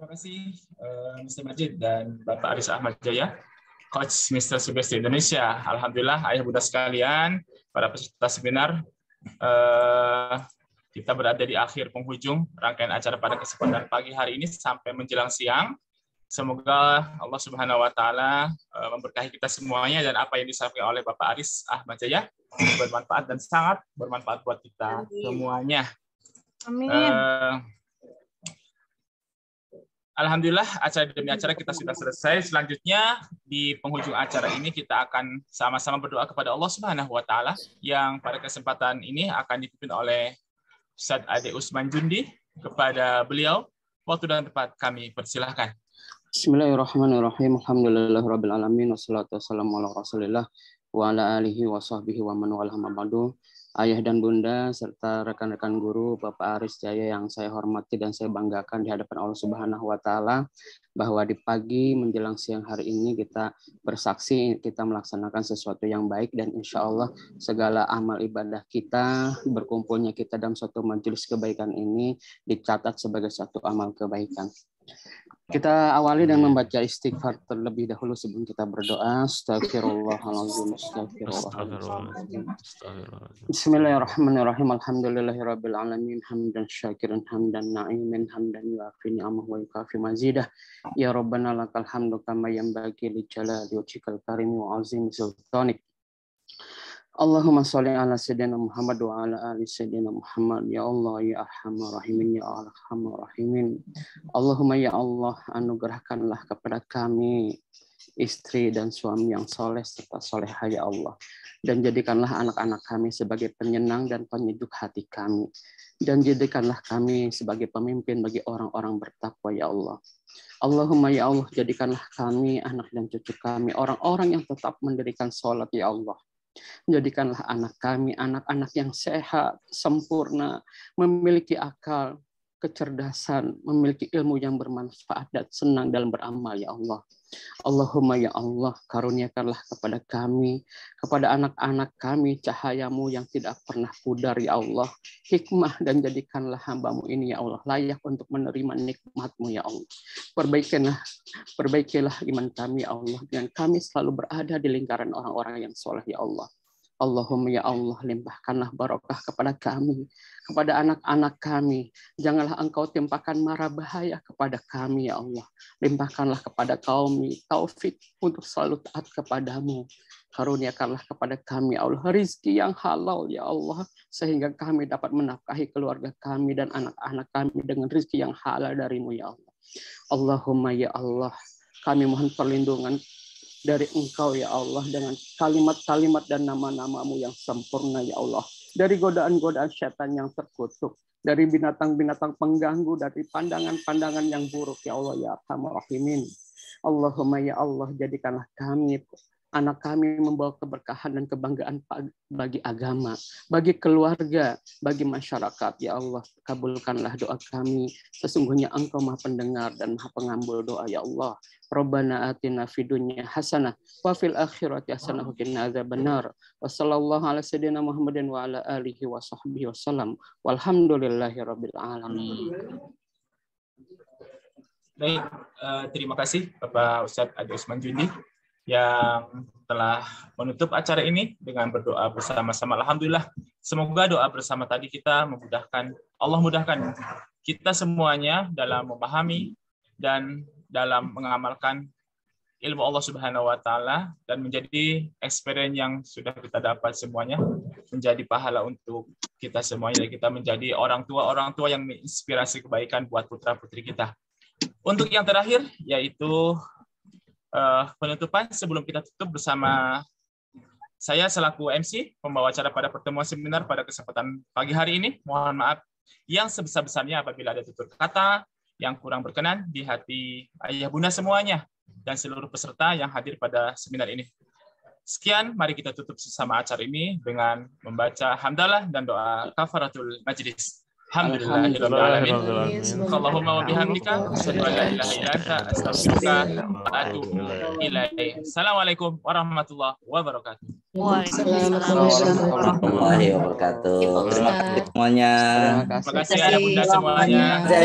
Terima kasih uh, eh, Mr. Majid dan Bapak Aris Ahmad Jaya, Coach Mr. Sugesti Indonesia. Alhamdulillah, ayah bunda sekalian, para peserta seminar, uh, kita berada di akhir penghujung rangkaian acara pada kesempatan pagi hari ini sampai menjelang siang. Semoga Allah Subhanahu wa taala eh, memberkahi kita semuanya dan apa yang disampaikan oleh Bapak Aris Ahmad Jaya bermanfaat dan sangat bermanfaat buat kita Amin. semuanya. Amin. Uh, Alhamdulillah acara demi acara kita sudah selesai. Selanjutnya di penghujung acara ini kita akan sama-sama berdoa kepada Allah Subhanahu wa taala yang pada kesempatan ini akan dipimpin oleh Ustaz Ade Usman Jundi kepada beliau waktu dan tempat kami persilahkan. Bismillahirrahmanirrahim. Alhamdulillahirabbil alamin wassalatu wassalamu ala Rasulillah wa ala alihi wa sahbihi wa man wala ayah dan bunda, serta rekan-rekan guru, Bapak Aris Jaya yang saya hormati dan saya banggakan di hadapan Allah Subhanahu wa Ta'ala, bahwa di pagi menjelang siang hari ini kita bersaksi, kita melaksanakan sesuatu yang baik, dan insya Allah segala amal ibadah kita, berkumpulnya kita dalam suatu majelis kebaikan ini dicatat sebagai satu amal kebaikan. Kita awali dengan iya. membaca istighfar terlebih dahulu sebelum kita berdoa. Astagfirullahaladzim. Astagfirullahaladzim. Bismillahirrahmanirrahim. Alhamdulillahirabbil Hamdan syakirin hamdan na'imin hamdan yu'afi amah wa yukafi mazidah. Ya Rabbana lakal hamdu kama yanbaghi li jalali karim wa azim sultanik. Allahumma sholli ala sayyidina Muhammad wa ala ali sayyidina Muhammad ya Allah ya arhamar rahimin ya arhamar rahimin Allahumma ya Allah anugerahkanlah kepada kami istri dan suami yang soleh serta soleha ya Allah dan jadikanlah anak-anak kami sebagai penyenang dan penyejuk hati kami dan jadikanlah kami sebagai pemimpin bagi orang-orang bertakwa ya Allah Allahumma ya Allah jadikanlah kami anak dan cucu kami orang-orang yang tetap mendirikan sholat ya Allah Jadikanlah anak kami anak-anak yang sehat, sempurna, memiliki akal, kecerdasan, memiliki ilmu yang bermanfaat dan senang dalam beramal, ya Allah. Allahumma ya Allah, karuniakanlah kepada kami, kepada anak-anak kami, cahayamu yang tidak pernah pudar ya Allah. Hikmah dan jadikanlah hambamu ini ya Allah, layak untuk menerima nikmatmu ya Allah. Perbaikilah, perbaikilah iman kami ya Allah, dan kami selalu berada di lingkaran orang-orang yang soleh ya Allah. Allahumma ya Allah, limpahkanlah barokah kepada kami, kepada anak-anak kami. Janganlah engkau timpakan mara bahaya kepada kami, ya Allah. Limpahkanlah kepada kami taufik untuk selalu taat kepadamu. Karuniakanlah kepada kami, ya Allah, rizki yang halal, ya Allah, sehingga kami dapat menafkahi keluarga kami dan anak-anak kami dengan rizki yang halal darimu, ya Allah. Allahumma ya Allah, kami mohon perlindungan dari Engkau ya Allah dengan kalimat-kalimat dan nama-namamu yang sempurna ya Allah dari godaan-godaan setan yang terkutuk, dari binatang-binatang pengganggu, dari pandangan-pandangan yang buruk. Ya Allah, ya Arhamar Rahimin. Allahumma ya Allah, jadikanlah kami anak kami membawa keberkahan dan kebanggaan bagi agama, bagi keluarga, bagi masyarakat. Ya Allah, kabulkanlah doa kami. Sesungguhnya Engkau Maha Pendengar dan Maha Pengambul doa, ya Allah. Rabbana atina fid dunya hasanah wa fil akhirati hasanah wa qina adzabannar. Wa sallallahu ala sayyidina Muhammadin wa ala alihi wa sahbihi wasallam. Walhamdulillahi rabbil alamin. Baik, eh, terima kasih Bapak Ustaz Adi Usman Juni yang telah menutup acara ini dengan berdoa bersama-sama. Alhamdulillah, semoga doa bersama tadi kita memudahkan, Allah mudahkan kita semuanya dalam memahami dan dalam mengamalkan ilmu Allah Subhanahu wa taala dan menjadi experience yang sudah kita dapat semuanya menjadi pahala untuk kita semuanya dan kita menjadi orang tua orang tua yang menginspirasi kebaikan buat putra putri kita. Untuk yang terakhir yaitu uh, penutupan sebelum kita tutup bersama saya selaku MC pembawa acara pada pertemuan seminar pada kesempatan pagi hari ini mohon maaf yang sebesar-besarnya apabila ada tutur kata yang kurang berkenan di hati Ayah Bunda semuanya dan seluruh peserta yang hadir pada seminar ini. Sekian, mari kita tutup sesama acara ini dengan membaca hamdalah dan doa kafaratul majlis. wa bihamdika. Assalamualaikum warahmatullahi wabarakatuh. Waalaikumsalam warahmatullahi wabarakatuh. Terima kasih semuanya. Terima kasih bunda semuanya.